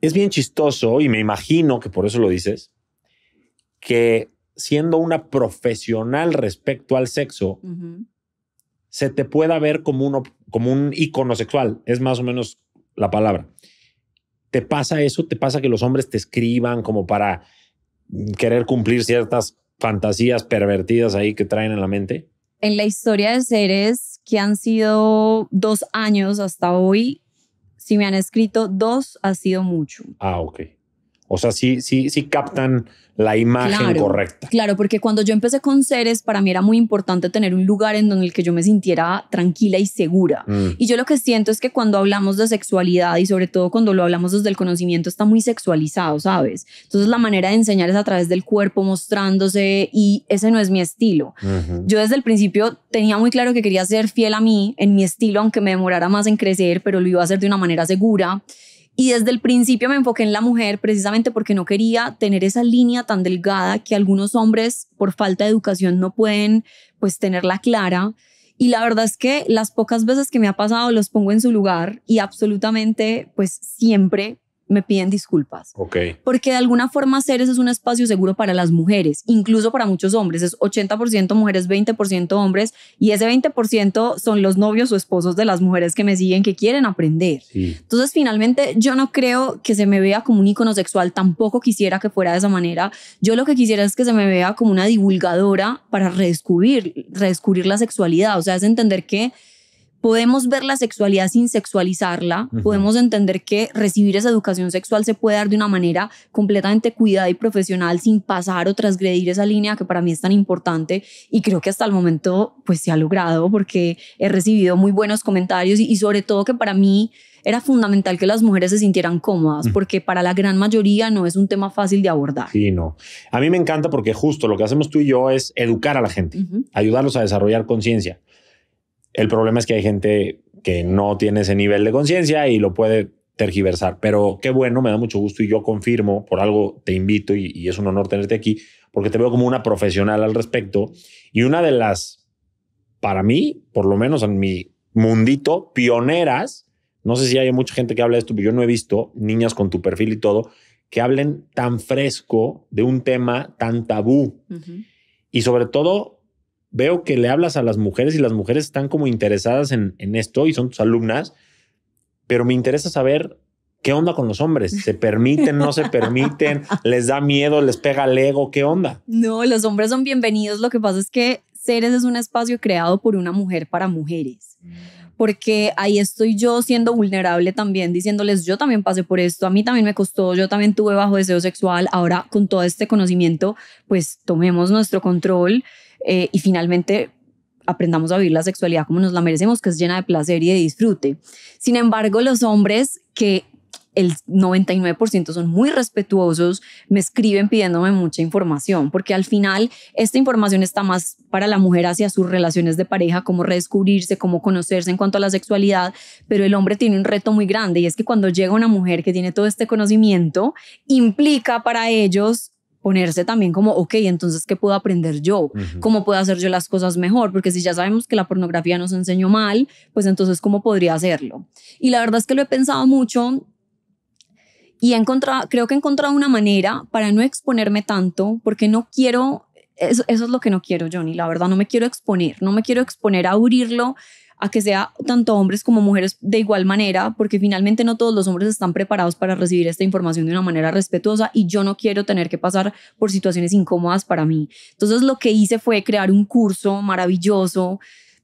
Es bien chistoso, y me imagino que por eso lo dices, que siendo una profesional respecto al sexo, se te pueda ver como, uno, como un icono sexual. Es más o menos la palabra. ¿Te pasa eso? ¿Te pasa que los hombres te escriban como para querer cumplir ciertas fantasías pervertidas ahí que traen en la mente? En la historia de seres que han sido dos años hasta hoy, si me han escrito dos, ha sido mucho. Ah, ok. O sea, sí, sí, sí captan la imagen correcta. Claro, porque cuando yo empecé con seres para mí era muy importante tener un lugar en donde el que yo me sintiera tranquila y segura. Mm. Y yo lo que siento es que cuando hablamos de sexualidad y sobre todo cuando lo hablamos desde el conocimiento está muy sexualizado, ¿sabes? Entonces la manera de enseñar es a través del cuerpo mostrándose y ese no es mi estilo. Yo desde el principio tenía muy claro que quería ser fiel a mí, en mi estilo, aunque me demorara más en crecer, pero lo iba a hacer de una manera segura. Y desde el principio me enfoqué en la mujer precisamente porque no quería tener esa línea tan delgada que algunos hombres por falta de educación no pueden pues tenerla clara. Y la verdad es que las pocas veces que me ha pasado los pongo en su lugar y absolutamente pues siempre me piden disculpas. Ok. Porque de alguna forma seres es un espacio seguro para las mujeres, incluso para muchos hombres. Es 80% mujeres, 20% hombres, y ese 20% son los novios o esposos de las mujeres que me siguen, que quieren aprender. Entonces, finalmente, yo no creo que se me vea como un icono sexual, tampoco quisiera que fuera de esa manera. Yo lo que quisiera es que se me vea como una divulgadora para redescubrir, redescubrir la sexualidad, o sea, es entender que podemos ver la sexualidad sin sexualizarla, podemos entender que recibir esa educación sexual se puede dar de una manera completamente cuidada y profesional sin pasar o transgredir esa línea que para mí es tan importante y creo que hasta el momento pues se ha logrado porque he recibido muy buenos comentarios y, sobre todo que para mí era fundamental que las mujeres se sintieran cómodas, porque para la gran mayoría no es un tema fácil de abordar. Sí, no. A mí me encanta porque justo lo que hacemos tú y yo es educar a la gente, ayudarlos a desarrollar conciencia. El problema es que hay gente que no tiene ese nivel de conciencia y lo puede tergiversar. Pero qué bueno, me da mucho gusto y yo confirmo, por algo te invito y, es un honor tenerte aquí, porque te veo como una profesional al respecto. Y una de las, para mí, por lo menos en mi mundito, pioneras, no sé si hay mucha gente que habla de esto, pero yo no he visto niñas con tu perfil y todo, que hablen tan fresco de un tema tan tabú. Y sobre todo veo que le hablas a las mujeres y las mujeres están como interesadas en, esto y son tus alumnas, pero me interesa saber qué onda con los hombres. ¿Se permiten, no se permiten? ¿Les da miedo, les pega el ego? ¿Qué onda? No, los hombres son bienvenidos. Lo que pasa es que Ceres es un espacio creado por una mujer para mujeres. Porque ahí estoy yo siendo vulnerable también, diciéndoles, yo también pasé por esto, a mí también me costó, yo también tuve bajo deseo sexual, ahora con todo este conocimiento, pues tomemos nuestro control eh, y finalmente aprendamos a vivir la sexualidad como nos la merecemos, que es llena de placer y de disfrute. Sin embargo, los hombres que el 99% son muy respetuosos, me escriben pidiéndome mucha información, porque al final esta información está más para la mujer hacia sus relaciones de pareja, cómo redescubrirse, cómo conocerse en cuanto a la sexualidad, pero el hombre tiene un reto muy grande y es que cuando llega una mujer que tiene todo este conocimiento, implica para ellos ponerse también como, ok, entonces, ¿qué puedo aprender yo? ¿Cómo puedo hacer yo las cosas mejor? Porque si ya sabemos que la pornografía nos enseñó mal, pues entonces, ¿cómo podría hacerlo? Y la verdad es que lo he pensado mucho y he encontrado, creo que he encontrado una manera para no exponerme tanto, porque no quiero, eso, es lo que no quiero, Johnny, la verdad, no me quiero exponer, no me quiero exponer a abrirlo a que sea tanto hombres como mujeres de igual manera, porque finalmente no todos los hombres están preparados para recibir esta información de una manera respetuosa y yo no quiero tener que pasar por situaciones incómodas para mí. Entonces lo que hice fue crear un curso maravilloso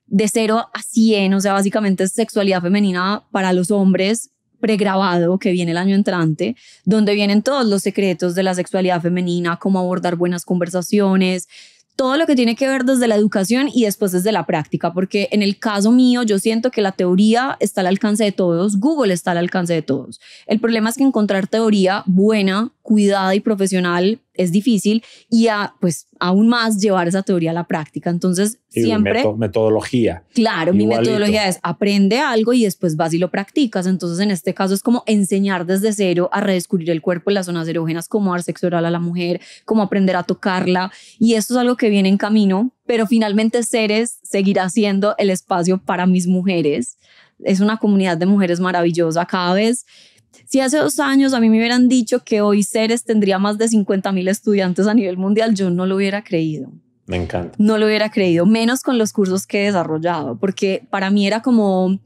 de 0 a 100, o sea, básicamente sexualidad femenina para los hombres pregrabado que viene el año entrante, donde vienen todos los secretos de la sexualidad femenina, cómo abordar buenas conversaciones, todo lo que tiene que ver desde la educación y después desde la práctica, porque en el caso mío yo siento que la teoría está al alcance de todos, Google está al alcance de todos. El problema es que encontrar teoría buena cuidada y profesional es difícil y a, pues aún más llevar esa teoría a la práctica. Entonces, siempre... metodología. Claro, mi metodología es aprende algo y después vas y lo practicas. Entonces, en este caso es como enseñar desde cero a redescubrir el cuerpo en las zonas erógenas, como dar sexo oral a la mujer, como aprender a tocarla. Y esto es algo que viene en camino, pero finalmente Ceres seguirá siendo el espacio para mis mujeres. Es una comunidad de mujeres maravillosa cada vez si hace dos años a mí me hubieran dicho que hoy Ceres tendría más de 50 mil estudiantes a nivel mundial, yo no lo hubiera creído. Me encanta. No lo hubiera creído, menos con los cursos que he desarrollado, porque para mí era como,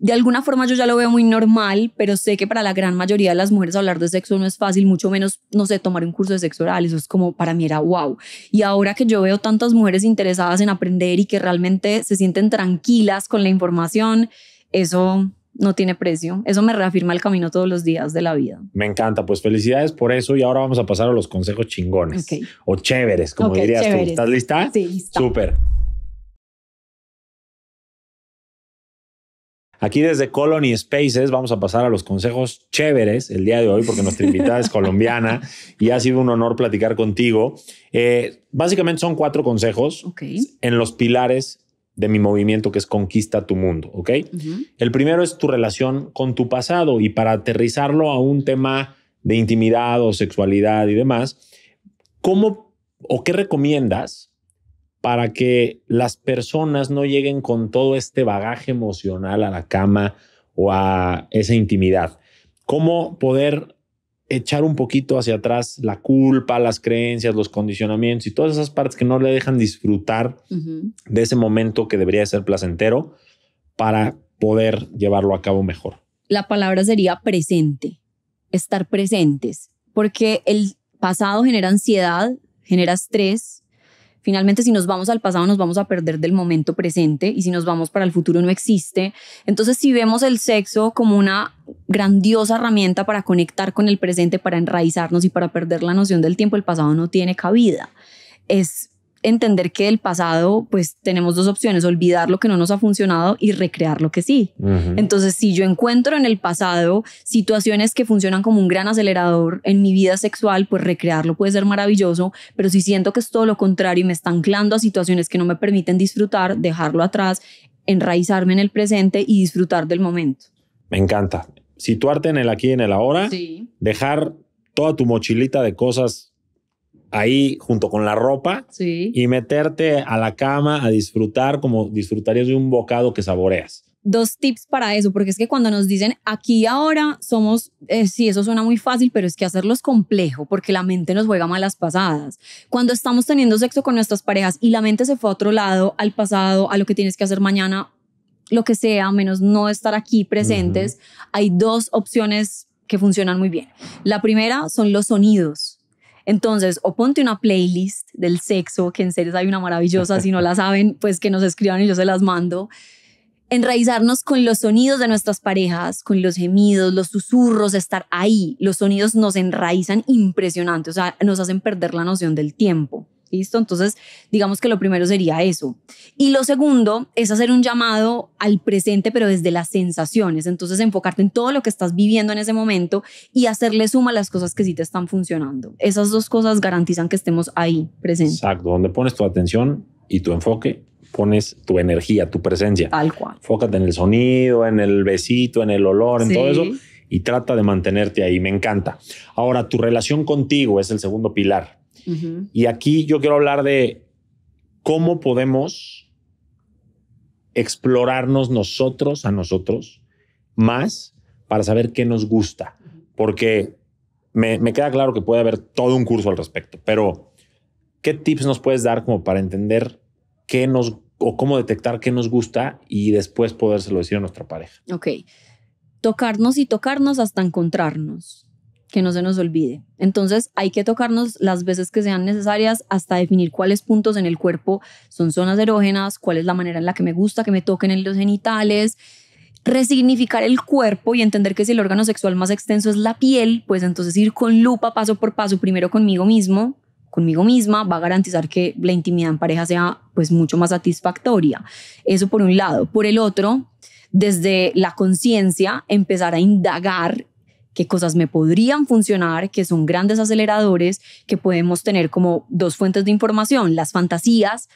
de alguna forma yo ya lo veo muy normal, pero sé que para la gran mayoría de las mujeres hablar de sexo no es fácil, mucho menos, no sé, tomar un curso de sexo oral, eso es como para mí era wow. Y ahora que yo veo tantas mujeres interesadas en aprender y que realmente se sienten tranquilas con la información, eso no tiene precio. Eso me reafirma el camino todos los días de la vida. Me encanta, pues felicidades por eso y ahora vamos a pasar a los consejos chingones o chéveres, como dirías tú. ¿Estás lista? Sí, lista. Súper. Aquí desde Colony Spaces vamos a pasar a los consejos chéveres el día de hoy porque nuestra invitada es colombiana y ha sido un honor platicar contigo. Eh, básicamente son cuatro consejos en los pilares de mi movimiento que es Conquista tu Mundo, ¿ok? El primero es tu relación con tu pasado y para aterrizarlo a un tema de intimidad o sexualidad y demás, ¿cómo o qué recomiendas para que las personas no lleguen con todo este bagaje emocional a la cama o a esa intimidad? ¿Cómo poder echar un poquito hacia atrás la culpa, las creencias, los condicionamientos y todas esas partes que no le dejan disfrutar de ese momento que debería ser placentero para poder llevarlo a cabo mejor. La palabra sería presente, estar presentes, porque el pasado genera ansiedad, genera estrés, Finalmente, si nos vamos al pasado, nos vamos a perder del momento presente y si nos vamos para el futuro no existe. Entonces, si vemos el sexo como una grandiosa herramienta para conectar con el presente, para enraizarnos y para perder la noción del tiempo, el pasado no tiene cabida. Es entender que el pasado, pues tenemos dos opciones, olvidar lo que no nos ha funcionado y recrear lo que sí. Entonces, si yo encuentro en el pasado situaciones que funcionan como un gran acelerador en mi vida sexual, pues recrearlo puede ser maravilloso, pero si siento que es todo lo contrario y me está anclando a situaciones que no me permiten disfrutar, dejarlo atrás, enraizarme en el presente y disfrutar del momento. Me encanta. Situarte en el aquí y en el ahora, dejar toda tu mochilita de cosas ahí junto con la ropa y meterte a la cama a disfrutar como disfrutarías de un bocado que saboreas. Dos tips para eso, porque es que cuando nos dicen aquí ahora somos, eh, sí, eso suena muy fácil, pero es que hacerlo es complejo porque la mente nos juega malas pasadas. Cuando estamos teniendo sexo con nuestras parejas y la mente se fue a otro lado, al pasado, a lo que tienes que hacer mañana, lo que sea, menos no estar aquí presentes, hay dos opciones que funcionan muy bien. La primera son los sonidos entonces, o ponte una playlist del sexo, que en series hay una maravillosa, si no la saben, pues que nos escriban y yo se las mando. Enraizarnos con los sonidos de nuestras parejas, con los gemidos, los susurros, estar ahí. Los sonidos nos enraizan impresionante, o sea, nos hacen perder la noción del tiempo. ¿Listo? Entonces, digamos que lo primero sería eso. Y lo segundo es hacer un llamado al presente, pero desde las sensaciones. Entonces, enfocarte en todo lo que estás viviendo en ese momento y hacerle suma a las cosas que sí te están funcionando. Esas dos cosas garantizan que estemos ahí presentes. Exacto. Donde pones tu atención y tu enfoque, pones tu energía, tu presencia. Tal cual. Fócate en el sonido, en el besito, en el olor, en todo eso. Y trata de mantenerte ahí. Me encanta. Ahora, tu relación contigo es el segundo pilar y aquí yo quiero hablar de cómo podemos explorarnos nosotros a nosotros más para saber qué nos gusta. Porque me, me queda claro que puede haber todo un curso al respecto, pero ¿qué tips nos puedes dar como para entender qué nos o cómo detectar qué nos gusta y después podérselo decir a nuestra pareja? Ok. Tocarnos y tocarnos hasta encontrarnos que no se nos olvide. Entonces hay que tocarnos las veces que sean necesarias hasta definir cuáles puntos en el cuerpo son zonas erógenas, cuál es la manera en la que me gusta que me toquen en los genitales, resignificar el cuerpo y entender que si el órgano sexual más extenso es la piel, pues entonces ir con lupa paso por paso, primero conmigo mismo, conmigo misma, va a garantizar que la intimidad en pareja sea pues mucho más satisfactoria. Eso por un lado. Por el otro, desde la conciencia, empezar a indagar qué cosas me podrían funcionar, que son grandes aceleradores, que podemos tener como dos fuentes de información, las fantasías,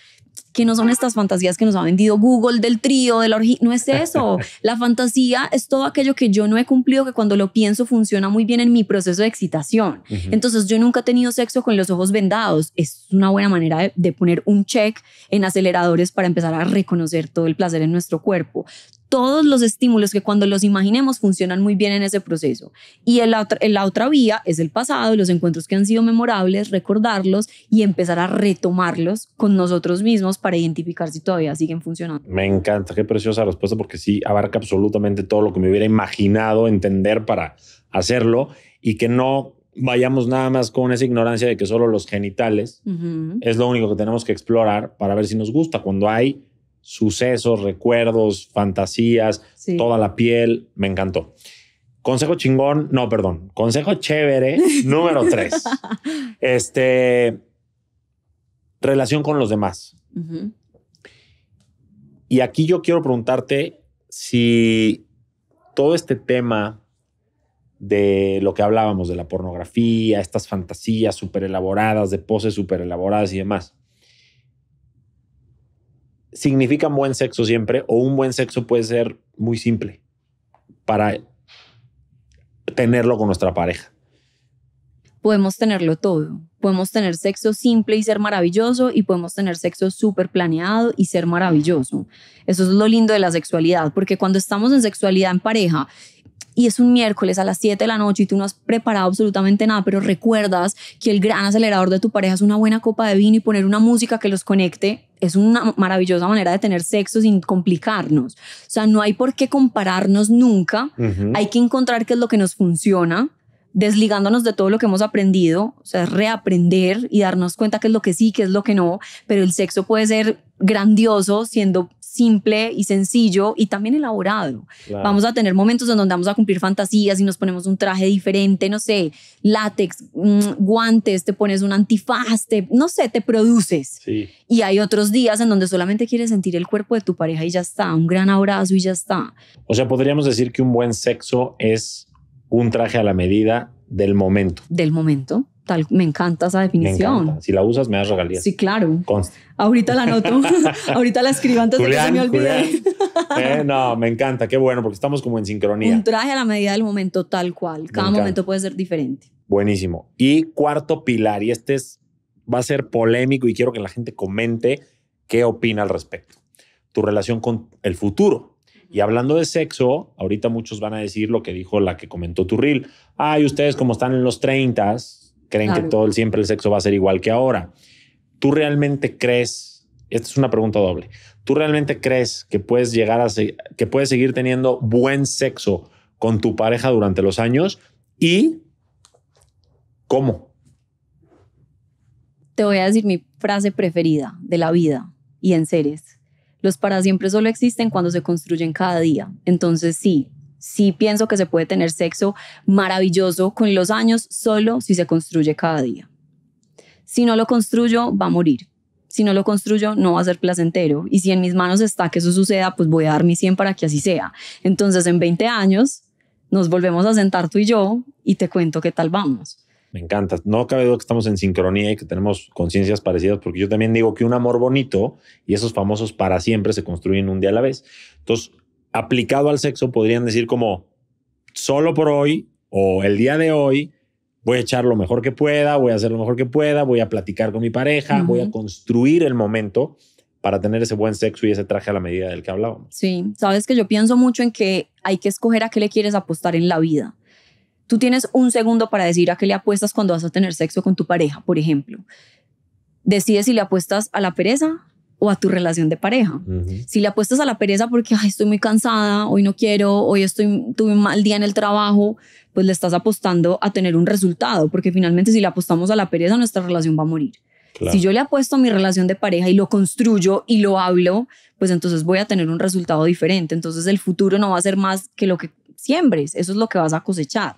que no son estas fantasías que nos ha vendido Google del trío, de la no es eso. La fantasía es todo aquello que yo no he cumplido, que cuando lo pienso funciona muy bien en mi proceso de excitación. Entonces yo nunca he tenido sexo con los ojos vendados. Es una buena manera de, poner un check en aceleradores para empezar a reconocer todo el placer en nuestro cuerpo todos los estímulos que cuando los imaginemos funcionan muy bien en ese proceso. Y la, otra, la otra vía es el pasado, los encuentros que han sido memorables, recordarlos y empezar a retomarlos con nosotros mismos para identificar si todavía siguen funcionando. Me encanta, qué preciosa respuesta porque sí abarca absolutamente todo lo que me hubiera imaginado entender para hacerlo y que no vayamos nada más con esa ignorancia de que solo los genitales es lo único que tenemos que explorar para ver si nos gusta cuando hay sucesos, recuerdos, fantasías, toda la piel. Me encantó. Consejo chingón, no, perdón. Consejo chévere, número tres. Este, relación con los demás. Y aquí yo quiero preguntarte si todo este tema de lo que hablábamos, de la pornografía, estas fantasías súper elaboradas, de poses súper elaboradas y demás, ¿Significa buen sexo siempre, o un buen sexo puede ser muy simple para tenerlo con nuestra pareja. Podemos tenerlo todo. Podemos tener sexo simple y ser maravilloso y podemos tener sexo súper planeado y ser maravilloso. Eso es lo lindo de la sexualidad, porque cuando estamos en sexualidad en pareja y es un miércoles a las 7 de la noche y tú no has preparado absolutamente nada, pero recuerdas que el gran acelerador de tu pareja es una buena copa de vino y poner una música que los conecte, es una maravillosa manera de tener sexo sin complicarnos. O sea, no hay por qué compararnos nunca, hay que encontrar qué es lo que nos funciona desligándonos de todo lo que hemos aprendido, o sea, reaprender y darnos cuenta qué es lo que sí, qué es lo que no, pero el sexo puede ser grandioso siendo simple y sencillo y también elaborado. Vamos a tener momentos en donde vamos a cumplir fantasías y nos ponemos un traje diferente, no sé, látex, mm, guantes, te pones un antifaz, no sé, te produces. Y hay otros días en donde solamente quieres sentir el cuerpo de tu pareja y ya está, un gran abrazo y ya está. O sea, podríamos decir que un buen sexo es un traje a la medida del momento. Del momento me encanta esa definición. Si la usas, me das regalías. Sí, claro. Ahorita la anoto. Ahorita la escribo antes de que se me olvide. Eh, no, me encanta. Qué bueno, porque estamos como en sincronía. Un traje a la medida del momento, tal cual. Cada momento puede ser diferente. Buenísimo. Y cuarto pilar, y este va a ser polémico y quiero que la gente comente qué opina al respecto. Tu relación con el futuro. Y hablando de sexo, ahorita muchos van a decir lo que dijo la que comentó Turril Ay, ustedes como están en los 30, creen que todo el, siempre el sexo va a ser igual que ahora. ¿Tú realmente crees? Esta es una pregunta doble. ¿Tú realmente crees que puedes llegar a que puedes seguir teniendo buen sexo con tu pareja durante los años? ¿Y cómo? Te voy a decir mi frase preferida de la vida y en seres. Los para siempre solo existen cuando se construyen cada día. Entonces sí, sí pienso que se puede tener sexo maravilloso con los años solo si se construye cada día. Si no lo construyo, va a morir. Si no lo construyo, no va a ser placentero. Y si en mis manos está que eso suceda, pues voy a dar mi 100 para que así sea. Entonces, en 20 años, nos volvemos a sentar tú y yo y te cuento qué tal vamos. Me encanta. No cabe duda que estamos en sincronía y que tenemos conciencias parecidas, porque yo también digo que un amor bonito y esos famosos para siempre se construyen un día a la vez. Entonces, aplicado al sexo podrían decir como, solo por hoy o el día de hoy, voy a echar lo mejor que pueda, voy a hacer lo mejor que pueda, voy a platicar con mi pareja, voy a construir el momento para tener ese buen sexo y ese traje a la medida del que hablábamos. Sí, sabes que yo pienso mucho en que hay que escoger a qué le quieres apostar en la vida. Tú tienes un segundo para decir a qué le apuestas cuando vas a tener sexo con tu pareja, por ejemplo. Decides si le apuestas a la pereza, o a tu relación de pareja. Si le apuestas a la pereza porque estoy muy cansada, hoy no quiero, hoy estoy, tuve un mal día en el trabajo, pues le estás apostando a tener un resultado, porque finalmente si le apostamos a la pereza, nuestra relación va a morir. Si yo le apuesto a mi relación de pareja y lo construyo y lo hablo, pues entonces voy a tener un resultado diferente. Entonces el futuro no va a ser más que lo que siembres, eso es lo que vas a cosechar.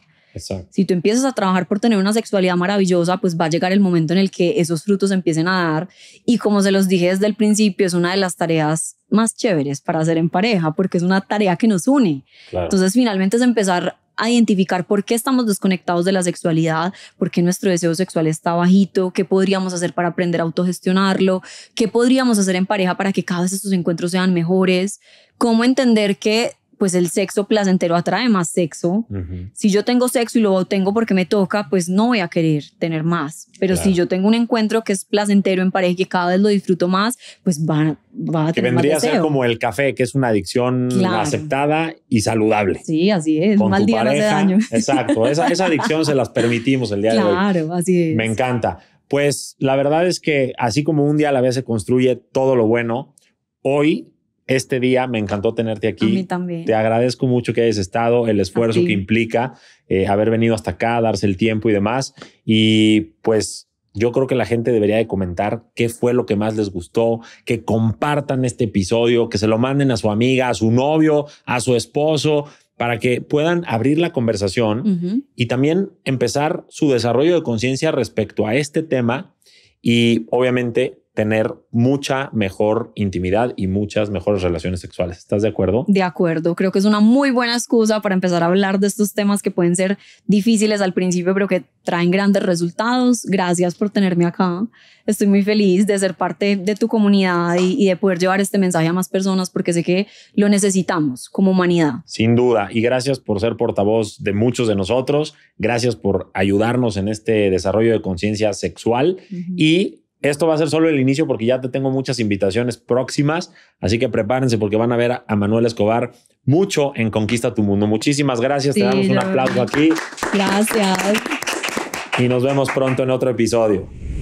Si tú empiezas a trabajar por tener una sexualidad maravillosa, pues va a llegar el momento en el que esos frutos empiecen a dar. Y como se los dije desde el principio, es una de las tareas más chéveres para hacer en pareja, porque es una tarea que nos une. Entonces, finalmente es empezar a identificar por qué estamos desconectados de la sexualidad, por qué nuestro deseo sexual está bajito, qué podríamos hacer para aprender a autogestionarlo, qué podríamos hacer en pareja para que cada vez estos encuentros sean mejores, cómo entender que pues el sexo placentero atrae más sexo. Si yo tengo sexo y lo tengo porque me toca, pues no voy a querer tener más. Pero si yo tengo un encuentro que es placentero en pareja y cada vez lo disfruto más, pues va, a tener más deseo. vendría a ser como el café, que es una adicción aceptada y saludable. Sí, así es. Con tu Exacto. Esa, adicción se las permitimos el día de hoy. Claro, así es. Me encanta. Pues la verdad es que así como un día a la vez se construye todo lo bueno, hoy este día me encantó tenerte aquí. A mí también. Te agradezco mucho que hayas estado, el esfuerzo que implica eh, haber venido hasta acá, darse el tiempo y demás. Y pues yo creo que la gente debería de comentar qué fue lo que más les gustó, que compartan este episodio, que se lo manden a su amiga, a su novio, a su esposo, para que puedan abrir la conversación y también empezar su desarrollo de conciencia respecto a este tema y obviamente tener mucha mejor intimidad y muchas mejores relaciones sexuales. ¿Estás de acuerdo? De acuerdo. Creo que es una muy buena excusa para empezar a hablar de estos temas que pueden ser difíciles al principio, pero que traen grandes resultados. Gracias por tenerme acá. Estoy muy feliz de ser parte de tu comunidad y, de poder llevar este mensaje a más personas porque sé que lo necesitamos como humanidad. Sin duda. Y gracias por ser portavoz de muchos de nosotros. Gracias por ayudarnos en este desarrollo de conciencia sexual y esto va a ser solo el inicio porque ya te tengo muchas invitaciones próximas, así que prepárense porque van a ver a Manuel Escobar mucho en Conquista tu Mundo. Muchísimas gracias, te damos un aplauso aquí. Gracias. Y nos vemos pronto en otro episodio.